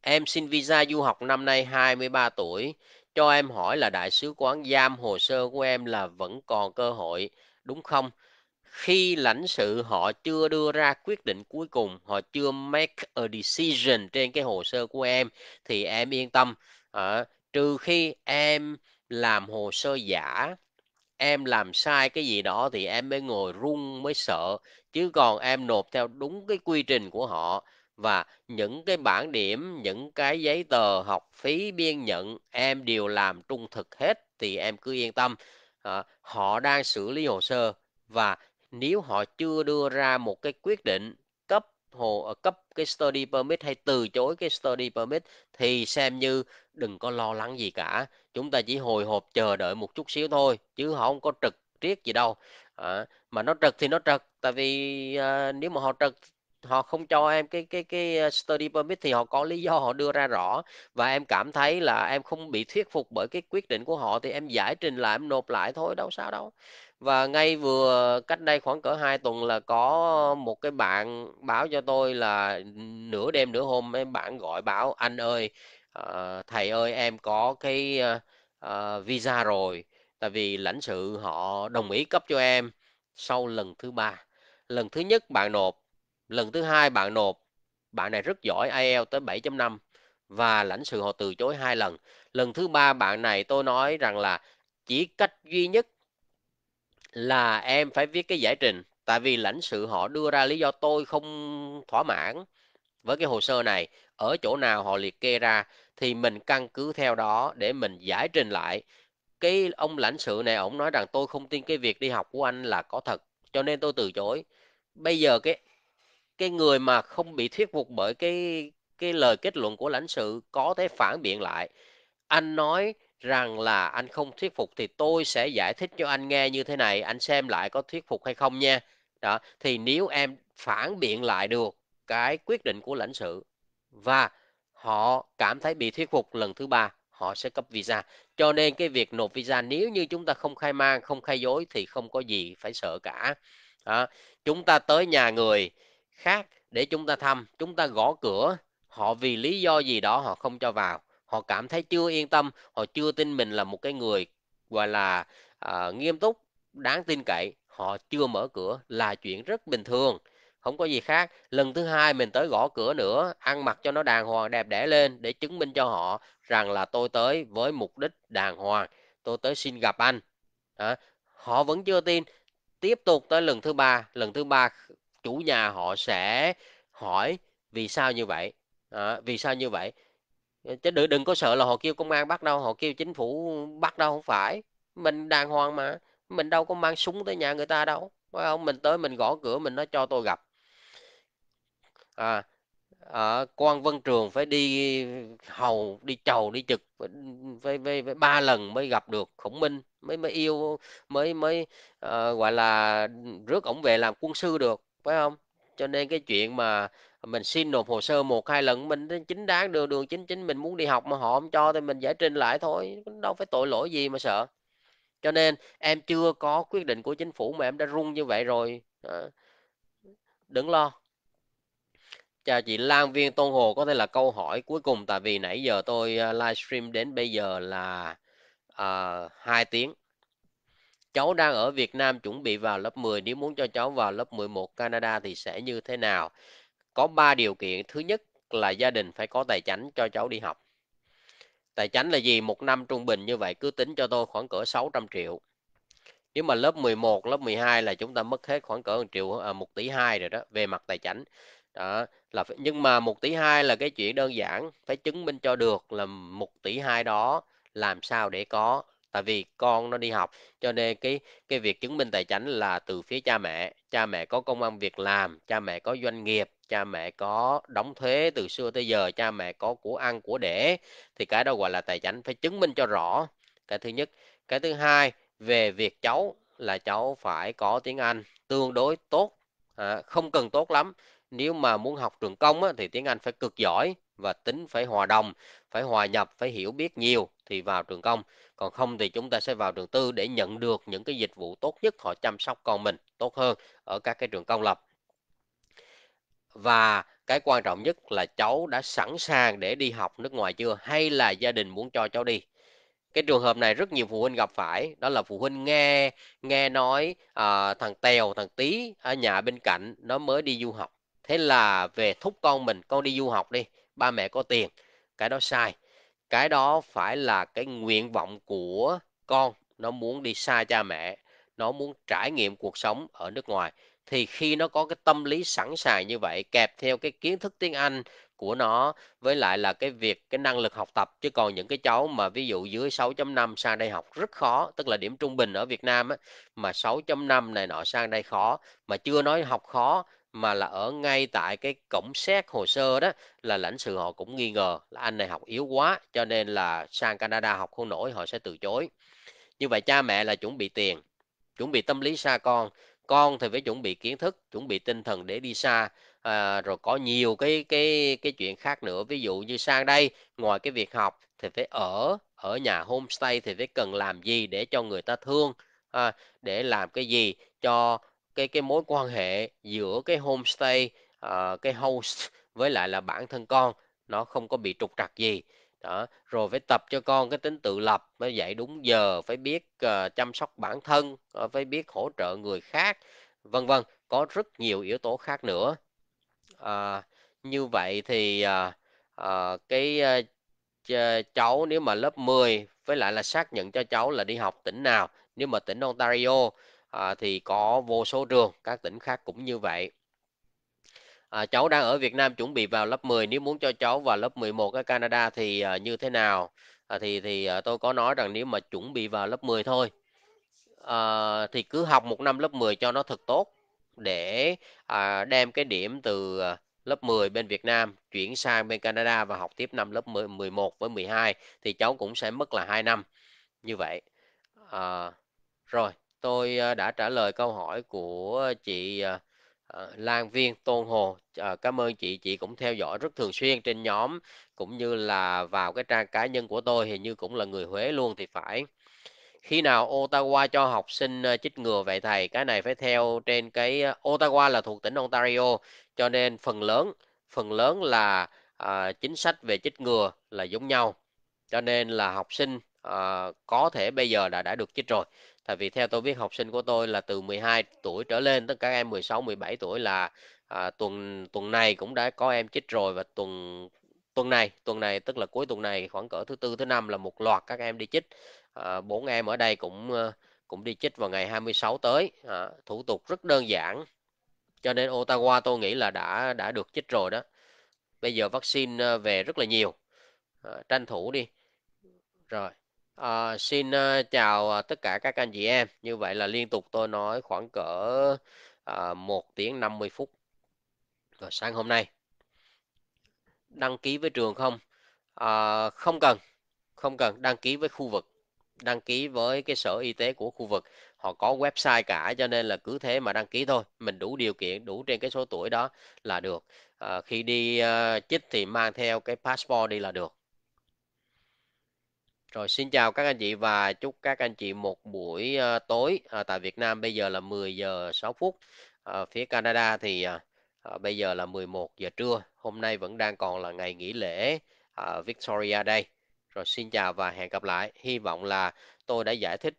em xin visa du học năm nay 23 tuổi cho em hỏi là đại sứ quán giam hồ sơ của em là vẫn còn cơ hội đúng không khi lãnh sự họ chưa đưa ra quyết định cuối cùng họ chưa make a decision trên cái hồ sơ của em thì em yên tâm à, trừ khi em làm hồ sơ giả em làm sai cái gì đó thì em mới ngồi run mới sợ chứ còn em nộp theo đúng cái quy trình của họ và những cái bản điểm những cái giấy tờ học phí biên nhận em đều làm trung thực hết thì em cứ yên tâm à, họ đang xử lý hồ sơ và nếu họ chưa đưa ra một cái quyết định cấp hồ ờ, cấp cái study permit hay từ chối cái study permit thì xem như đừng có lo lắng gì cả chúng ta chỉ hồi hộp chờ đợi một chút xíu thôi chứ họ không có trực triết gì đâu à, mà nó trực thì nó trực tại vì à, nếu mà họ trực họ không cho em cái cái cái study permit thì họ có lý do họ đưa ra rõ và em cảm thấy là em không bị thuyết phục bởi cái quyết định của họ thì em giải trình lại em nộp lại thôi đâu sao đâu và ngay vừa cách đây khoảng cỡ 2 tuần là có một cái bạn báo cho tôi là nửa đêm nửa hôm em bạn gọi báo anh ơi uh, thầy ơi em có cái uh, visa rồi tại vì lãnh sự họ đồng ý cấp cho em sau lần thứ ba lần thứ nhất bạn nộp lần thứ hai bạn nộp bạn này rất giỏi IELTS tới 7.5 và lãnh sự họ từ chối hai lần lần thứ ba bạn này tôi nói rằng là chỉ cách duy nhất là em phải viết cái giải trình tại vì lãnh sự họ đưa ra lý do tôi không thỏa mãn với cái hồ sơ này ở chỗ nào họ liệt kê ra thì mình căn cứ theo đó để mình giải trình lại cái ông lãnh sự này ông nói rằng tôi không tin cái việc đi học của anh là có thật cho nên tôi từ chối bây giờ cái cái người mà không bị thuyết phục bởi cái cái lời kết luận của lãnh sự có thể phản biện lại anh nói rằng là anh không thuyết phục thì tôi sẽ giải thích cho anh nghe như thế này anh xem lại có thuyết phục hay không nha đó thì nếu em phản biện lại được cái quyết định của lãnh sự và họ cảm thấy bị thuyết phục lần thứ ba họ sẽ cấp visa cho nên cái việc nộp visa nếu như chúng ta không khai man không khai dối thì không có gì phải sợ cả đó. chúng ta tới nhà người khác để chúng ta thăm chúng ta gõ cửa họ vì lý do gì đó họ không cho vào họ cảm thấy chưa yên tâm họ chưa tin mình là một cái người gọi là à, nghiêm túc đáng tin cậy họ chưa mở cửa là chuyện rất bình thường không có gì khác lần thứ hai mình tới gõ cửa nữa ăn mặc cho nó đàng hoàng đẹp đẽ lên để chứng minh cho họ rằng là tôi tới với mục đích đàng hoàng tôi tới xin gặp anh à, họ vẫn chưa tin tiếp tục tới lần thứ ba lần thứ ba chủ nhà họ sẽ hỏi vì sao như vậy à, vì sao như vậy Ờ, chứ đừng đừng có sợ là họ kêu công an bắt đâu họ kêu chính phủ bắt đâu không phải mình đàng hoàng mà mình đâu có mang súng tới nhà người ta đâu phải không mình tới mình gõ cửa mình nói cho tôi gặp à, à quan vân trường phải đi hầu đi chầu đi trực phải, phải, phải ba lần mới gặp được khổng minh mới mới yêu mới mới uh, gọi là rước ổng về làm quân sư được phải không cho nên cái chuyện mà mình xin nộp hồ sơ một hai lần mình chính đáng đường đường chính chính mình muốn đi học mà họ không cho thì mình giải trình lại thôi đâu phải tội lỗi gì mà sợ cho nên em chưa có quyết định của chính phủ mà em đã rung như vậy rồi đừng lo chào chị Lan Viên Tôn Hồ có thể là câu hỏi cuối cùng tại vì nãy giờ tôi à, livestream đến bây giờ là uh, à, 2 tiếng cháu đang ở Việt Nam chuẩn bị vào lớp 10 nếu muốn cho cháu vào lớp 11 Canada thì sẽ như thế nào có ba điều kiện thứ nhất là gia đình phải có tài chánh cho cháu đi học tài chánh là gì một năm trung bình như vậy cứ tính cho tôi khoảng cỡ 600 triệu nếu mà lớp 11 lớp 12 là chúng ta mất hết khoảng cỡ 1 triệu à, 1 tỷ 2 rồi đó về mặt tài chánh đó là nhưng mà 1 tỷ 2 là cái chuyện đơn giản phải chứng minh cho được là 1 tỷ 2 đó làm sao để có tại vì con nó đi học cho nên cái cái việc chứng minh tài chánh là từ phía cha mẹ cha mẹ có công an việc làm cha mẹ có doanh nghiệp cha mẹ có đóng thuế từ xưa tới giờ cha mẹ có của ăn của để thì cái đó gọi là tài chánh phải chứng minh cho rõ cái thứ nhất cái thứ hai về việc cháu là cháu phải có tiếng Anh tương đối tốt à, không cần tốt lắm nếu mà muốn học trường công á, thì tiếng Anh phải cực giỏi và tính phải hòa đồng phải hòa nhập phải hiểu biết nhiều thì vào trường công còn không thì chúng ta sẽ vào trường tư để nhận được những cái dịch vụ tốt nhất họ chăm sóc con mình tốt hơn ở các cái trường công lập và cái quan trọng nhất là cháu đã sẵn sàng để đi học nước ngoài chưa hay là gia đình muốn cho cháu đi cái trường hợp này rất nhiều phụ huynh gặp phải đó là phụ huynh nghe nghe nói à, thằng tèo thằng tí ở nhà bên cạnh nó mới đi du học thế là về thúc con mình con đi du học đi ba mẹ có tiền cái đó sai cái đó phải là cái nguyện vọng của con nó muốn đi xa cha mẹ nó muốn trải nghiệm cuộc sống ở nước ngoài thì khi nó có cái tâm lý sẵn sàng như vậy kẹp theo cái kiến thức tiếng Anh của nó với lại là cái việc cái năng lực học tập chứ còn những cái cháu mà ví dụ dưới 6.5 sang đây học rất khó tức là điểm trung bình ở Việt Nam á, mà 6.5 này nọ sang đây khó mà chưa nói học khó mà là ở ngay tại cái cổng xét hồ sơ đó là lãnh sự họ cũng nghi ngờ là anh này học yếu quá cho nên là sang Canada học không nổi họ sẽ từ chối như vậy cha mẹ là chuẩn bị tiền chuẩn bị tâm lý xa con con thì phải chuẩn bị kiến thức chuẩn bị tinh thần để đi xa à, rồi có nhiều cái cái cái chuyện khác nữa ví dụ như sang đây ngoài cái việc học thì phải ở ở nhà homestay thì phải cần làm gì để cho người ta thương à, để làm cái gì cho cái cái mối quan hệ giữa cái homestay uh, cái host [laughs] với lại là bản thân con nó không có bị trục trặc gì đó rồi phải tập cho con cái tính tự lập phải dạy đúng giờ phải biết uh, chăm sóc bản thân ờ, phải biết hỗ trợ người khác vân vân có rất nhiều yếu tố khác nữa à, như vậy thì à, à, cái à, cháu nếu mà lớp 10 với lại là xác nhận cho cháu là đi học tỉnh nào nếu mà tỉnh Ontario à, thì có vô số trường các tỉnh khác cũng như vậy à, cháu đang ở Việt Nam chuẩn bị vào lớp 10 nếu muốn cho cháu vào lớp 11 ở Canada thì à, như thế nào à, thì thì à, tôi có nói rằng nếu mà chuẩn bị vào lớp 10 thôi à, thì cứ học một năm lớp 10 cho nó thật tốt để à, đem cái điểm từ à, lớp 10 bên Việt Nam chuyển sang bên Canada và học tiếp năm lớp 10, 11 với 12 thì cháu cũng sẽ mất là 2 năm như vậy à, rồi tôi à, đã trả lời câu hỏi của chị à, Ờ, Lan Viên, Tôn Hồ, ờ, cảm ơn chị, chị cũng theo dõi rất thường xuyên trên nhóm cũng như là vào cái trang cá nhân của tôi hình như cũng là người Huế luôn thì phải. Khi nào Ottawa cho học sinh ờ, chích ngừa vậy thầy? Cái này phải theo trên cái ờ, Ottawa là thuộc tỉnh Ontario cho nên phần lớn phần lớn là à, chính sách về chích ngừa là giống nhau. Cho nên là học sinh à, có thể bây giờ đã đã được chích rồi tại vì theo tôi biết học sinh của tôi là từ 12 tuổi trở lên tất cả em 16 17 tuổi là à, tuần tuần này cũng đã có em chích rồi và tuần tuần này tuần này tức là cuối tuần này khoảng cỡ thứ tư thứ năm là một loạt các em đi chích à, bốn em ở đây cũng cũng đi chích vào ngày 26 tới à, thủ tục rất đơn giản cho nên Ottawa tôi nghĩ là đã đã được chích rồi đó bây giờ vaccine về rất là nhiều à, tranh thủ đi rồi À, xin uh, chào uh, tất cả các anh chị em. Như vậy là liên tục tôi nói khoảng cỡ uh, 1 tiếng 50 phút rồi sáng hôm nay. Đăng ký với trường không? À, không cần, không cần đăng ký với khu vực, đăng ký với cái sở y tế của khu vực. Họ có website cả cho nên là cứ thế mà đăng ký thôi. Mình đủ điều kiện, đủ trên cái số tuổi đó là được. À, khi đi uh, chích thì mang theo cái passport đi là được rồi xin chào các anh chị và chúc các anh chị một buổi uh, tối uh, tại Việt Nam bây giờ là 10 giờ 6 phút. Uh, phía Canada thì uh, bây giờ là 11 giờ trưa. Hôm nay vẫn đang còn là ngày nghỉ lễ uh, Victoria Day. Rồi xin chào và hẹn gặp lại. Hy vọng là tôi đã giải thích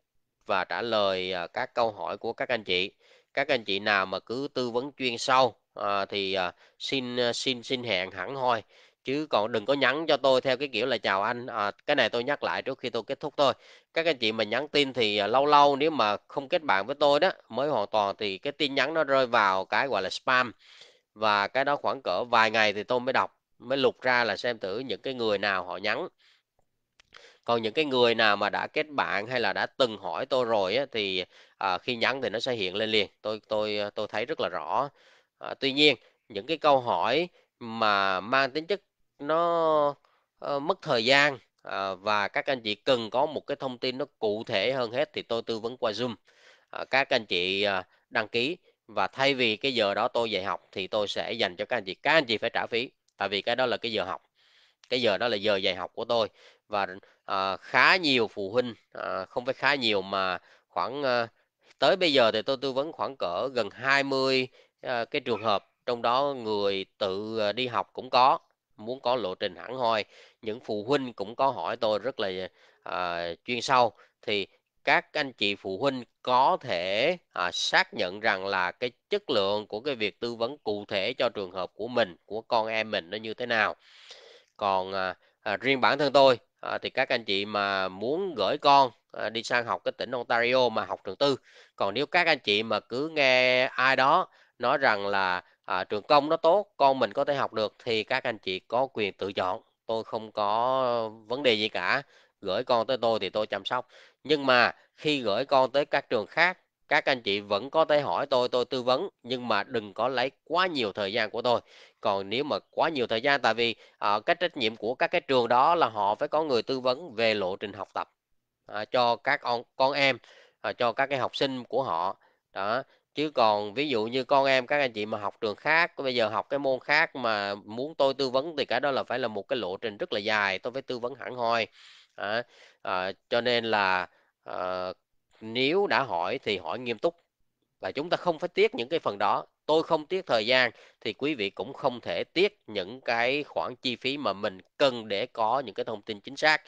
và trả lời uh, các câu hỏi của các anh chị. Các anh chị nào mà cứ tư vấn chuyên sâu uh, thì uh, xin uh, xin xin hẹn hẳn thôi chứ còn đừng có nhắn cho tôi theo cái kiểu là chào anh à, cái này tôi nhắc lại trước khi tôi kết thúc thôi các anh chị mình nhắn tin thì ờ, lâu lâu nếu mà không kết bạn với tôi đó mới hoàn toàn thì cái tin nhắn nó rơi vào cái gọi là spam và cái đó khoảng cỡ vài ngày thì tôi mới đọc mới lục ra là xem thử những cái người nào họ nhắn còn những cái người nào mà đã kết bạn hay là đã từng hỏi tôi rồi á, thì à, khi nhắn thì nó sẽ hiện lên liền tôi tôi tôi thấy rất là rõ à, tuy nhiên những cái câu hỏi mà mang tính chất nó uh, mất thời gian à, và các anh chị cần có một cái thông tin nó cụ thể hơn hết thì tôi tư vấn qua Zoom à, các anh chị à, đăng ký và thay vì cái giờ đó tôi dạy học thì tôi sẽ dành cho các anh chị các anh chị phải trả phí tại vì cái đó là cái giờ học cái giờ đó là giờ dạy học của tôi và à, khá nhiều phụ huynh à, không phải khá nhiều mà khoảng à, tới bây giờ thì tôi tư vấn khoảng cỡ gần 20 à, cái trường hợp trong đó người tự đi học cũng có muốn có lộ trình hẳn hoi những phụ huynh cũng có hỏi tôi rất là à, chuyên sâu thì các anh chị phụ huynh có thể à, xác nhận rằng là cái chất lượng của cái việc tư vấn cụ thể cho trường hợp của mình của con em mình nó như thế nào còn à, à, riêng bản thân tôi à, thì các anh chị mà muốn gửi con à, đi sang học cái tỉnh Ontario mà học trường tư còn nếu các anh chị mà cứ nghe ai đó nói rằng là à, trường công nó tốt con mình có thể học được thì các anh chị có quyền tự chọn tôi không có vấn đề gì cả gửi con tới tôi thì tôi chăm sóc nhưng mà khi gửi con tới các trường khác các anh chị vẫn có thể hỏi tôi tôi tư vấn nhưng mà đừng có lấy quá nhiều thời gian của tôi còn nếu mà quá nhiều thời gian tại vì à, cái trách nhiệm của các cái trường đó là họ phải có người tư vấn về lộ trình học tập à, cho các con con em à, cho các cái học sinh của họ đó chứ còn ví dụ như con em các anh chị mà học trường khác bây giờ học cái môn khác mà muốn tôi tư vấn thì cả đó là phải là một cái lộ trình rất là dài tôi phải tư vấn hẳn hoi à, à, cho nên là à, nếu đã hỏi thì hỏi nghiêm túc và chúng ta không phải tiếc những cái phần đó tôi không tiếc thời gian thì quý vị cũng không thể tiếc những cái khoản chi phí mà mình cần để có những cái thông tin chính xác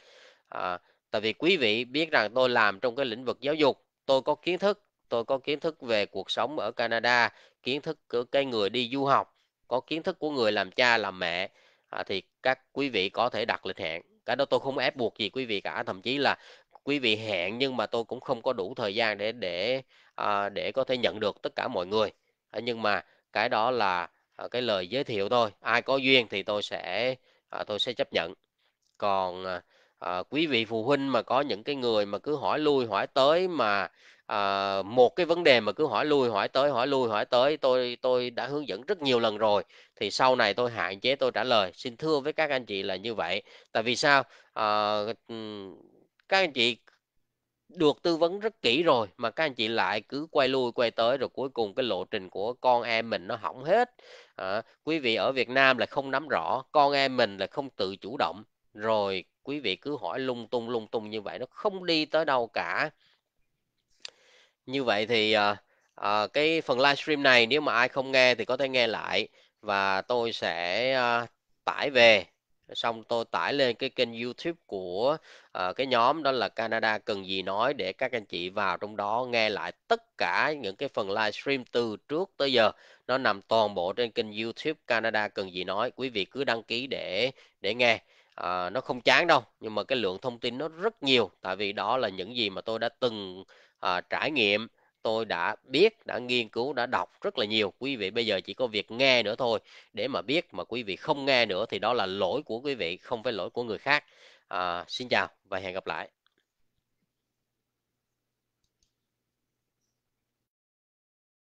à, tại vì quý vị biết rằng tôi làm trong cái lĩnh vực giáo dục tôi có kiến thức tôi có kiến thức về cuộc sống ở Canada kiến thức của cái người đi du học có kiến thức của người làm cha làm mẹ à, thì các quý vị có thể đặt lịch hẹn cái đó tôi không ép buộc gì quý vị cả thậm chí là quý vị hẹn nhưng mà tôi cũng không có đủ thời gian để để à, để có thể nhận được tất cả mọi người à, nhưng mà cái đó là à, cái lời giới thiệu thôi ai có duyên thì tôi sẽ à, tôi sẽ chấp nhận còn à, à quý vị phụ huynh mà có những cái người mà cứ hỏi lui hỏi tới mà à, một cái vấn đề mà cứ hỏi lui hỏi tới hỏi lui hỏi tới tôi tôi đã hướng dẫn rất nhiều lần rồi thì sau này tôi hạn chế tôi trả lời xin thưa với các anh chị là như vậy tại vì sao à, các anh chị được tư vấn rất kỹ rồi mà các anh chị lại cứ quay lui quay tới rồi cuối cùng cái lộ trình của con em mình nó hỏng hết à, quý vị ở Việt Nam là không nắm rõ con em mình là không tự chủ động rồi quý vị cứ hỏi lung tung lung tung như vậy nó không đi tới đâu cả như vậy thì à, à, cái phần livestream này nếu mà ai không nghe thì có thể nghe lại và tôi sẽ à, tải về xong tôi tải lên cái kênh YouTube của uh, cái nhóm đó là Canada cần gì nói để các anh chị vào trong đó nghe lại tất cả những cái phần livestream từ trước tới giờ nó nằm toàn bộ trên kênh YouTube Canada cần gì nói quý vị cứ đăng ký để để nghe uh, nó không chán đâu nhưng mà cái lượng thông tin nó rất nhiều tại vì đó là những gì mà tôi đã từng à, trải nghiệm tôi đã biết đã nghiên cứu đã đọc rất là nhiều quý vị bây giờ chỉ có việc nghe nữa thôi để mà biết mà quý vị không nghe nữa thì đó là lỗi của quý vị không phải lỗi của người khác à, xin chào và hẹn gặp lại